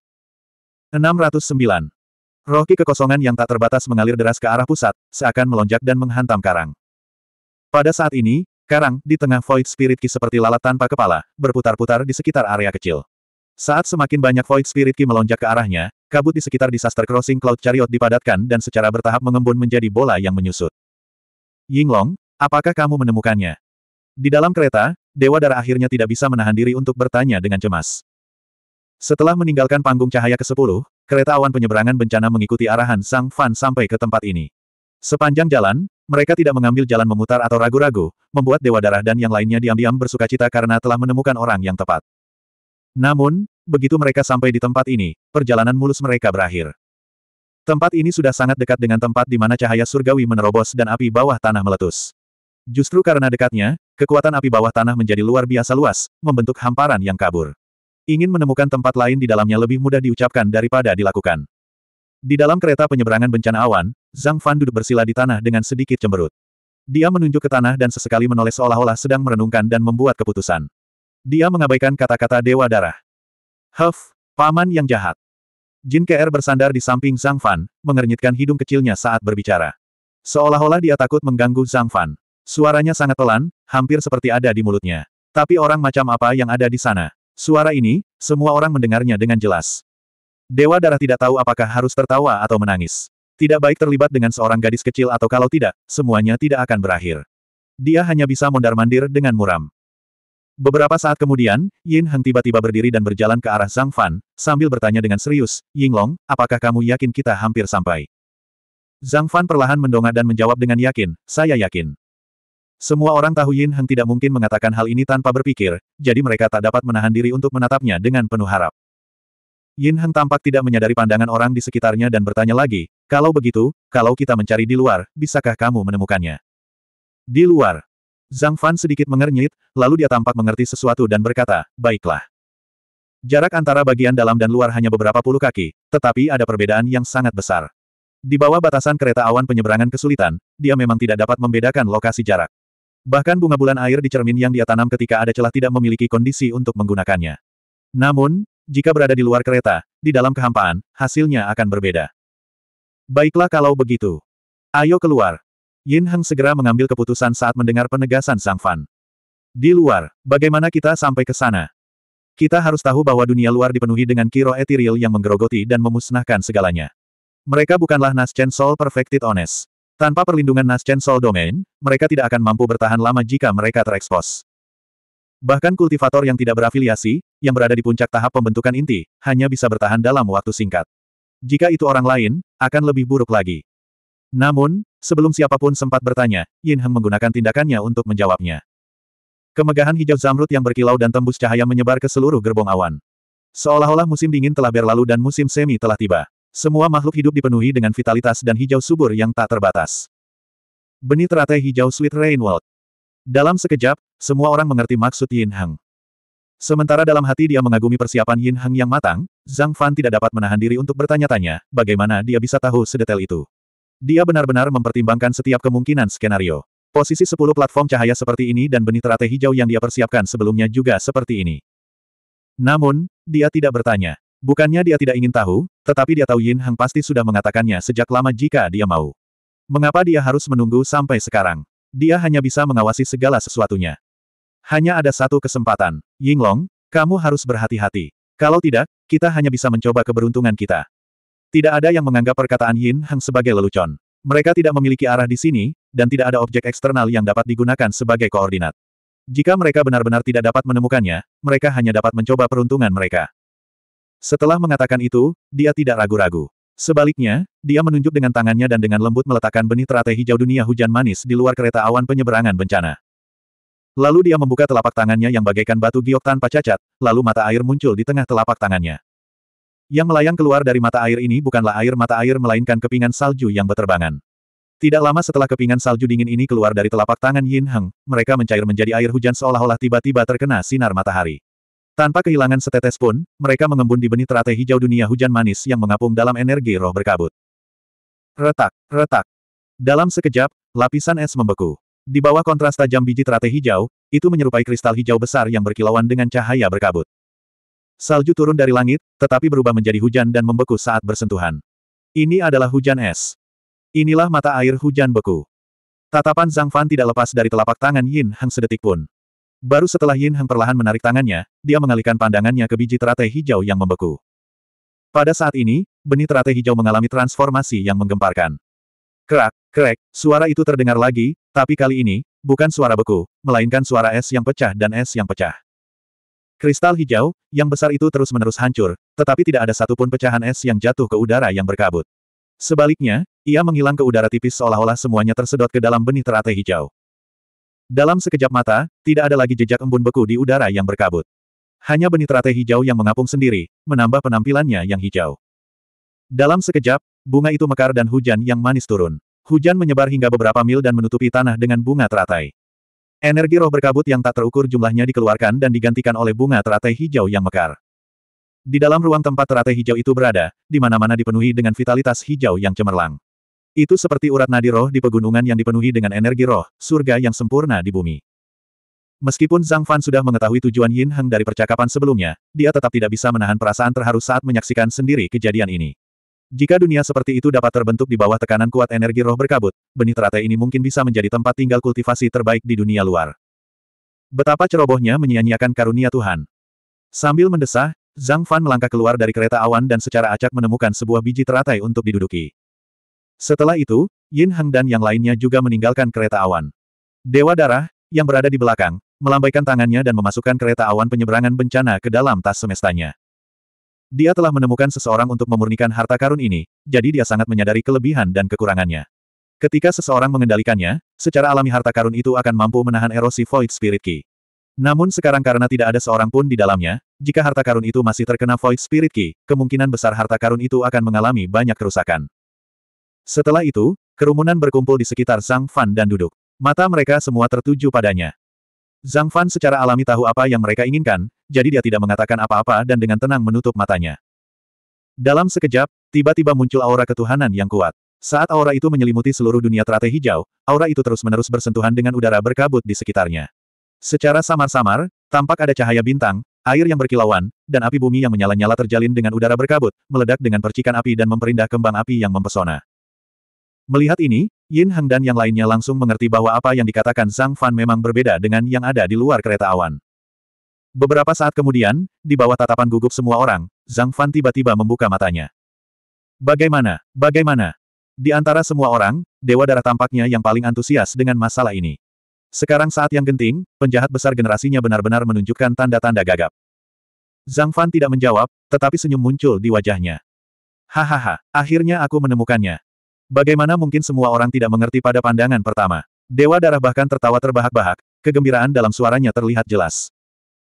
[SPEAKER 1] 609. Rohki kekosongan yang tak terbatas mengalir deras ke arah pusat, seakan melonjak dan menghantam karang. Pada saat ini, karang, di tengah void spirit ki seperti lalat tanpa kepala, berputar-putar di sekitar area kecil. Saat semakin banyak void spirit ki melonjak ke arahnya, kabut di sekitar disaster crossing cloud chariot dipadatkan dan secara bertahap mengembun menjadi bola yang menyusut. Yinglong, Apakah kamu menemukannya? Di dalam kereta, Dewa Darah akhirnya tidak bisa menahan diri untuk bertanya dengan cemas. Setelah meninggalkan panggung cahaya ke-10, kereta awan penyeberangan bencana mengikuti arahan Sang Fan sampai ke tempat ini. Sepanjang jalan, mereka tidak mengambil jalan memutar atau ragu-ragu, membuat Dewa Darah dan yang lainnya diam-diam bersuka cita karena telah menemukan orang yang tepat. Namun, begitu mereka sampai di tempat ini, perjalanan mulus mereka berakhir. Tempat ini sudah sangat dekat dengan tempat di mana cahaya surgawi menerobos dan api bawah tanah meletus. Justru karena dekatnya, kekuatan api bawah tanah menjadi luar biasa luas, membentuk hamparan yang kabur. Ingin menemukan tempat lain di dalamnya lebih mudah diucapkan daripada dilakukan. Di dalam kereta penyeberangan bencana awan, Zhang Fan duduk bersila di tanah dengan sedikit cemberut. Dia menunjuk ke tanah dan sesekali menoleh seolah-olah sedang merenungkan dan membuat keputusan. Dia mengabaikan kata-kata Dewa Darah. Huff, paman yang jahat. Jin KR bersandar di samping Zhang Fan, mengernyitkan hidung kecilnya saat berbicara. Seolah-olah dia takut mengganggu Zhang Fan. Suaranya sangat pelan, hampir seperti ada di mulutnya. Tapi orang macam apa yang ada di sana? Suara ini, semua orang mendengarnya dengan jelas. Dewa Darah tidak tahu apakah harus tertawa atau menangis. Tidak baik terlibat dengan seorang gadis kecil atau kalau tidak, semuanya tidak akan berakhir. Dia hanya bisa mondar-mandir dengan muram. Beberapa saat kemudian, Yin Heng tiba-tiba berdiri dan berjalan ke arah Zhang Fan, sambil bertanya dengan serius, Yinglong, apakah kamu yakin kita hampir sampai? Zhang Fan perlahan mendongak dan menjawab dengan yakin, saya yakin. Semua orang tahu Yin Heng tidak mungkin mengatakan hal ini tanpa berpikir, jadi mereka tak dapat menahan diri untuk menatapnya dengan penuh harap. Yin Heng tampak tidak menyadari pandangan orang di sekitarnya dan bertanya lagi, kalau begitu, kalau kita mencari di luar, bisakah kamu menemukannya? Di luar. Zhang Fan sedikit mengernyit, lalu dia tampak mengerti sesuatu dan berkata, baiklah. Jarak antara bagian dalam dan luar hanya beberapa puluh kaki, tetapi ada perbedaan yang sangat besar. Di bawah batasan kereta awan penyeberangan kesulitan, dia memang tidak dapat membedakan lokasi jarak. Bahkan bunga bulan air di cermin yang dia tanam ketika ada celah tidak memiliki kondisi untuk menggunakannya. Namun, jika berada di luar kereta, di dalam kehampaan, hasilnya akan berbeda. Baiklah kalau begitu. Ayo keluar. Yin Heng segera mengambil keputusan saat mendengar penegasan Sang Fan. Di luar, bagaimana kita sampai ke sana? Kita harus tahu bahwa dunia luar dipenuhi dengan kiro etiril yang menggerogoti dan memusnahkan segalanya. Mereka bukanlah Naschen Soul Perfected Honest. Tanpa perlindungan Naschen Soul Domain, mereka tidak akan mampu bertahan lama jika mereka terekspos. Bahkan kultivator yang tidak berafiliasi, yang berada di puncak tahap pembentukan inti, hanya bisa bertahan dalam waktu singkat. Jika itu orang lain, akan lebih buruk lagi. Namun, sebelum siapapun sempat bertanya, Yin Heng menggunakan tindakannya untuk menjawabnya. Kemegahan hijau zamrud yang berkilau dan tembus cahaya menyebar ke seluruh gerbong awan. Seolah-olah musim dingin telah berlalu dan musim semi telah tiba. Semua makhluk hidup dipenuhi dengan vitalitas dan hijau subur yang tak terbatas. Benih teratai hijau Sweet Rainwald. Dalam sekejap, semua orang mengerti maksud Yin Hang. Sementara dalam hati dia mengagumi persiapan Yin Hang yang matang, Zhang Fan tidak dapat menahan diri untuk bertanya-tanya, bagaimana dia bisa tahu sedetail itu. Dia benar-benar mempertimbangkan setiap kemungkinan skenario. Posisi 10 platform cahaya seperti ini dan benih teratai hijau yang dia persiapkan sebelumnya juga seperti ini. Namun, dia tidak bertanya. Bukannya dia tidak ingin tahu, tetapi dia tahu Yin Hang pasti sudah mengatakannya sejak lama jika dia mau. Mengapa dia harus menunggu sampai sekarang? Dia hanya bisa mengawasi segala sesuatunya. Hanya ada satu kesempatan. Ying Long, kamu harus berhati-hati. Kalau tidak, kita hanya bisa mencoba keberuntungan kita. Tidak ada yang menganggap perkataan Yin Hang sebagai lelucon. Mereka tidak memiliki arah di sini, dan tidak ada objek eksternal yang dapat digunakan sebagai koordinat. Jika mereka benar-benar tidak dapat menemukannya, mereka hanya dapat mencoba peruntungan mereka. Setelah mengatakan itu, dia tidak ragu-ragu. Sebaliknya, dia menunjuk dengan tangannya dan dengan lembut meletakkan benih teratai hijau dunia hujan manis di luar kereta awan penyeberangan bencana. Lalu dia membuka telapak tangannya yang bagaikan batu giok tanpa cacat, lalu mata air muncul di tengah telapak tangannya. Yang melayang keluar dari mata air ini bukanlah air mata air melainkan kepingan salju yang berterbangan. Tidak lama setelah kepingan salju dingin ini keluar dari telapak tangan Yin Heng, mereka mencair menjadi air hujan seolah-olah tiba-tiba terkena sinar matahari. Tanpa kehilangan setetes pun, mereka mengembun di benih teratai hijau dunia hujan manis yang mengapung dalam energi roh berkabut. Retak, retak. Dalam sekejap, lapisan es membeku. Di bawah kontras tajam biji teratai hijau, itu menyerupai kristal hijau besar yang berkilauan dengan cahaya berkabut. Salju turun dari langit, tetapi berubah menjadi hujan dan membeku saat bersentuhan. Ini adalah hujan es. Inilah mata air hujan beku. Tatapan Zhang Fan tidak lepas dari telapak tangan Yin heng sedetik pun. Baru setelah Yin Heng perlahan menarik tangannya, dia mengalihkan pandangannya ke biji teratai hijau yang membeku. Pada saat ini, benih teratai hijau mengalami transformasi yang menggemparkan. Krek, krek, suara itu terdengar lagi, tapi kali ini, bukan suara beku, melainkan suara es yang pecah dan es yang pecah. Kristal hijau, yang besar itu terus-menerus hancur, tetapi tidak ada satupun pecahan es yang jatuh ke udara yang berkabut. Sebaliknya, ia menghilang ke udara tipis seolah-olah semuanya tersedot ke dalam benih teratai hijau. Dalam sekejap mata, tidak ada lagi jejak embun beku di udara yang berkabut. Hanya benih teratai hijau yang mengapung sendiri, menambah penampilannya yang hijau. Dalam sekejap, bunga itu mekar dan hujan yang manis turun. Hujan menyebar hingga beberapa mil dan menutupi tanah dengan bunga teratai. Energi roh berkabut yang tak terukur jumlahnya dikeluarkan dan digantikan oleh bunga teratai hijau yang mekar. Di dalam ruang tempat teratai hijau itu berada, di mana-mana dipenuhi dengan vitalitas hijau yang cemerlang. Itu seperti urat nadi roh di pegunungan yang dipenuhi dengan energi roh, surga yang sempurna di bumi. Meskipun Zhang Fan sudah mengetahui tujuan Yin Heng dari percakapan sebelumnya, dia tetap tidak bisa menahan perasaan terharu saat menyaksikan sendiri kejadian ini. Jika dunia seperti itu dapat terbentuk di bawah tekanan kuat energi roh berkabut, benih teratai ini mungkin bisa menjadi tempat tinggal kultivasi terbaik di dunia luar. Betapa cerobohnya menyia-nyiakan karunia Tuhan. Sambil mendesah, Zhang Fan melangkah keluar dari kereta awan dan secara acak menemukan sebuah biji teratai untuk diduduki. Setelah itu, Yin Heng dan yang lainnya juga meninggalkan kereta awan. Dewa Darah, yang berada di belakang, melambaikan tangannya dan memasukkan kereta awan penyeberangan bencana ke dalam tas semestanya. Dia telah menemukan seseorang untuk memurnikan harta karun ini, jadi dia sangat menyadari kelebihan dan kekurangannya. Ketika seseorang mengendalikannya, secara alami harta karun itu akan mampu menahan erosi Void Spirit Key. Namun sekarang karena tidak ada seorang pun di dalamnya, jika harta karun itu masih terkena Void Spirit Key, kemungkinan besar harta karun itu akan mengalami banyak kerusakan. Setelah itu, kerumunan berkumpul di sekitar Zhang Fan dan duduk. Mata mereka semua tertuju padanya. Zhang Fan secara alami tahu apa yang mereka inginkan, jadi dia tidak mengatakan apa-apa dan dengan tenang menutup matanya. Dalam sekejap, tiba-tiba muncul aura ketuhanan yang kuat. Saat aura itu menyelimuti seluruh dunia teratai hijau, aura itu terus-menerus bersentuhan dengan udara berkabut di sekitarnya. Secara samar-samar, tampak ada cahaya bintang, air yang berkilauan, dan api bumi yang menyala-nyala terjalin dengan udara berkabut, meledak dengan percikan api dan memperindah kembang api yang mempesona. Melihat ini, Yin Heng dan yang lainnya langsung mengerti bahwa apa yang dikatakan Zhang Fan memang berbeda dengan yang ada di luar kereta awan. Beberapa saat kemudian, di bawah tatapan gugup semua orang, Zhang Fan tiba-tiba membuka matanya. Bagaimana, bagaimana? Di antara semua orang, Dewa Darah tampaknya yang paling antusias dengan masalah ini. Sekarang saat yang genting, penjahat besar generasinya benar-benar menunjukkan tanda-tanda gagap. Zhang Fan tidak menjawab, tetapi senyum muncul di wajahnya. Hahaha, akhirnya aku menemukannya. Bagaimana mungkin semua orang tidak mengerti pada pandangan pertama? Dewa darah bahkan tertawa terbahak-bahak, kegembiraan dalam suaranya terlihat jelas.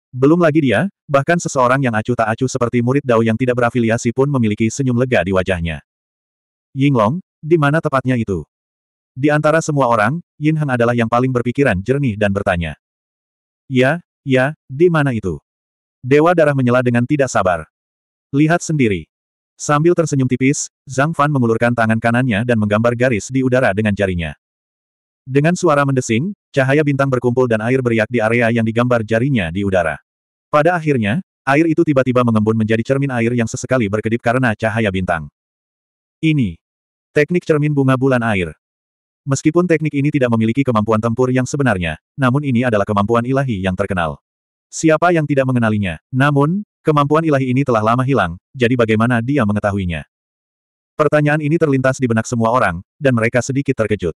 [SPEAKER 1] Belum lagi dia, bahkan seseorang yang acuh tak acuh seperti murid Dao yang tidak berafiliasi pun memiliki senyum lega di wajahnya. Yinglong, di mana tepatnya itu? Di antara semua orang, Yin Heng adalah yang paling berpikiran jernih dan bertanya. Ya, ya, di mana itu? Dewa darah menyela dengan tidak sabar. Lihat sendiri. Sambil tersenyum tipis, Zhang Fan mengulurkan tangan kanannya dan menggambar garis di udara dengan jarinya. Dengan suara mendesing, cahaya bintang berkumpul dan air beriak di area yang digambar jarinya di udara. Pada akhirnya, air itu tiba-tiba mengembun menjadi cermin air yang sesekali berkedip karena cahaya bintang. Ini. Teknik cermin bunga bulan air. Meskipun teknik ini tidak memiliki kemampuan tempur yang sebenarnya, namun ini adalah kemampuan ilahi yang terkenal. Siapa yang tidak mengenalinya? Namun, Kemampuan ilahi ini telah lama hilang, jadi bagaimana dia mengetahuinya? Pertanyaan ini terlintas di benak semua orang, dan mereka sedikit terkejut.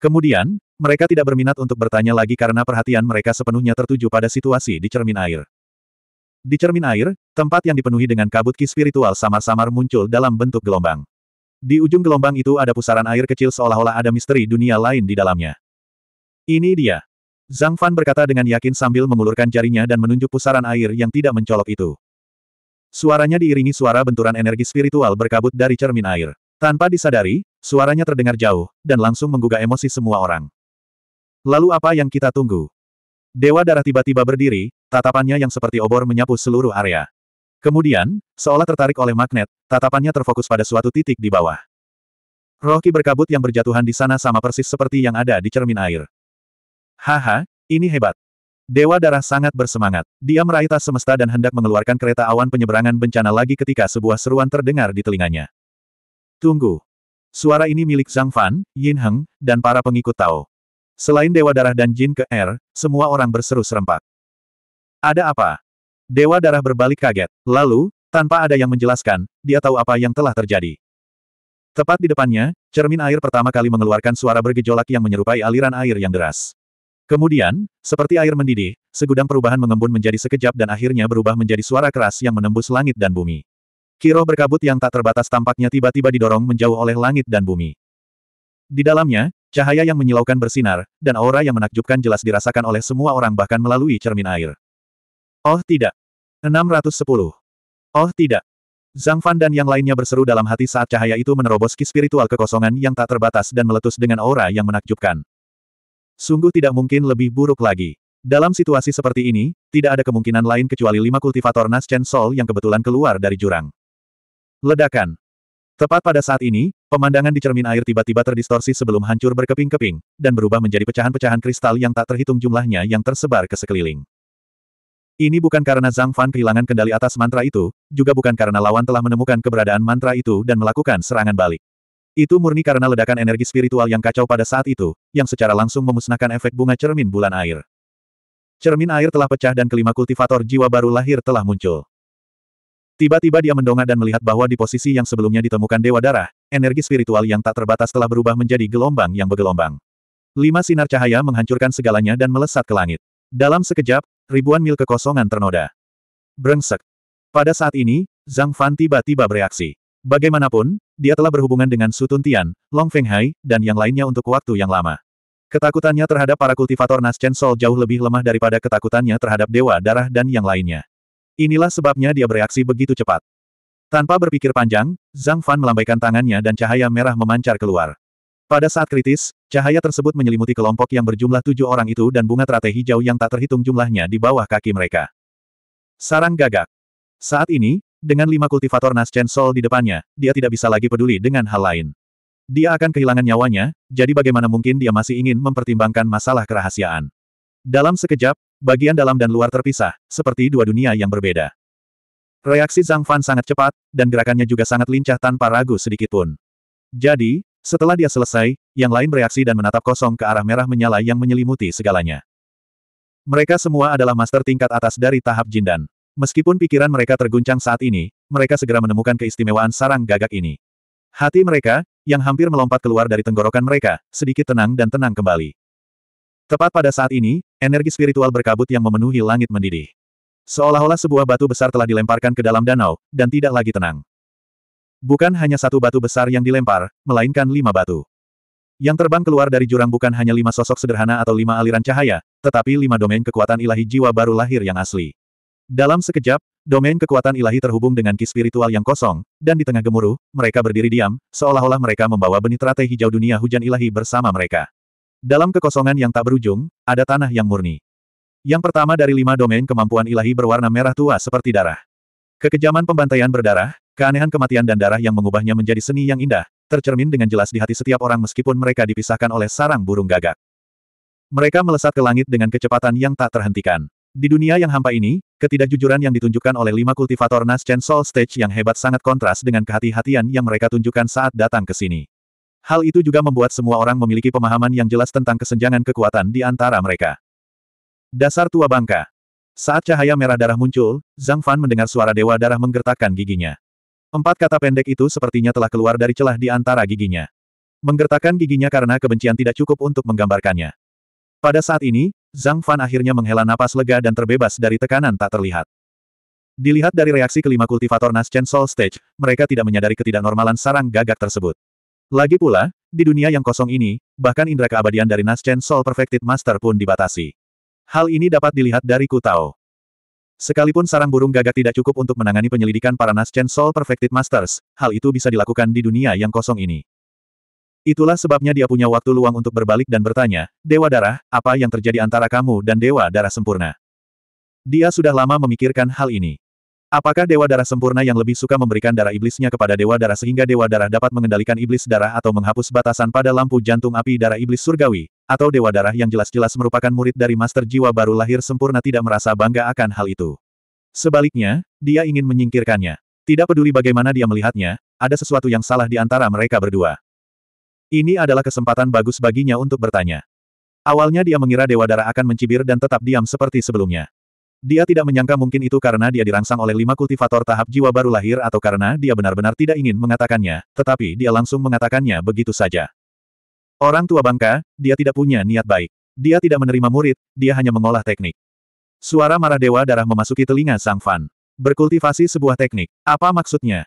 [SPEAKER 1] Kemudian, mereka tidak berminat untuk bertanya lagi karena perhatian mereka sepenuhnya tertuju pada situasi di cermin air. Di cermin air, tempat yang dipenuhi dengan kabut ki spiritual samar-samar muncul dalam bentuk gelombang. Di ujung gelombang itu ada pusaran air kecil seolah-olah ada misteri dunia lain di dalamnya. Ini dia. Zhang Fan berkata dengan yakin sambil mengulurkan jarinya dan menunjuk pusaran air yang tidak mencolok itu. Suaranya diiringi suara benturan energi spiritual berkabut dari cermin air. Tanpa disadari, suaranya terdengar jauh, dan langsung menggugah emosi semua orang. Lalu apa yang kita tunggu? Dewa darah tiba-tiba berdiri, tatapannya yang seperti obor menyapu seluruh area. Kemudian, seolah tertarik oleh magnet, tatapannya terfokus pada suatu titik di bawah. Rohki berkabut yang berjatuhan di sana sama persis seperti yang ada di cermin air. Haha, ini hebat. Dewa Darah sangat bersemangat. Dia meraih tas semesta dan hendak mengeluarkan kereta awan penyeberangan bencana lagi ketika sebuah seruan terdengar di telinganya. Tunggu. Suara ini milik Zhang Fan, Yin Heng, dan para pengikut Tao. Selain Dewa Darah dan Jin ke R, er, semua orang berseru serempak. Ada apa? Dewa Darah berbalik kaget. Lalu, tanpa ada yang menjelaskan, dia tahu apa yang telah terjadi. Tepat di depannya, cermin air pertama kali mengeluarkan suara bergejolak yang menyerupai aliran air yang deras. Kemudian, seperti air mendidih, segudang perubahan mengembun menjadi sekejap dan akhirnya berubah menjadi suara keras yang menembus langit dan bumi. Kiro berkabut yang tak terbatas tampaknya tiba-tiba didorong menjauh oleh langit dan bumi. Di dalamnya, cahaya yang menyilaukan bersinar, dan aura yang menakjubkan jelas dirasakan oleh semua orang bahkan melalui cermin air. Oh tidak! 610. Oh tidak! Zhang Fan dan yang lainnya berseru dalam hati saat cahaya itu menerobos ki spiritual kekosongan yang tak terbatas dan meletus dengan aura yang menakjubkan. Sungguh tidak mungkin lebih buruk lagi. Dalam situasi seperti ini, tidak ada kemungkinan lain kecuali lima kultivator Naschen Sol yang kebetulan keluar dari jurang. Ledakan. Tepat pada saat ini, pemandangan di cermin air tiba-tiba terdistorsi sebelum hancur berkeping-keping, dan berubah menjadi pecahan-pecahan kristal yang tak terhitung jumlahnya yang tersebar ke sekeliling. Ini bukan karena Zhang Fan kehilangan kendali atas mantra itu, juga bukan karena lawan telah menemukan keberadaan mantra itu dan melakukan serangan balik. Itu murni karena ledakan energi spiritual yang kacau pada saat itu, yang secara langsung memusnahkan efek bunga cermin bulan air. Cermin air telah pecah dan kelima kultivator jiwa baru lahir telah muncul. Tiba-tiba dia mendongak dan melihat bahwa di posisi yang sebelumnya ditemukan Dewa Darah, energi spiritual yang tak terbatas telah berubah menjadi gelombang yang bergelombang. Lima sinar cahaya menghancurkan segalanya dan melesat ke langit. Dalam sekejap, ribuan mil kekosongan ternoda. Brengsek. Pada saat ini, Zhang Fan tiba-tiba bereaksi. Bagaimanapun, dia telah berhubungan dengan Su Tuntian, Long Feng Hai, dan yang lainnya untuk waktu yang lama. Ketakutannya terhadap para kultivator Nas Chen Sol jauh lebih lemah daripada ketakutannya terhadap Dewa Darah dan yang lainnya. Inilah sebabnya dia bereaksi begitu cepat. Tanpa berpikir panjang, Zhang Fan melambaikan tangannya dan cahaya merah memancar keluar. Pada saat kritis, cahaya tersebut menyelimuti kelompok yang berjumlah tujuh orang itu dan bunga teratai hijau yang tak terhitung jumlahnya di bawah kaki mereka. Sarang gagak. Saat ini, dengan lima kultivator Naschen sol di depannya, dia tidak bisa lagi peduli dengan hal lain. Dia akan kehilangan nyawanya, jadi bagaimana mungkin dia masih ingin mempertimbangkan masalah kerahasiaan. Dalam sekejap, bagian dalam dan luar terpisah, seperti dua dunia yang berbeda. Reaksi Zhang Fan sangat cepat, dan gerakannya juga sangat lincah tanpa ragu sedikitpun. Jadi, setelah dia selesai, yang lain bereaksi dan menatap kosong ke arah merah menyala yang menyelimuti segalanya. Mereka semua adalah master tingkat atas dari tahap Jindan. Meskipun pikiran mereka terguncang saat ini, mereka segera menemukan keistimewaan sarang gagak ini. Hati mereka, yang hampir melompat keluar dari tenggorokan mereka, sedikit tenang dan tenang kembali. Tepat pada saat ini, energi spiritual berkabut yang memenuhi langit mendidih. Seolah-olah sebuah batu besar telah dilemparkan ke dalam danau, dan tidak lagi tenang. Bukan hanya satu batu besar yang dilempar, melainkan lima batu. Yang terbang keluar dari jurang bukan hanya lima sosok sederhana atau lima aliran cahaya, tetapi lima domain kekuatan ilahi jiwa baru lahir yang asli. Dalam sekejap, domain kekuatan ilahi terhubung dengan ki spiritual yang kosong, dan di tengah gemuruh, mereka berdiri diam, seolah-olah mereka membawa benih teratai hijau dunia hujan ilahi bersama mereka. Dalam kekosongan yang tak berujung, ada tanah yang murni. Yang pertama dari lima domain kemampuan ilahi berwarna merah tua seperti darah. Kekejaman pembantaian berdarah, keanehan kematian dan darah yang mengubahnya menjadi seni yang indah, tercermin dengan jelas di hati setiap orang meskipun mereka dipisahkan oleh sarang burung gagak. Mereka melesat ke langit dengan kecepatan yang tak terhentikan. Di dunia yang hampa ini, ketidakjujuran yang ditunjukkan oleh lima kultivator Naschen Soul Stage yang hebat sangat kontras dengan kehati-hatian yang mereka tunjukkan saat datang ke sini. Hal itu juga membuat semua orang memiliki pemahaman yang jelas tentang kesenjangan kekuatan di antara mereka. Dasar tua bangka. Saat cahaya merah darah muncul, Zhang Fan mendengar suara dewa darah menggertakkan giginya. Empat kata pendek itu sepertinya telah keluar dari celah di antara giginya. Menggertakkan giginya karena kebencian tidak cukup untuk menggambarkannya. Pada saat ini, Zhang Fan akhirnya menghela napas lega dan terbebas dari tekanan tak terlihat. Dilihat dari reaksi kelima kultivator Naschen Soul Stage, mereka tidak menyadari ketidaknormalan sarang gagak tersebut. Lagi pula, di dunia yang kosong ini, bahkan indera keabadian dari Naschen Soul Perfected Master pun dibatasi. Hal ini dapat dilihat dari ku Kutao. Sekalipun sarang burung gagak tidak cukup untuk menangani penyelidikan para Naschen Soul Perfected Masters, hal itu bisa dilakukan di dunia yang kosong ini. Itulah sebabnya dia punya waktu luang untuk berbalik dan bertanya, Dewa Darah, apa yang terjadi antara kamu dan Dewa Darah Sempurna? Dia sudah lama memikirkan hal ini. Apakah Dewa Darah Sempurna yang lebih suka memberikan darah iblisnya kepada Dewa Darah sehingga Dewa Darah dapat mengendalikan iblis darah atau menghapus batasan pada lampu jantung api darah iblis surgawi, atau Dewa Darah yang jelas-jelas merupakan murid dari Master Jiwa baru lahir sempurna tidak merasa bangga akan hal itu? Sebaliknya, dia ingin menyingkirkannya. Tidak peduli bagaimana dia melihatnya, ada sesuatu yang salah di antara mereka berdua. Ini adalah kesempatan bagus baginya untuk bertanya. Awalnya dia mengira Dewa Darah akan mencibir dan tetap diam seperti sebelumnya. Dia tidak menyangka mungkin itu karena dia dirangsang oleh lima kultivator tahap jiwa baru lahir atau karena dia benar-benar tidak ingin mengatakannya, tetapi dia langsung mengatakannya begitu saja. Orang tua bangka, dia tidak punya niat baik. Dia tidak menerima murid, dia hanya mengolah teknik. Suara marah Dewa Darah memasuki telinga Sang Fan. Berkultivasi sebuah teknik. Apa maksudnya?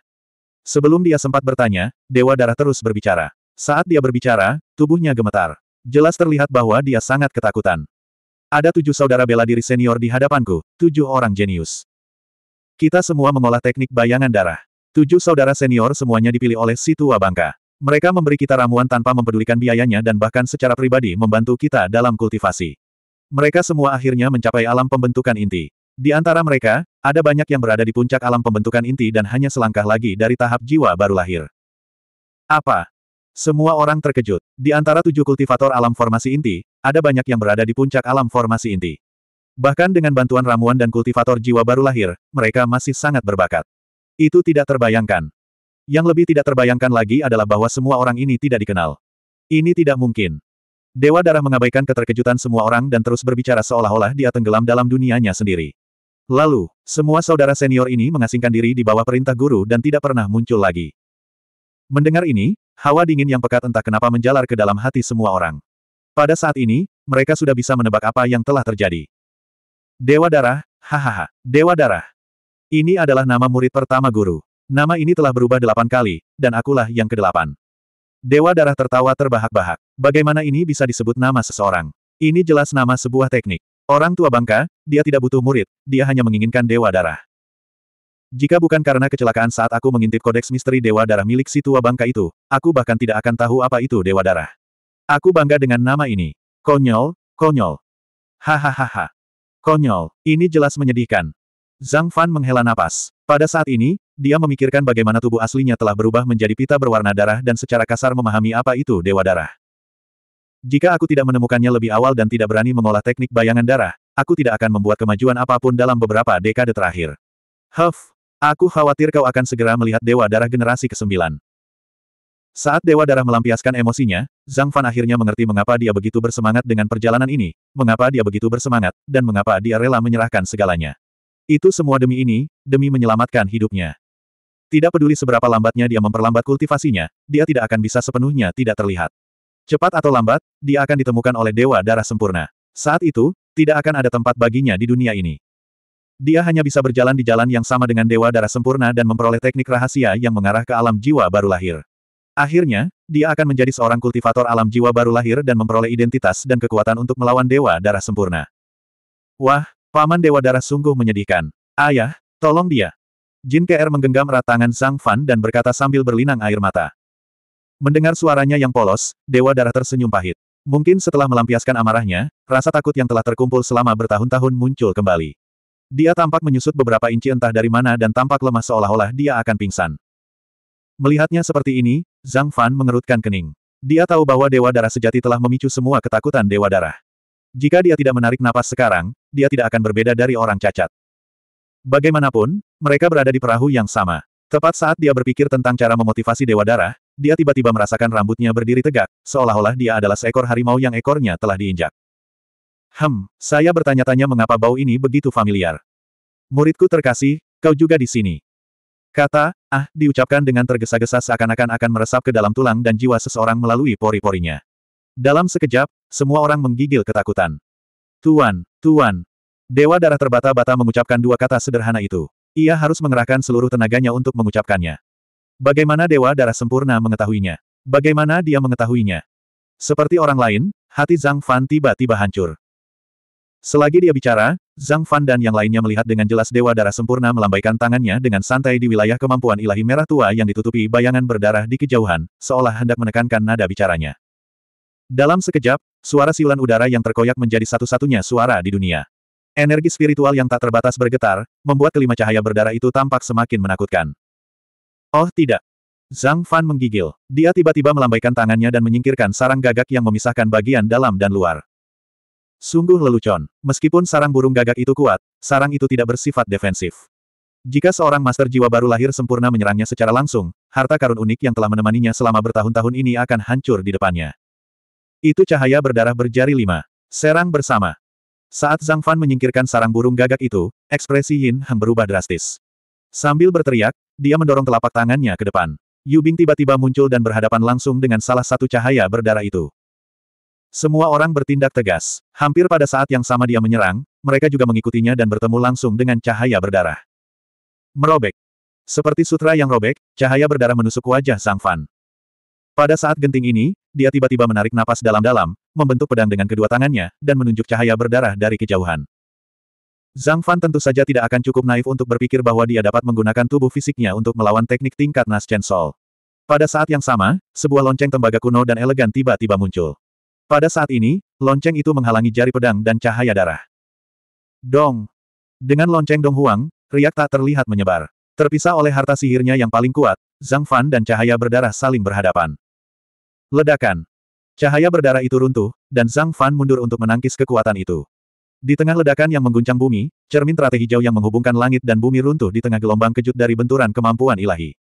[SPEAKER 1] Sebelum dia sempat bertanya, Dewa Darah terus berbicara. Saat dia berbicara, tubuhnya gemetar. Jelas terlihat bahwa dia sangat ketakutan. Ada tujuh saudara bela diri senior di hadapanku, tujuh orang jenius. Kita semua mengolah teknik bayangan darah. Tujuh saudara senior semuanya dipilih oleh si tua bangka. Mereka memberi kita ramuan tanpa mempedulikan biayanya dan bahkan secara pribadi membantu kita dalam kultivasi. Mereka semua akhirnya mencapai alam pembentukan inti. Di antara mereka, ada banyak yang berada di puncak alam pembentukan inti dan hanya selangkah lagi dari tahap jiwa baru lahir. Apa? Semua orang terkejut. Di antara tujuh kultivator alam formasi inti, ada banyak yang berada di puncak alam formasi inti. Bahkan dengan bantuan ramuan dan kultivator jiwa baru lahir, mereka masih sangat berbakat. Itu tidak terbayangkan. Yang lebih tidak terbayangkan lagi adalah bahwa semua orang ini tidak dikenal. Ini tidak mungkin. Dewa Darah mengabaikan keterkejutan semua orang dan terus berbicara seolah-olah dia tenggelam dalam dunianya sendiri. Lalu, semua saudara senior ini mengasingkan diri di bawah perintah guru dan tidak pernah muncul lagi. Mendengar ini, Hawa dingin yang pekat entah kenapa menjalar ke dalam hati semua orang. Pada saat ini, mereka sudah bisa menebak apa yang telah terjadi. Dewa Darah, hahaha, Dewa Darah. Ini adalah nama murid pertama guru. Nama ini telah berubah delapan kali, dan akulah yang kedelapan. Dewa Darah tertawa terbahak-bahak. Bagaimana ini bisa disebut nama seseorang? Ini jelas nama sebuah teknik. Orang tua bangka, dia tidak butuh murid, dia hanya menginginkan Dewa Darah. Jika bukan karena kecelakaan saat aku mengintip kodeks misteri Dewa Darah milik si tua bangka itu, aku bahkan tidak akan tahu apa itu Dewa Darah. Aku bangga dengan nama ini. Konyol, konyol. Hahaha. Konyol, ini jelas menyedihkan. Zhang Fan menghela napas. Pada saat ini, dia memikirkan bagaimana tubuh aslinya telah berubah menjadi pita berwarna darah dan secara kasar memahami apa itu Dewa Darah. Jika aku tidak menemukannya lebih awal dan tidak berani mengolah teknik bayangan darah, aku tidak akan membuat kemajuan apapun dalam beberapa dekade terakhir. Huff, Aku khawatir kau akan segera melihat Dewa Darah generasi ke-9. Saat Dewa Darah melampiaskan emosinya, Zhang Fan akhirnya mengerti mengapa dia begitu bersemangat dengan perjalanan ini, mengapa dia begitu bersemangat, dan mengapa dia rela menyerahkan segalanya. Itu semua demi ini, demi menyelamatkan hidupnya. Tidak peduli seberapa lambatnya dia memperlambat kultivasinya, dia tidak akan bisa sepenuhnya tidak terlihat. Cepat atau lambat, dia akan ditemukan oleh Dewa Darah Sempurna. Saat itu, tidak akan ada tempat baginya di dunia ini. Dia hanya bisa berjalan di jalan yang sama dengan Dewa Darah Sempurna dan memperoleh teknik rahasia yang mengarah ke alam jiwa baru lahir. Akhirnya, dia akan menjadi seorang kultivator alam jiwa baru lahir dan memperoleh identitas dan kekuatan untuk melawan Dewa Darah Sempurna. Wah, Paman Dewa Darah sungguh menyedihkan. Ayah, tolong dia. Jin KR menggenggam erat tangan Zhang Fan dan berkata sambil berlinang air mata. Mendengar suaranya yang polos, Dewa Darah tersenyum pahit. Mungkin setelah melampiaskan amarahnya, rasa takut yang telah terkumpul selama bertahun-tahun muncul kembali. Dia tampak menyusut beberapa inci entah dari mana dan tampak lemah seolah-olah dia akan pingsan. Melihatnya seperti ini, Zhang Fan mengerutkan kening. Dia tahu bahwa Dewa Darah sejati telah memicu semua ketakutan Dewa Darah. Jika dia tidak menarik napas sekarang, dia tidak akan berbeda dari orang cacat. Bagaimanapun, mereka berada di perahu yang sama. Tepat saat dia berpikir tentang cara memotivasi Dewa Darah, dia tiba-tiba merasakan rambutnya berdiri tegak, seolah-olah dia adalah seekor harimau yang ekornya telah diinjak. Hem, saya bertanya-tanya mengapa bau ini begitu familiar. Muridku terkasih, kau juga di sini. Kata, ah, diucapkan dengan tergesa-gesa seakan-akan akan meresap ke dalam tulang dan jiwa seseorang melalui pori-porinya. Dalam sekejap, semua orang menggigil ketakutan. Tuan, Tuan. Dewa darah terbata-bata mengucapkan dua kata sederhana itu. Ia harus mengerahkan seluruh tenaganya untuk mengucapkannya. Bagaimana dewa darah sempurna mengetahuinya? Bagaimana dia mengetahuinya? Seperti orang lain, hati Zhang Fan tiba-tiba hancur. Selagi dia bicara, Zhang Fan dan yang lainnya melihat dengan jelas Dewa Darah Sempurna melambaikan tangannya dengan santai di wilayah kemampuan ilahi merah tua yang ditutupi bayangan berdarah di kejauhan, seolah hendak menekankan nada bicaranya. Dalam sekejap, suara siulan udara yang terkoyak menjadi satu-satunya suara di dunia. Energi spiritual yang tak terbatas bergetar, membuat kelima cahaya berdarah itu tampak semakin menakutkan. Oh tidak! Zhang Fan menggigil. Dia tiba-tiba melambaikan tangannya dan menyingkirkan sarang gagak yang memisahkan bagian dalam dan luar. Sungguh lelucon. Meskipun sarang burung gagak itu kuat, sarang itu tidak bersifat defensif. Jika seorang master jiwa baru lahir sempurna menyerangnya secara langsung, harta karun unik yang telah menemaninya selama bertahun-tahun ini akan hancur di depannya. Itu cahaya berdarah berjari lima. Serang bersama. Saat Zhang Fan menyingkirkan sarang burung gagak itu, ekspresi Yin Heng berubah drastis. Sambil berteriak, dia mendorong telapak tangannya ke depan. Yu Bing tiba-tiba muncul dan berhadapan langsung dengan salah satu cahaya berdarah itu. Semua orang bertindak tegas. Hampir pada saat yang sama dia menyerang, mereka juga mengikutinya dan bertemu langsung dengan cahaya berdarah. Merobek. Seperti sutra yang robek, cahaya berdarah menusuk wajah Sang Fan. Pada saat genting ini, dia tiba-tiba menarik napas dalam-dalam, membentuk pedang dengan kedua tangannya, dan menunjuk cahaya berdarah dari kejauhan. Zhang Fan tentu saja tidak akan cukup naif untuk berpikir bahwa dia dapat menggunakan tubuh fisiknya untuk melawan teknik tingkat Nas Chen Sol. Pada saat yang sama, sebuah lonceng tembaga kuno dan elegan tiba-tiba muncul. Pada saat ini, lonceng itu menghalangi jari pedang dan cahaya darah. Dong! Dengan lonceng Dong Huang, riak tak terlihat menyebar. Terpisah oleh harta sihirnya yang paling kuat, Zhang Fan dan cahaya berdarah saling berhadapan. Ledakan! Cahaya berdarah itu runtuh, dan Zhang Fan mundur untuk menangkis kekuatan itu. Di tengah ledakan yang mengguncang bumi, cermin teratai hijau yang menghubungkan langit dan bumi runtuh di tengah gelombang kejut dari benturan kemampuan ilahi.